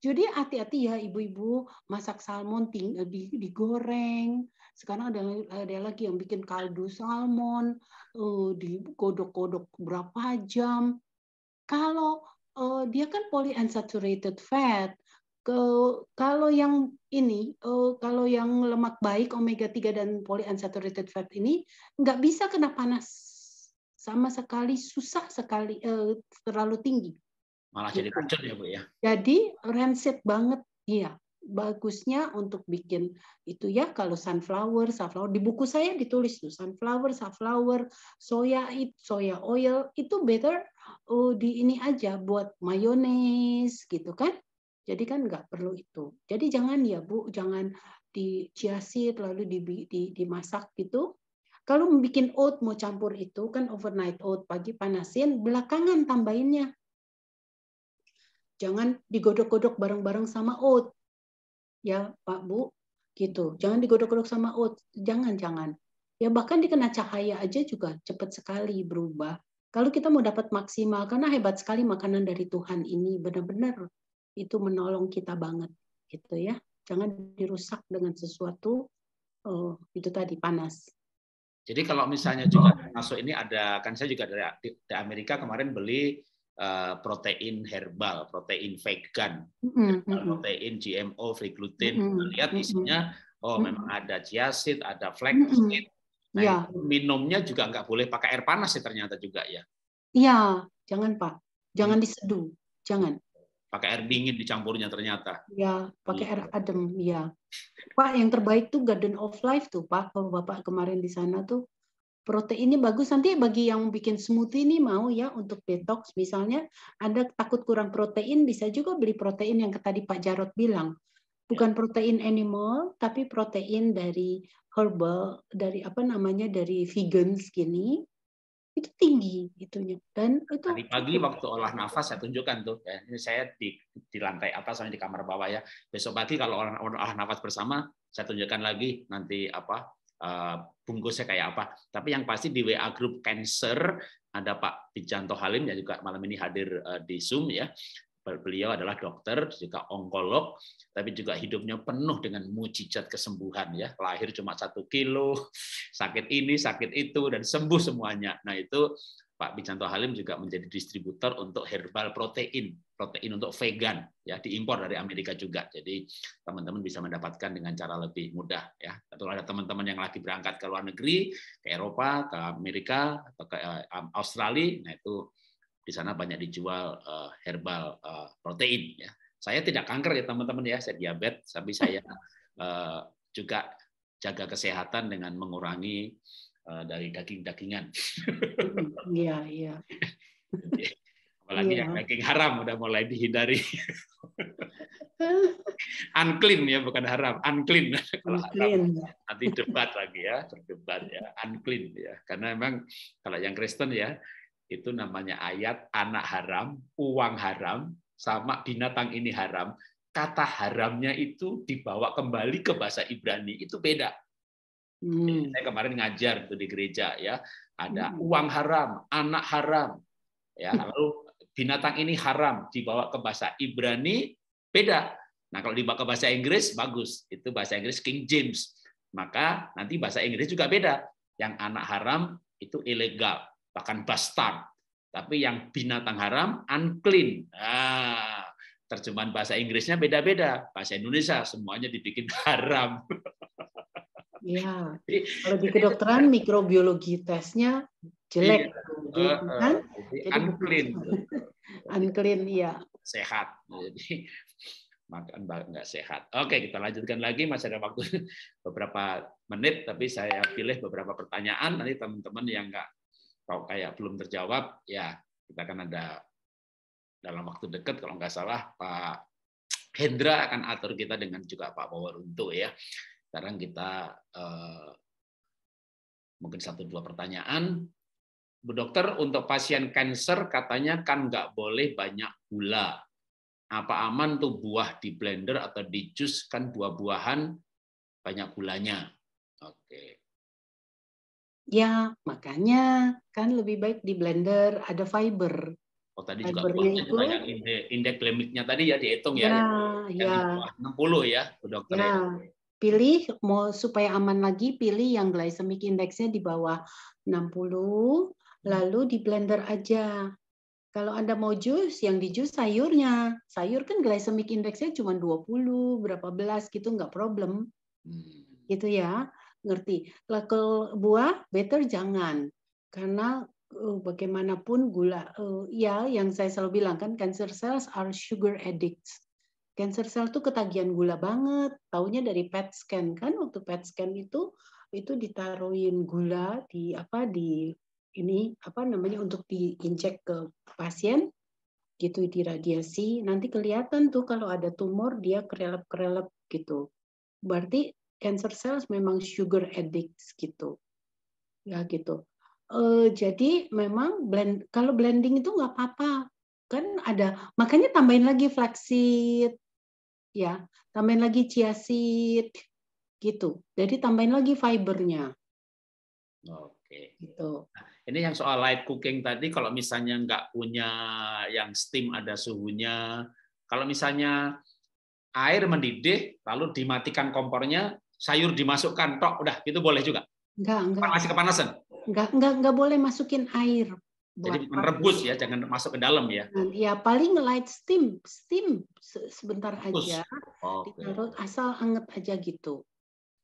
Jadi hati-hati ya ibu-ibu masak salmon eh, digoreng. Sekarang ada ada lagi yang bikin kaldu salmon uh, kodok-kodok berapa jam. Kalau uh, dia kan polyunsaturated fat kalau yang ini, eh, kalau yang lemak baik omega 3 dan polyunsaturated fat ini nggak bisa kena panas sama sekali, susah sekali, eh, terlalu tinggi. Malah jadi kencur ya bu ya. Jadi rancid banget, iya. Bagusnya untuk bikin itu ya kalau sunflower, sunflower di buku saya ditulis tuh sunflower, sunflower, soya, it, soya oil itu better oh, di ini aja buat mayones gitu kan jadi kan nggak perlu itu. Jadi jangan ya Bu, jangan di terlalu lalu di, di, dimasak gitu. Kalau bikin oat mau campur itu kan overnight oat pagi panasin, belakangan tambahinnya. Jangan digodok-godok bareng-bareng sama oat. Ya Pak Bu, gitu. Jangan digodok-godok sama oat. Jangan, jangan. Ya bahkan dikena cahaya aja juga cepat sekali berubah. Kalau kita mau dapat maksimal, karena hebat sekali makanan dari Tuhan ini, benar-benar itu menolong kita banget gitu ya jangan dirusak dengan sesuatu oh itu tadi panas jadi kalau misalnya juga masuk ini ada kan saya juga dari, di Amerika kemarin beli uh, protein herbal protein vegan mm -hmm. protein GMO free gluten mm -hmm. lihat isinya oh mm -hmm. memang ada chiasid ada flaxseed mm -hmm. Nah, ya. minumnya juga nggak boleh pakai air panas sih ternyata juga ya. Iya, jangan Pak. Jangan hmm. diseduh, jangan pakai air dingin dicampurnya ternyata. Ya, pakai air iya. adem, ya. Pak, yang terbaik tuh Garden of Life tuh, Pak. Kalau Bapak kemarin di sana tuh proteinnya bagus. Nanti bagi yang bikin smoothie ini mau ya untuk detox misalnya, Anda takut kurang protein, bisa juga beli protein yang tadi Pak Jarot bilang. Bukan protein animal, tapi protein dari herbal, dari apa namanya, dari vegan skinny itu tinggi itunya dan itu tadi pagi waktu olah nafas saya tunjukkan tuh ya, ini saya di, di lantai atas sama di kamar bawah ya besok pagi kalau olah, olah nafas bersama saya tunjukkan lagi nanti apa Uh, bungkusnya kayak apa. Tapi yang pasti di WA grup cancer ada Pak Bijanto Halim yang juga malam ini hadir uh, di Zoom ya beliau adalah dokter, juga onkolog, tapi juga hidupnya penuh dengan mujizat kesembuhan ya. Lahir cuma satu kilo, sakit ini, sakit itu, dan sembuh semuanya. Nah itu Pak Bicanto Halim juga menjadi distributor untuk herbal protein, protein untuk vegan ya diimpor dari Amerika juga. Jadi teman-teman bisa mendapatkan dengan cara lebih mudah ya. Atau ada teman-teman yang lagi berangkat ke luar negeri, ke Eropa, ke Amerika, atau ke eh, Australia, nah itu di sana banyak dijual uh, herbal uh, protein. Ya. Saya tidak kanker ya teman-teman ya, saya diabetes, tapi saya uh, [LAUGHS] juga jaga kesehatan dengan mengurangi uh, dari daging-dagingan. Hmm, iya, iya. Apalagi iya. yang daging haram udah mulai dihindari. [LAUGHS] unclean ya, bukan haram, unclean. [LAUGHS] kalau haram nanti debat lagi ya, terdebat ya, unclean ya. Karena memang kalau yang Kristen ya, itu namanya ayat anak haram, uang haram, sama binatang ini haram. Kata haramnya itu dibawa kembali ke bahasa Ibrani itu beda. Hmm. Saya kemarin ngajar itu di gereja ya, ada hmm. uang haram, anak haram, ya hmm. lalu binatang ini haram dibawa ke bahasa Ibrani beda. Nah kalau dibawa ke bahasa Inggris bagus, itu bahasa Inggris King James. Maka nanti bahasa Inggris juga beda. Yang anak haram itu ilegal, bahkan bastard. Tapi yang binatang haram, unclean. Nah, terjemahan bahasa Inggrisnya beda-beda. Bahasa Indonesia semuanya dibikin [LAUGHS] haram. Iya. kalau di kedokteran mikrobiologi tesnya jelek, iya. uh, uh, kan? unclean. [LAUGHS] unclean iya. Sehat. Jadi makan nggak sehat. Oke, kita lanjutkan lagi. Masih ada waktu [LAUGHS] beberapa menit, tapi saya pilih beberapa pertanyaan. Nanti teman-teman yang nggak kalau kayak belum terjawab ya kita akan ada dalam waktu dekat kalau nggak salah Pak Hendra akan atur kita dengan juga Pak Power untuk ya. Sekarang kita eh, mungkin satu dua pertanyaan. Bu dokter, untuk pasien kanker katanya kan nggak boleh banyak gula. Apa aman tuh buah di blender atau di jus kan buah-buahan banyak gulanya? Oke. Ya, makanya kan lebih baik di blender ada fiber. Oh, tadi Fibernya juga itu, juga yang indeks, indeks tadi ya dihitung ya. Nah, ya, ya. 60 ya, Bu dokter. Ya. Nah, pilih mau supaya aman lagi pilih yang glycemic indeksnya di bawah 60 hmm. lalu di blender aja. Kalau Anda mau jus, yang di jus sayurnya. Sayur kan glycemic indeksnya cuma 20, berapa belas gitu, nggak problem. Hmm. Gitu ya ngerti. Kalau buah better jangan karena eh, bagaimanapun gula ya yang saya selalu bilang kan cancer cells are sugar addicts. Cancer cell tuh ketagihan gula banget. Taunya dari PET scan kan waktu PET scan itu itu ditaruhin gula di apa di ini apa namanya untuk diinjek ke pasien gitu di radiasi nanti kelihatan tuh kalau ada tumor dia kerelap-kerelap gitu. Berarti cancer cells memang sugar addicts gitu ya gitu uh, jadi memang blend kalau blending itu nggak apa-apa kan ada makanya tambahin lagi flaxseed ya tambahin lagi chia seed gitu jadi tambahin lagi fibernya oke gitu ini yang soal light cooking tadi kalau misalnya nggak punya yang steam ada suhunya kalau misalnya air mendidih lalu dimatikan kompornya sayur dimasukkan tok udah gitu boleh juga enggak enggak masih kepanasan enggak enggak enggak boleh masukin air jadi merebus ya jangan masuk ke dalam ya ya paling light steam steam sebentar aja ditaruh asal anget aja gitu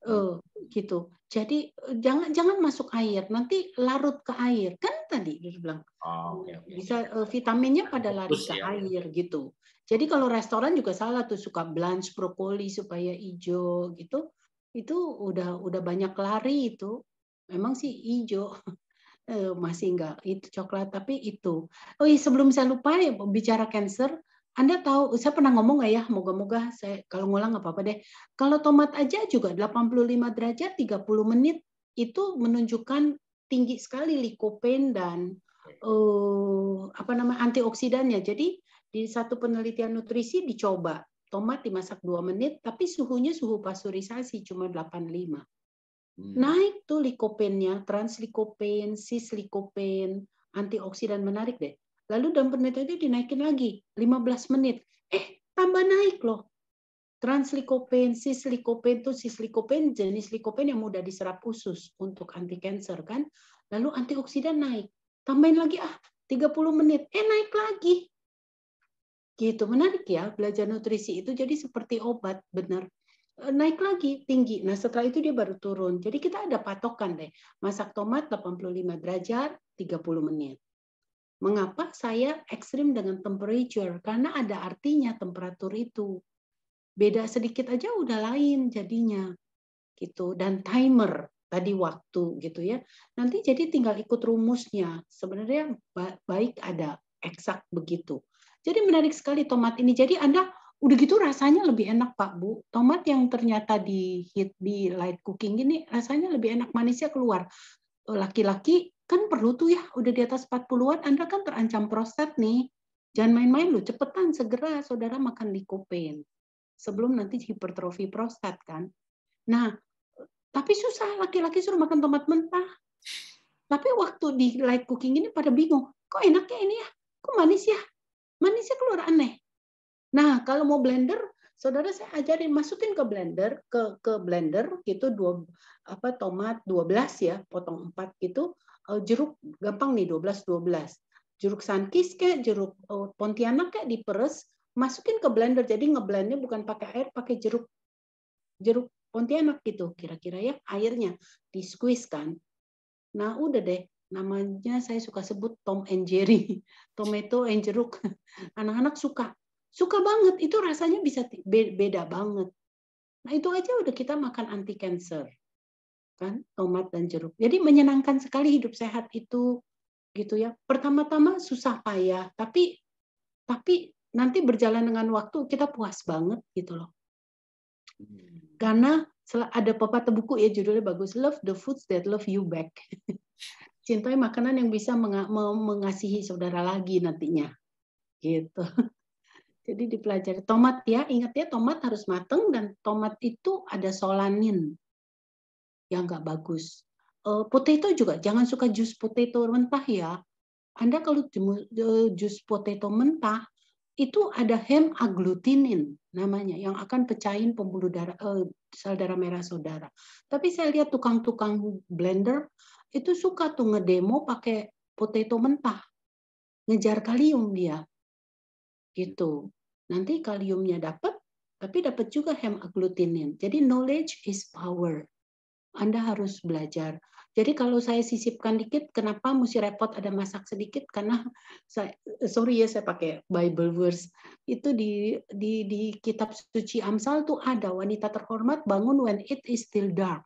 Uh, gitu. Jadi eh, jangan jangan masuk air, nanti larut ke air. Kan tadi dia bilang oh, okay, okay. bisa uh, vitaminnya pada larut ke ya. air gitu. Jadi kalau restoran juga salah tuh suka blanch brokoli supaya hijau gitu itu udah udah banyak lari itu memang sih hijau [LAUGHS] eh, masih enggak itu coklat tapi itu oh iya sebelum saya lupa ya, bicara cancer anda tahu saya pernah ngomong nggak ya moga-moga saya kalau ngulang nggak apa-apa deh kalau tomat aja juga 85 derajat 30 menit itu menunjukkan tinggi sekali likopen dan uh, apa nama antioksidannya jadi di satu penelitian nutrisi dicoba tomat dimasak dua menit tapi suhunya suhu pasteurisasi cuma 85. Hmm. Naik tuh likopennya, translikopen, sislikopen, antioksidan menarik deh. Lalu dalam penelitian itu dinaikin lagi 15 menit. Eh, tambah naik loh. Translikopen, sislikopen tuh sislikopen jenis likopen yang mudah diserap usus untuk anti cancer kan. Lalu antioksidan naik. Tambahin lagi ah 30 menit. Eh naik lagi. Gitu, menarik ya belajar nutrisi itu jadi seperti obat, benar e, naik lagi tinggi. Nah, setelah itu dia baru turun. Jadi kita ada patokan deh. Masak tomat 85 derajat 30 menit. Mengapa saya ekstrim dengan temperature? Karena ada artinya temperatur itu. Beda sedikit aja udah lain jadinya. Gitu. Dan timer tadi waktu gitu ya. Nanti jadi tinggal ikut rumusnya. Sebenarnya baik ada eksak begitu. Jadi menarik sekali tomat ini. Jadi Anda udah gitu rasanya lebih enak Pak Bu. Tomat yang ternyata di heat di light cooking ini rasanya lebih enak manisnya keluar. Laki-laki kan perlu tuh ya udah di atas 40-an Anda kan terancam prostat nih. Jangan main-main lu, cepetan segera saudara makan likopen. Sebelum nanti hipertrofi prostat kan. Nah, tapi susah laki-laki suruh makan tomat mentah. Tapi waktu di light cooking ini pada bingung, kok enaknya ini ya? Kok manis ya? manisnya keluar aneh. Nah, kalau mau blender, saudara saya ajarin masukin ke blender, ke ke blender gitu dua apa tomat 12 ya, potong 4 gitu, eh, jeruk gampang nih 12 12. Jeruk sankis kayak jeruk eh, Pontianak kayak diperes, masukin ke blender. Jadi ngeblendnya bukan pakai air, pakai jeruk jeruk Pontianak gitu kira-kira ya airnya di kan. Nah, udah deh namanya saya suka sebut Tom and Jerry, tomato and jeruk. Anak-anak suka, suka banget. Itu rasanya bisa beda banget. Nah itu aja udah kita makan anti cancer, kan? Tomat dan jeruk. Jadi menyenangkan sekali hidup sehat itu, gitu ya. Pertama-tama susah payah, tapi tapi nanti berjalan dengan waktu kita puas banget gitu loh. Hmm. Karena ada pepatah buku ya judulnya bagus, Love the Foods That Love You Back. [LAUGHS] cintai makanan yang bisa meng mengasihi saudara lagi nantinya. Gitu. [LAUGHS] Jadi dipelajari tomat ya, ingat ya tomat harus mateng dan tomat itu ada solanin yang nggak bagus. Uh, potato juga jangan suka jus potato mentah ya. Anda kalau eh, jus potato mentah itu ada hem aglutinin namanya yang akan pecahin pembuluh darah eh, sel darah merah saudara. Tapi saya lihat tukang-tukang blender itu suka tuh ngedemo pakai potato mentah. Ngejar kalium dia. Gitu. Nanti kaliumnya dapat, tapi dapat juga hemaglutinin. Jadi knowledge is power. Anda harus belajar. Jadi kalau saya sisipkan dikit, kenapa mesti repot ada masak sedikit? Karena [LAUGHS] saya, sorry ya saya pakai Bible verse itu di di di kitab suci Amsal tuh ada wanita terhormat bangun when it is still dark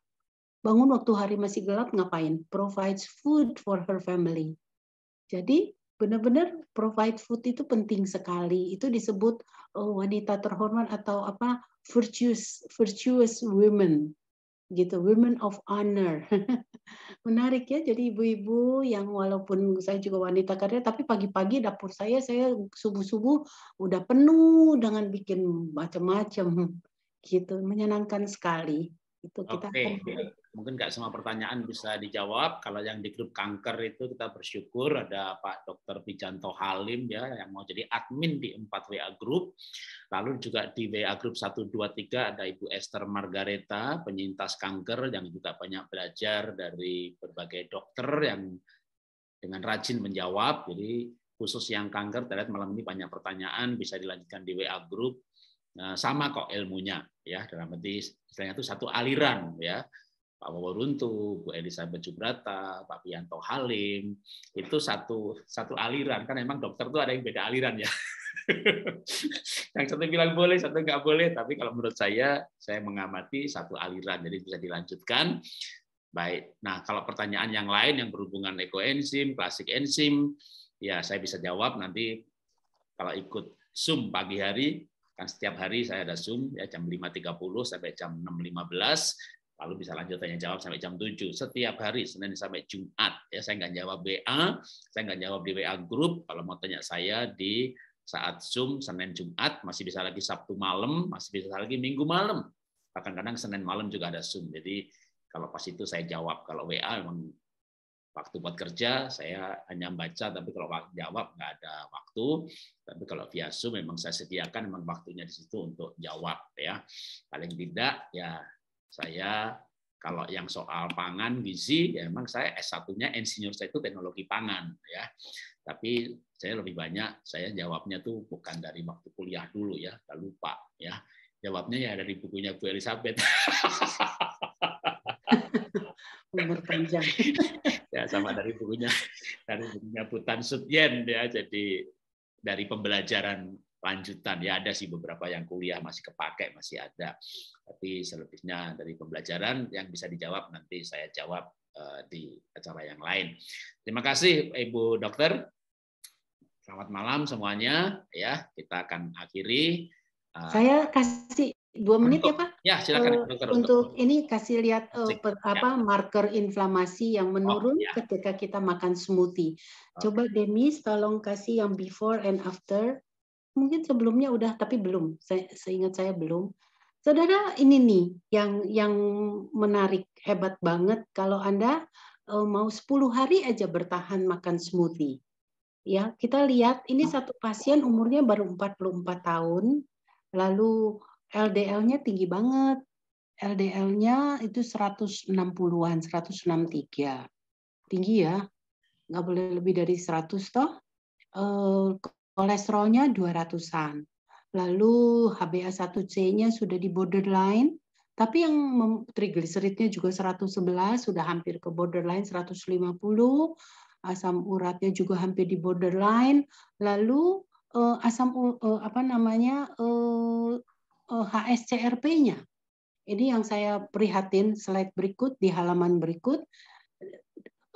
bangun waktu hari masih gelap ngapain? Provides food for her family. Jadi benar-benar provide food itu penting sekali. Itu disebut oh, wanita terhormat atau apa virtuous virtuous women gitu women of honor [LAUGHS] menarik ya jadi ibu-ibu yang walaupun saya juga wanita karir tapi pagi-pagi dapur saya saya subuh-subuh udah penuh dengan bikin macam-macam gitu menyenangkan sekali itu kita okay mungkin nggak semua pertanyaan bisa dijawab. Kalau yang di grup kanker itu kita bersyukur ada Pak Dr. Bijanto Halim ya yang mau jadi admin di 4 WA grup. Lalu juga di WA grup 123 ada Ibu Esther Margareta, penyintas kanker yang juga banyak belajar dari berbagai dokter yang dengan rajin menjawab. Jadi khusus yang kanker, terlihat malam ini banyak pertanyaan bisa dilanjutkan di WA grup. Nah, sama kok ilmunya ya dalam arti istilahnya itu satu aliran ya Pak Mawaruntu, Bu Elizabeth Jubrata, Pak Pianto Halim, itu satu satu aliran. Kan memang dokter itu ada yang beda aliran ya. [LAUGHS] yang satu bilang boleh, satu nggak boleh. Tapi kalau menurut saya, saya mengamati satu aliran. Jadi bisa dilanjutkan. Baik. Nah, kalau pertanyaan yang lain yang berhubungan ekoenzim, klasik enzim, ya saya bisa jawab nanti kalau ikut Zoom pagi hari, kan setiap hari saya ada Zoom ya jam 5.30 sampai jam belas. Lalu bisa lanjut tanya jawab sampai jam 7 setiap hari Senin sampai Jumat. Ya, saya nggak jawab WA, saya nggak jawab di WA grup. Kalau mau tanya saya di saat Zoom Senin Jumat, masih bisa lagi Sabtu malam, masih bisa lagi Minggu malam. Bahkan kadang Senin malam juga ada Zoom. Jadi kalau pas itu saya jawab. Kalau WA memang waktu buat kerja saya hanya baca tapi kalau jawab nggak ada waktu tapi kalau via Zoom memang saya sediakan memang waktunya di situ untuk jawab ya paling tidak ya saya kalau yang soal pangan gizi ya memang saya s satunya, insinyur saya itu teknologi pangan ya. Tapi saya lebih banyak saya jawabnya tuh bukan dari waktu kuliah dulu ya, tak lupa ya. Jawabnya ya dari bukunya Bu Elizabeth. [LAUGHS] Umur panjang. [LAUGHS] ya sama dari bukunya dari bukunya Putan Sutyen ya. Jadi dari pembelajaran lanjutan ya ada sih beberapa yang kuliah masih kepakai masih ada tapi selebihnya dari pembelajaran yang bisa dijawab nanti saya jawab eh, di acara yang lain terima kasih ibu dokter selamat malam semuanya ya kita akan akhiri eh, saya kasih dua menit ya, untuk, ya pak ya silakan uh, dokter, untuk ini kasih lihat uh, per, ya. apa marker inflamasi yang oh, menurun oh, ya. ketika kita makan smoothie okay. coba Demis tolong kasih yang before and after mungkin sebelumnya udah tapi belum saya seingat saya belum saudara ini nih yang yang menarik hebat banget kalau anda eh, mau 10 hari aja bertahan makan smoothie ya kita lihat ini oh. satu pasien umurnya baru 44 tahun lalu LDL-nya tinggi banget LDL-nya itu 160-an 163 tinggi ya nggak boleh lebih dari 100 toh eh, kolesterolnya 200-an. Lalu HbA1c-nya sudah di borderline, tapi yang trigliseridnya juga 111, sudah hampir ke borderline 150, asam uratnya juga hampir di borderline, lalu uh, asam uh, apa namanya uh, eh, uh, HSCRP-nya. Ini yang saya prihatin slide berikut di halaman berikut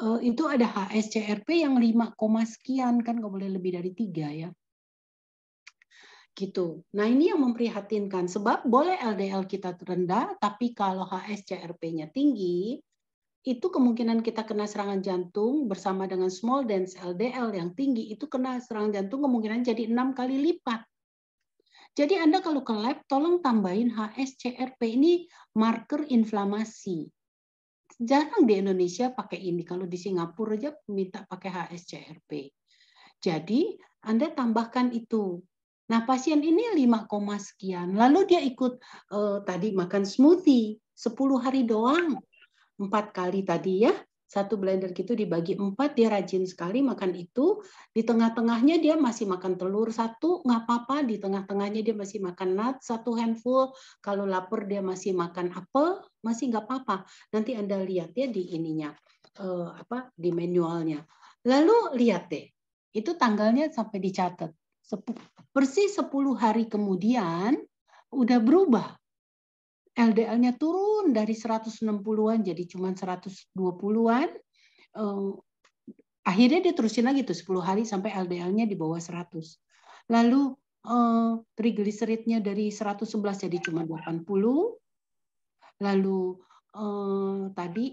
Eh, itu ada HSCRP yang 5, sekian kan nggak boleh lebih dari tiga ya gitu. Nah ini yang memprihatinkan sebab boleh LDL kita rendah, tapi kalau HSCRP-nya tinggi, itu kemungkinan kita kena serangan jantung bersama dengan small dense LDL yang tinggi itu kena serangan jantung kemungkinan jadi enam kali lipat. Jadi Anda kalau ke lab tolong tambahin HSCRP ini marker inflamasi jarang di Indonesia pakai ini. Kalau di Singapura aja minta pakai HSCRP. Jadi Anda tambahkan itu. Nah pasien ini 5, sekian. Lalu dia ikut eh, tadi makan smoothie 10 hari doang. Empat kali tadi ya satu blender gitu dibagi empat dia rajin sekali makan itu di tengah-tengahnya dia masih makan telur satu nggak apa-apa di tengah-tengahnya dia masih makan nut satu handful kalau lapar dia masih makan apel masih nggak apa-apa nanti anda lihat ya di ininya uh, apa di manualnya lalu lihat deh itu tanggalnya sampai dicatat persis 10 hari kemudian udah berubah LDL-nya turun dari 160-an jadi cuma 120-an. Ehm, akhirnya dia terusin lagi tuh 10 hari sampai LDL-nya di bawah 100. Lalu ehm, trigliseridnya dari 111 jadi cuma 80. Lalu ehm, tadi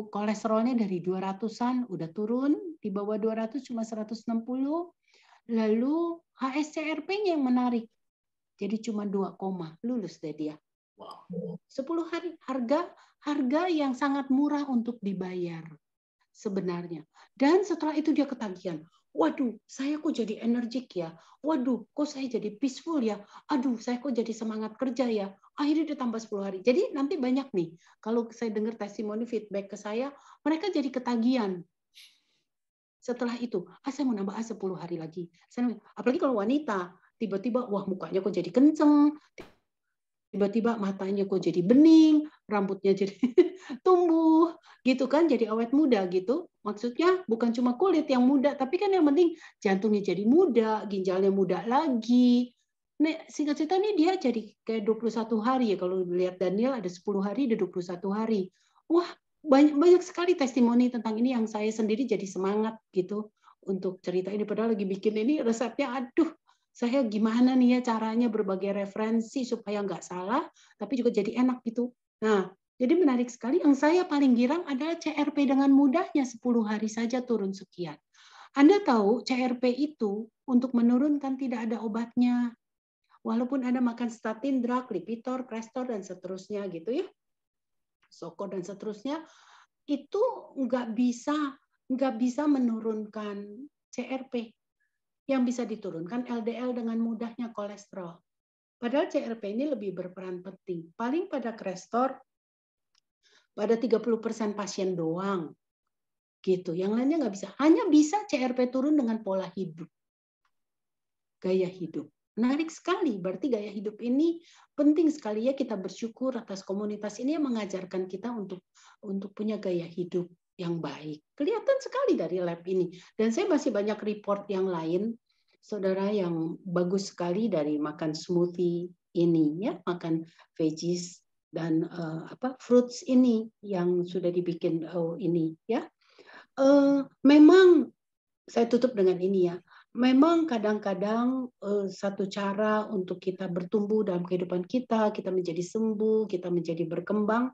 kolesterolnya dari 200-an udah turun di bawah 200 cuma 160. Lalu HSCRP-nya yang menarik. Jadi cuma 2 koma, lulus deh dia. Sepuluh hari harga harga yang sangat murah untuk dibayar sebenarnya. Dan setelah itu dia ketagihan. Waduh, saya kok jadi energik ya. Waduh, kok saya jadi peaceful ya. Aduh, saya kok jadi semangat kerja ya. Akhirnya ditambah 10 hari. Jadi nanti banyak nih, kalau saya dengar testimoni feedback ke saya, mereka jadi ketagihan. Setelah itu, ah, saya mau nambah ah, 10 hari lagi. Saya, apalagi kalau wanita, tiba-tiba, wah mukanya kok jadi kenceng, tiba-tiba matanya kok jadi bening, rambutnya jadi [LAUGHS] tumbuh, gitu kan, jadi awet muda gitu. Maksudnya bukan cuma kulit yang muda, tapi kan yang penting jantungnya jadi muda, ginjalnya muda lagi. Nek, singkat cerita nih dia jadi kayak 21 hari ya, kalau dilihat Daniel ada 10 hari, ada 21 hari. Wah, banyak, banyak sekali testimoni tentang ini yang saya sendiri jadi semangat gitu untuk cerita ini. Padahal lagi bikin ini resepnya, aduh saya gimana nih ya caranya berbagai referensi supaya nggak salah, tapi juga jadi enak gitu. Nah, jadi menarik sekali. Yang saya paling girang adalah CRP dengan mudahnya 10 hari saja turun sekian. Anda tahu CRP itu untuk menurunkan tidak ada obatnya. Walaupun Anda makan statin, drug, lipitor, crestor, dan seterusnya gitu ya. Soko dan seterusnya. Itu nggak bisa nggak bisa menurunkan CRP yang bisa diturunkan LDL dengan mudahnya kolesterol. Padahal CRP ini lebih berperan penting. Paling pada krestor pada 30% pasien doang. Gitu. Yang lainnya nggak bisa. Hanya bisa CRP turun dengan pola hidup. Gaya hidup. Menarik sekali. Berarti gaya hidup ini penting sekali ya kita bersyukur atas komunitas ini yang mengajarkan kita untuk untuk punya gaya hidup yang baik. Kelihatan sekali dari lab ini. Dan saya masih banyak report yang lain, saudara yang bagus sekali dari makan smoothie ini, ya, makan veggies dan uh, apa fruits ini yang sudah dibikin oh, ini, ya. Uh, memang saya tutup dengan ini ya. Memang kadang-kadang uh, satu cara untuk kita bertumbuh dalam kehidupan kita, kita menjadi sembuh, kita menjadi berkembang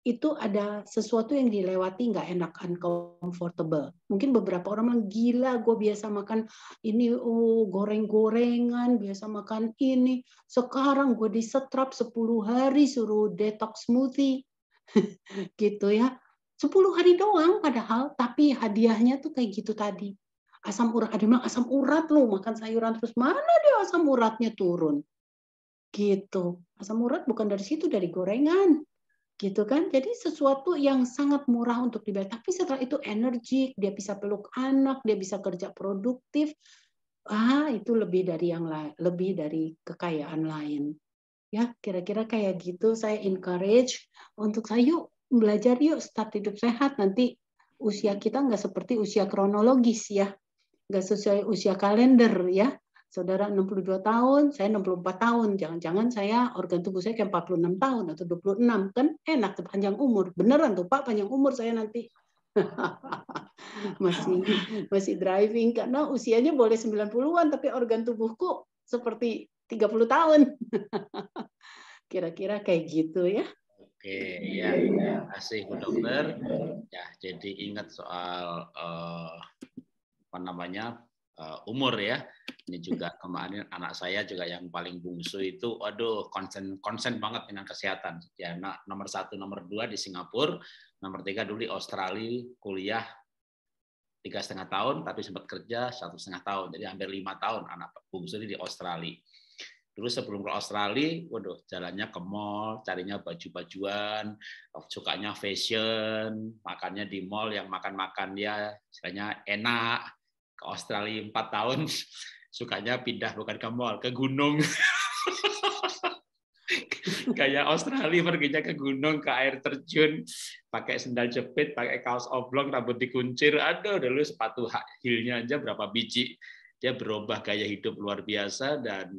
itu ada sesuatu yang dilewati nggak enak uncomfortable mungkin beberapa orang bilang gila gue biasa makan ini oh, goreng-gorengan biasa makan ini sekarang gue disetrap 10 hari suruh detox smoothie [LAUGHS] gitu ya 10 hari doang padahal tapi hadiahnya tuh kayak gitu tadi asam urat ada bilang asam urat lo makan sayuran terus mana dia asam uratnya turun gitu asam urat bukan dari situ dari gorengan gitu kan jadi sesuatu yang sangat murah untuk dibayar tapi setelah itu energik dia bisa peluk anak dia bisa kerja produktif ah itu lebih dari yang lain lebih dari kekayaan lain ya kira-kira kayak gitu saya encourage untuk saya yuk belajar yuk start hidup sehat nanti usia kita nggak seperti usia kronologis ya nggak sesuai usia kalender ya saudara 62 tahun, saya 64 tahun. Jangan-jangan saya organ tubuh saya kayak 46 tahun atau 26. Kan enak tuh panjang umur. Beneran tuh Pak, panjang umur saya nanti. [LAUGHS] masih masih driving karena usianya boleh 90-an tapi organ tubuhku seperti 30 tahun. [LAUGHS] Kira-kira kayak gitu ya. Oke, ya. ya. kasih Bu Dokter. Ya, jadi ingat soal eh, apa namanya Eh, umur ya. Ini juga kemarin anak saya juga yang paling bungsu itu, aduh konsen konsen banget dengan kesehatan. Ya, nah, nomor satu, nomor dua di Singapura, nomor tiga dulu di Australia kuliah tiga setengah tahun, tapi sempat kerja satu setengah tahun, jadi hampir lima tahun anak bungsu ini di Australia. Dulu sebelum ke Australia, waduh, jalannya ke mall, carinya baju-bajuan, sukanya fashion, makannya di mall yang makan-makan ya, misalnya enak, ke Australia empat tahun [LAUGHS] sukanya pindah bukan ke mall ke gunung [LAUGHS] kayak Australia perginya ke gunung ke air terjun pakai sendal jepit pakai kaos oblong rambut dikuncir aduh dulu sepatu heelnya aja berapa biji dia berubah gaya hidup luar biasa dan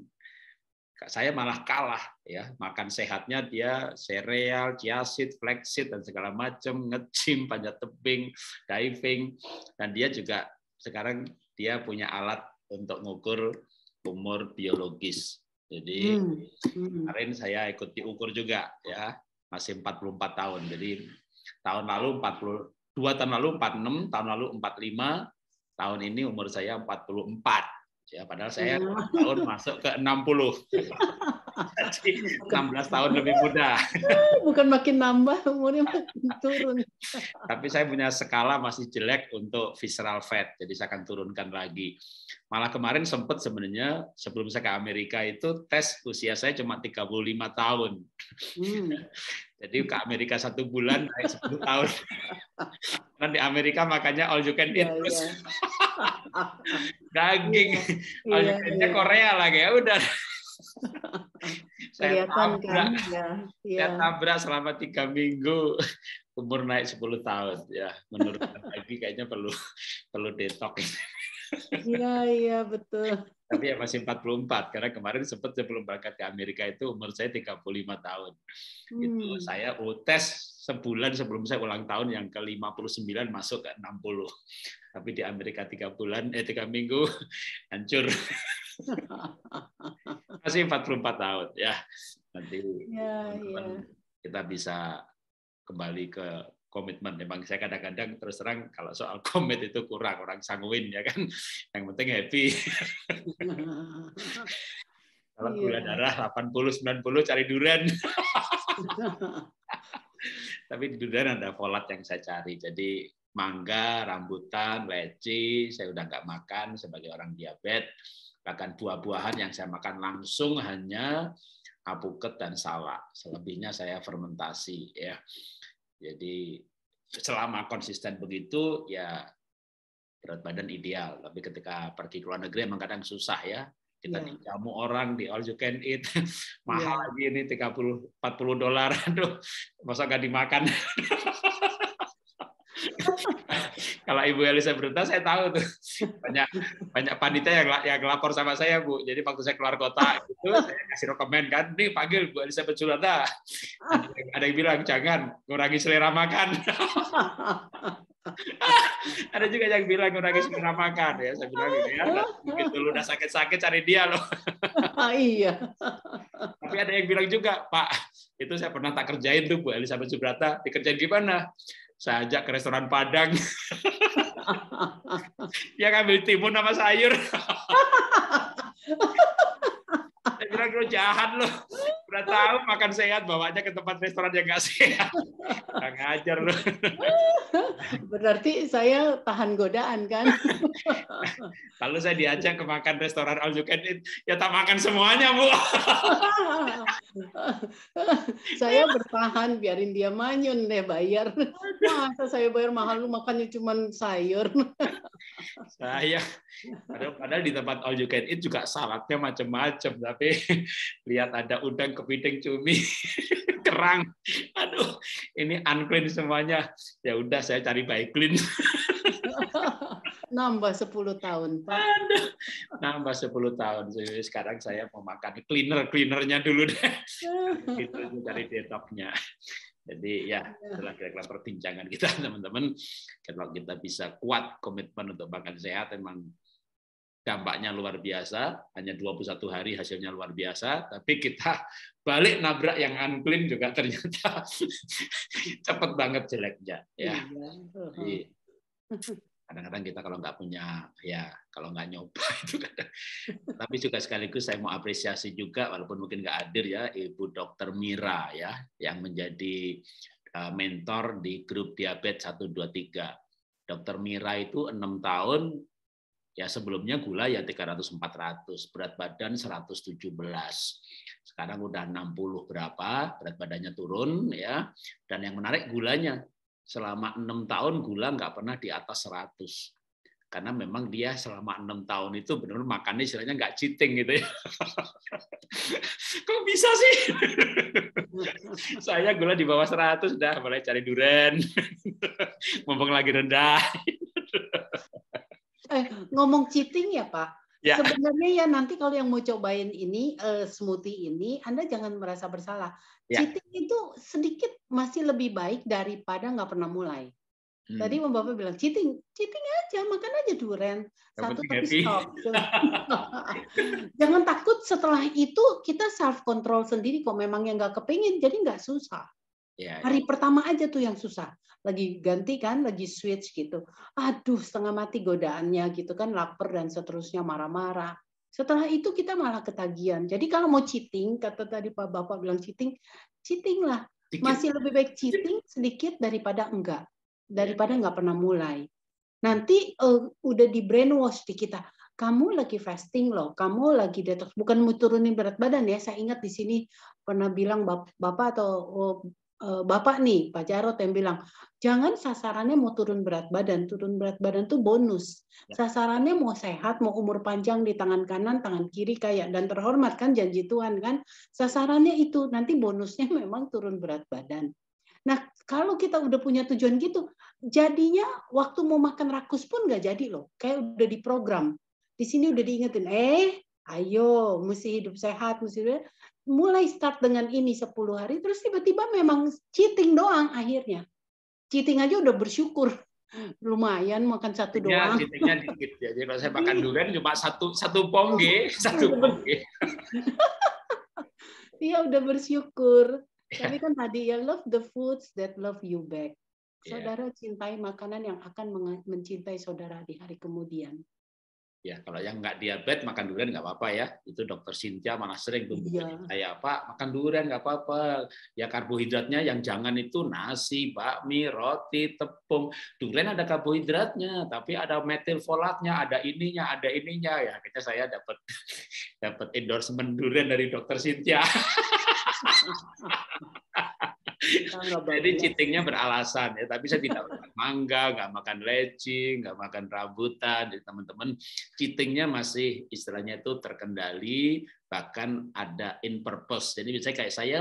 saya malah kalah ya makan sehatnya dia sereal, chiasid, flaxseed dan segala macam ngecim panjat tebing, diving dan dia juga sekarang dia punya alat untuk ngukur umur biologis. Jadi hmm. hmm. kemarin saya ikut diukur juga ya, masih 44 tahun. Jadi tahun lalu 42 tahun lalu 46, tahun lalu 45, tahun ini umur saya 44 ya padahal saya iya. tahun masuk ke 60 jadi 16 tahun lebih muda [LAUGHS] bukan makin nambah umurnya makin turun [LAUGHS] tapi saya punya skala masih jelek untuk visceral fat jadi saya akan turunkan lagi malah kemarin sempat sebenarnya sebelum saya ke Amerika itu tes usia saya cuma 35 tahun hmm. [LAUGHS] Jadi ke hmm. Amerika satu bulan naik sepuluh tahun. Nanti [LAUGHS] Amerika makanya all you can iya, eat yeah, terus. Yeah. [LAUGHS] Daging. Yeah, all you iya, can eat iya. Korea lagi ya udah. saya kan, tabrak, kan? ya, ya. saya tabrak selama tiga minggu umur naik sepuluh tahun ya menurut lagi kayaknya perlu perlu detox Iya, iya, betul. Tapi ya masih 44, karena kemarin sempat sebelum berangkat ke Amerika itu umur saya 35 tahun. Gitu. Hmm. Itu saya tes sebulan sebelum saya ulang tahun yang ke-59 masuk ke 60. Tapi di Amerika tiga bulan, eh tiga minggu, [LAUGHS] hancur. [LAUGHS] masih 44 tahun, ya. Nanti ya, ya. kita bisa kembali ke komitmen. Memang saya kadang-kadang terus terang kalau soal [LAUGHS] komit itu kurang orang sanguin ya kan. Yang penting happy. kalau [LAUGHS] iya. gula darah 80 90 cari durian. [LAUGHS] Tapi di durian ada folat yang saya cari. Jadi mangga, rambutan, leci, saya udah nggak makan sebagai orang diabetes. Bahkan buah-buahan yang saya makan langsung hanya apuket dan salak. Selebihnya saya fermentasi ya jadi selama konsisten begitu ya berat badan ideal. Tapi ketika pergi ke luar negeri emang kadang susah ya. Kita yeah. dijamu orang di all you can eat. [LAUGHS] Mahal yeah. lagi ini 30 40 dolar. [LAUGHS] Aduh, masa gak dimakan. [LAUGHS] kalau Ibu Elisa Brunta saya tahu tuh [LAUGHS] banyak banyak panitia yang yang lapor sama saya Bu. Jadi waktu saya keluar kota itu saya kasih rekomend kan, nih panggil Bu Elisa Brunta. Ada yang bilang jangan kurangi selera makan. [LAUGHS] ada juga yang bilang kurangi selera makan ya saya bilang gitu ya mungkin dulu udah sakit-sakit cari dia loh [LAUGHS] ah, iya tapi ada yang bilang juga Pak itu saya pernah tak kerjain tuh Bu Elisabeth Subrata dikerjain gimana saya ajak ke restoran Padang. [LAUGHS] Dia ngambil timun sama sayur. [LAUGHS] bilang lu jahat lu. Udah tahu makan sehat, bawanya ke tempat restoran yang gak sehat. Gak ngajar lu. Berarti saya tahan godaan kan? Lalu saya diajak ke makan restoran all you can eat, ya tak makan semuanya Bu. saya bertahan, biarin dia manyun deh bayar. Masa saya bayar mahal, lu makannya cuma sayur. saya, padahal, di tempat all you can eat juga saladnya macam-macam, tapi [LAUGHS] lihat ada udang kepiting cumi [LAUGHS] kerang aduh ini unclean semuanya ya udah saya cari baik clean [LAUGHS] nambah 10 tahun Pak aduh, nambah 10 tahun jadi sekarang saya mau makan cleaner cleanernya dulu deh itu dari detoxnya jadi ya, setelah kira-kira perbincangan kita teman-teman. Kalau kita bisa kuat komitmen untuk makan sehat, memang dampaknya luar biasa, hanya 21 hari hasilnya luar biasa, tapi kita [LAUGHS] balik nabrak yang unclean juga ternyata [LAUGHS] cepet banget jeleknya. Ya. Iya, Jadi, kadang-kadang kita kalau nggak punya ya kalau nggak nyoba [LAUGHS] itu kadang tapi juga sekaligus saya mau apresiasi juga walaupun mungkin nggak hadir ya ibu dokter Mira ya yang menjadi eh, mentor di grup diabetes 123 dokter Mira itu enam tahun Ya sebelumnya gula ya 300 400, berat badan 117. Sekarang udah 60 berapa, berat badannya turun ya. Dan yang menarik gulanya. Selama enam tahun gula nggak pernah di atas 100 karena memang dia selama enam tahun itu benar makannya istilahnya nggak cheating gitu ya. [LAUGHS] Kok bisa sih? [LAUGHS] Saya gula di bawah 100 dah mulai cari duren, [LAUGHS] mumpung lagi rendah. Eh, ngomong cheating ya Pak. Ya. Sebenarnya ya nanti kalau yang mau cobain ini uh, smoothie ini, Anda jangan merasa bersalah. Ya. Cheating itu sedikit masih lebih baik daripada nggak pernah mulai. Hmm. Tadi Mbak Bapak bilang cheating, cheating aja, makan aja duren satu tapi stop. [LAUGHS] jangan takut setelah itu kita self control sendiri kok memang yang nggak kepingin, jadi nggak susah. Yeah, ya. Hari pertama aja tuh yang susah. Lagi ganti kan, lagi switch gitu. Aduh, setengah mati godaannya gitu kan, lapar dan seterusnya marah-marah. Setelah itu kita malah ketagihan. Jadi kalau mau cheating, kata tadi Pak Bapak bilang cheating, cheating lah. Sedikit. Masih lebih baik cheating sedikit daripada enggak. Daripada ya. enggak pernah mulai. Nanti uh, udah di brainwash di kita kamu lagi fasting loh, kamu lagi detox. Bukan mau turunin berat badan ya. Saya ingat di sini pernah bilang bapak atau oh, Eh, bapak nih Pak Jarot yang bilang jangan sasarannya mau turun berat badan turun berat badan tuh bonus ya. sasarannya mau sehat mau umur panjang di tangan kanan tangan kiri kayak dan terhormat kan janji Tuhan kan sasarannya itu nanti bonusnya [LAUGHS] memang turun berat badan nah kalau kita udah punya tujuan gitu jadinya waktu mau makan rakus pun nggak jadi loh kayak udah diprogram di sini udah diingetin eh ayo mesti hidup sehat mesti mulai start dengan ini 10 hari terus tiba-tiba memang cheating doang akhirnya cheating aja udah bersyukur [LAUGHS] lumayan makan satu iya, doang. Ya, cheatingnya dikit ya. Jadi kalau saya makan iya. durian cuma satu satu pongge, [LAUGHS] satu iya. pongge. [LAUGHS] Iya udah bersyukur. Tapi kan tadi ya love the foods that love you back. Saudara yeah. cintai makanan yang akan mencintai saudara di hari kemudian. Ya, kalau yang nggak diabetes makan durian nggak apa-apa ya. Itu dokter Cynthia malah sering tuh iya. saya Pak makan durian nggak apa-apa. Ya karbohidratnya yang jangan itu nasi, bakmi, roti, tepung. Durian ada karbohidratnya, tapi ada metilfolatnya, ada ininya, ada ininya. Ya akhirnya saya dapat [LAUGHS] dapat endorsement durian dari dokter Cynthia. [LAUGHS] [LAUGHS] Jadi cheatingnya beralasan ya, tapi saya tidak makan mangga, nggak makan leci, nggak makan rambutan. Jadi teman-teman cheatingnya masih istilahnya itu terkendali, bahkan ada in purpose. Jadi misalnya kayak saya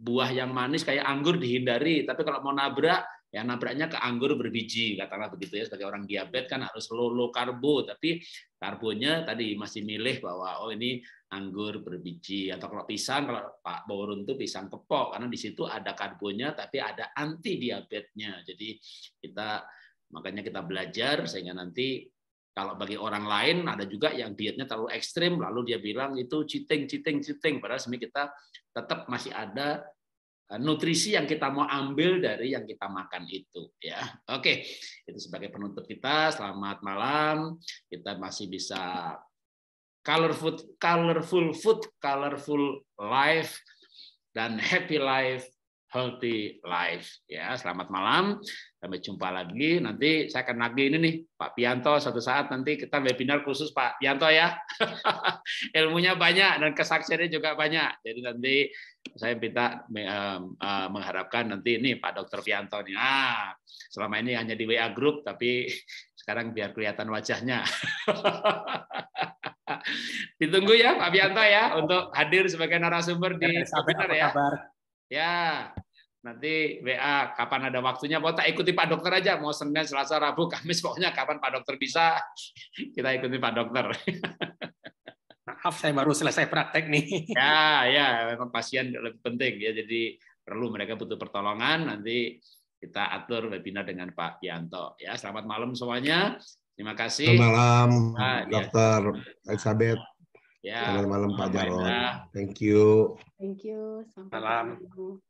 buah yang manis kayak anggur dihindari, tapi kalau mau nabrak ya nabraknya ke anggur berbiji katakanlah begitu ya sebagai orang diabetes kan harus low, low karbo tapi Karbonnya tadi masih milih bahwa oh ini anggur berbiji atau kalau pisang kalau Pak Borun itu pisang kepok karena di situ ada karbonnya tapi ada anti diabetesnya Jadi kita makanya kita belajar sehingga nanti kalau bagi orang lain ada juga yang dietnya terlalu ekstrim, lalu dia bilang itu cheating, cheating, cheating. Padahal sebenarnya kita tetap masih ada Eh, nutrisi yang kita mau ambil dari yang kita makan itu ya oke itu sebagai penutup kita selamat malam kita masih bisa colorful colorful food colorful life dan happy life healthy life ya selamat malam sampai jumpa lagi nanti saya akan lagi ini nih Pak Pianto suatu saat nanti kita webinar khusus Pak Pianto ya [LAUGHS] ilmunya banyak dan kesaksiannya juga banyak jadi nanti saya minta eh, mengharapkan nanti ini Pak Dokter Pianto nih, ah selama ini hanya di WA grup tapi [LAUGHS] sekarang biar kelihatan wajahnya. [LAUGHS] Ditunggu ya Pak Pianto ya untuk hadir sebagai narasumber di webinar ya. Kabar. Ya, nanti WA kapan ada waktunya mau tak ikuti Pak Dokter aja mau Senin Selasa Rabu [LAUGHS] Kamis pokoknya kapan Pak Dokter bisa kita ikuti Pak Dokter maaf saya baru selesai praktek nih. [LAUGHS] Ya, ya, memang pasien lebih penting ya. Jadi perlu mereka butuh pertolongan. Nanti kita atur webinar dengan Pak Yanto. Ya, selamat malam semuanya. Terima kasih. Selamat malam, ah, ya. Dokter ya. Elizabeth. Ya. Selamat malam Pak Jarod. Thank you. Thank you. Selamat malam.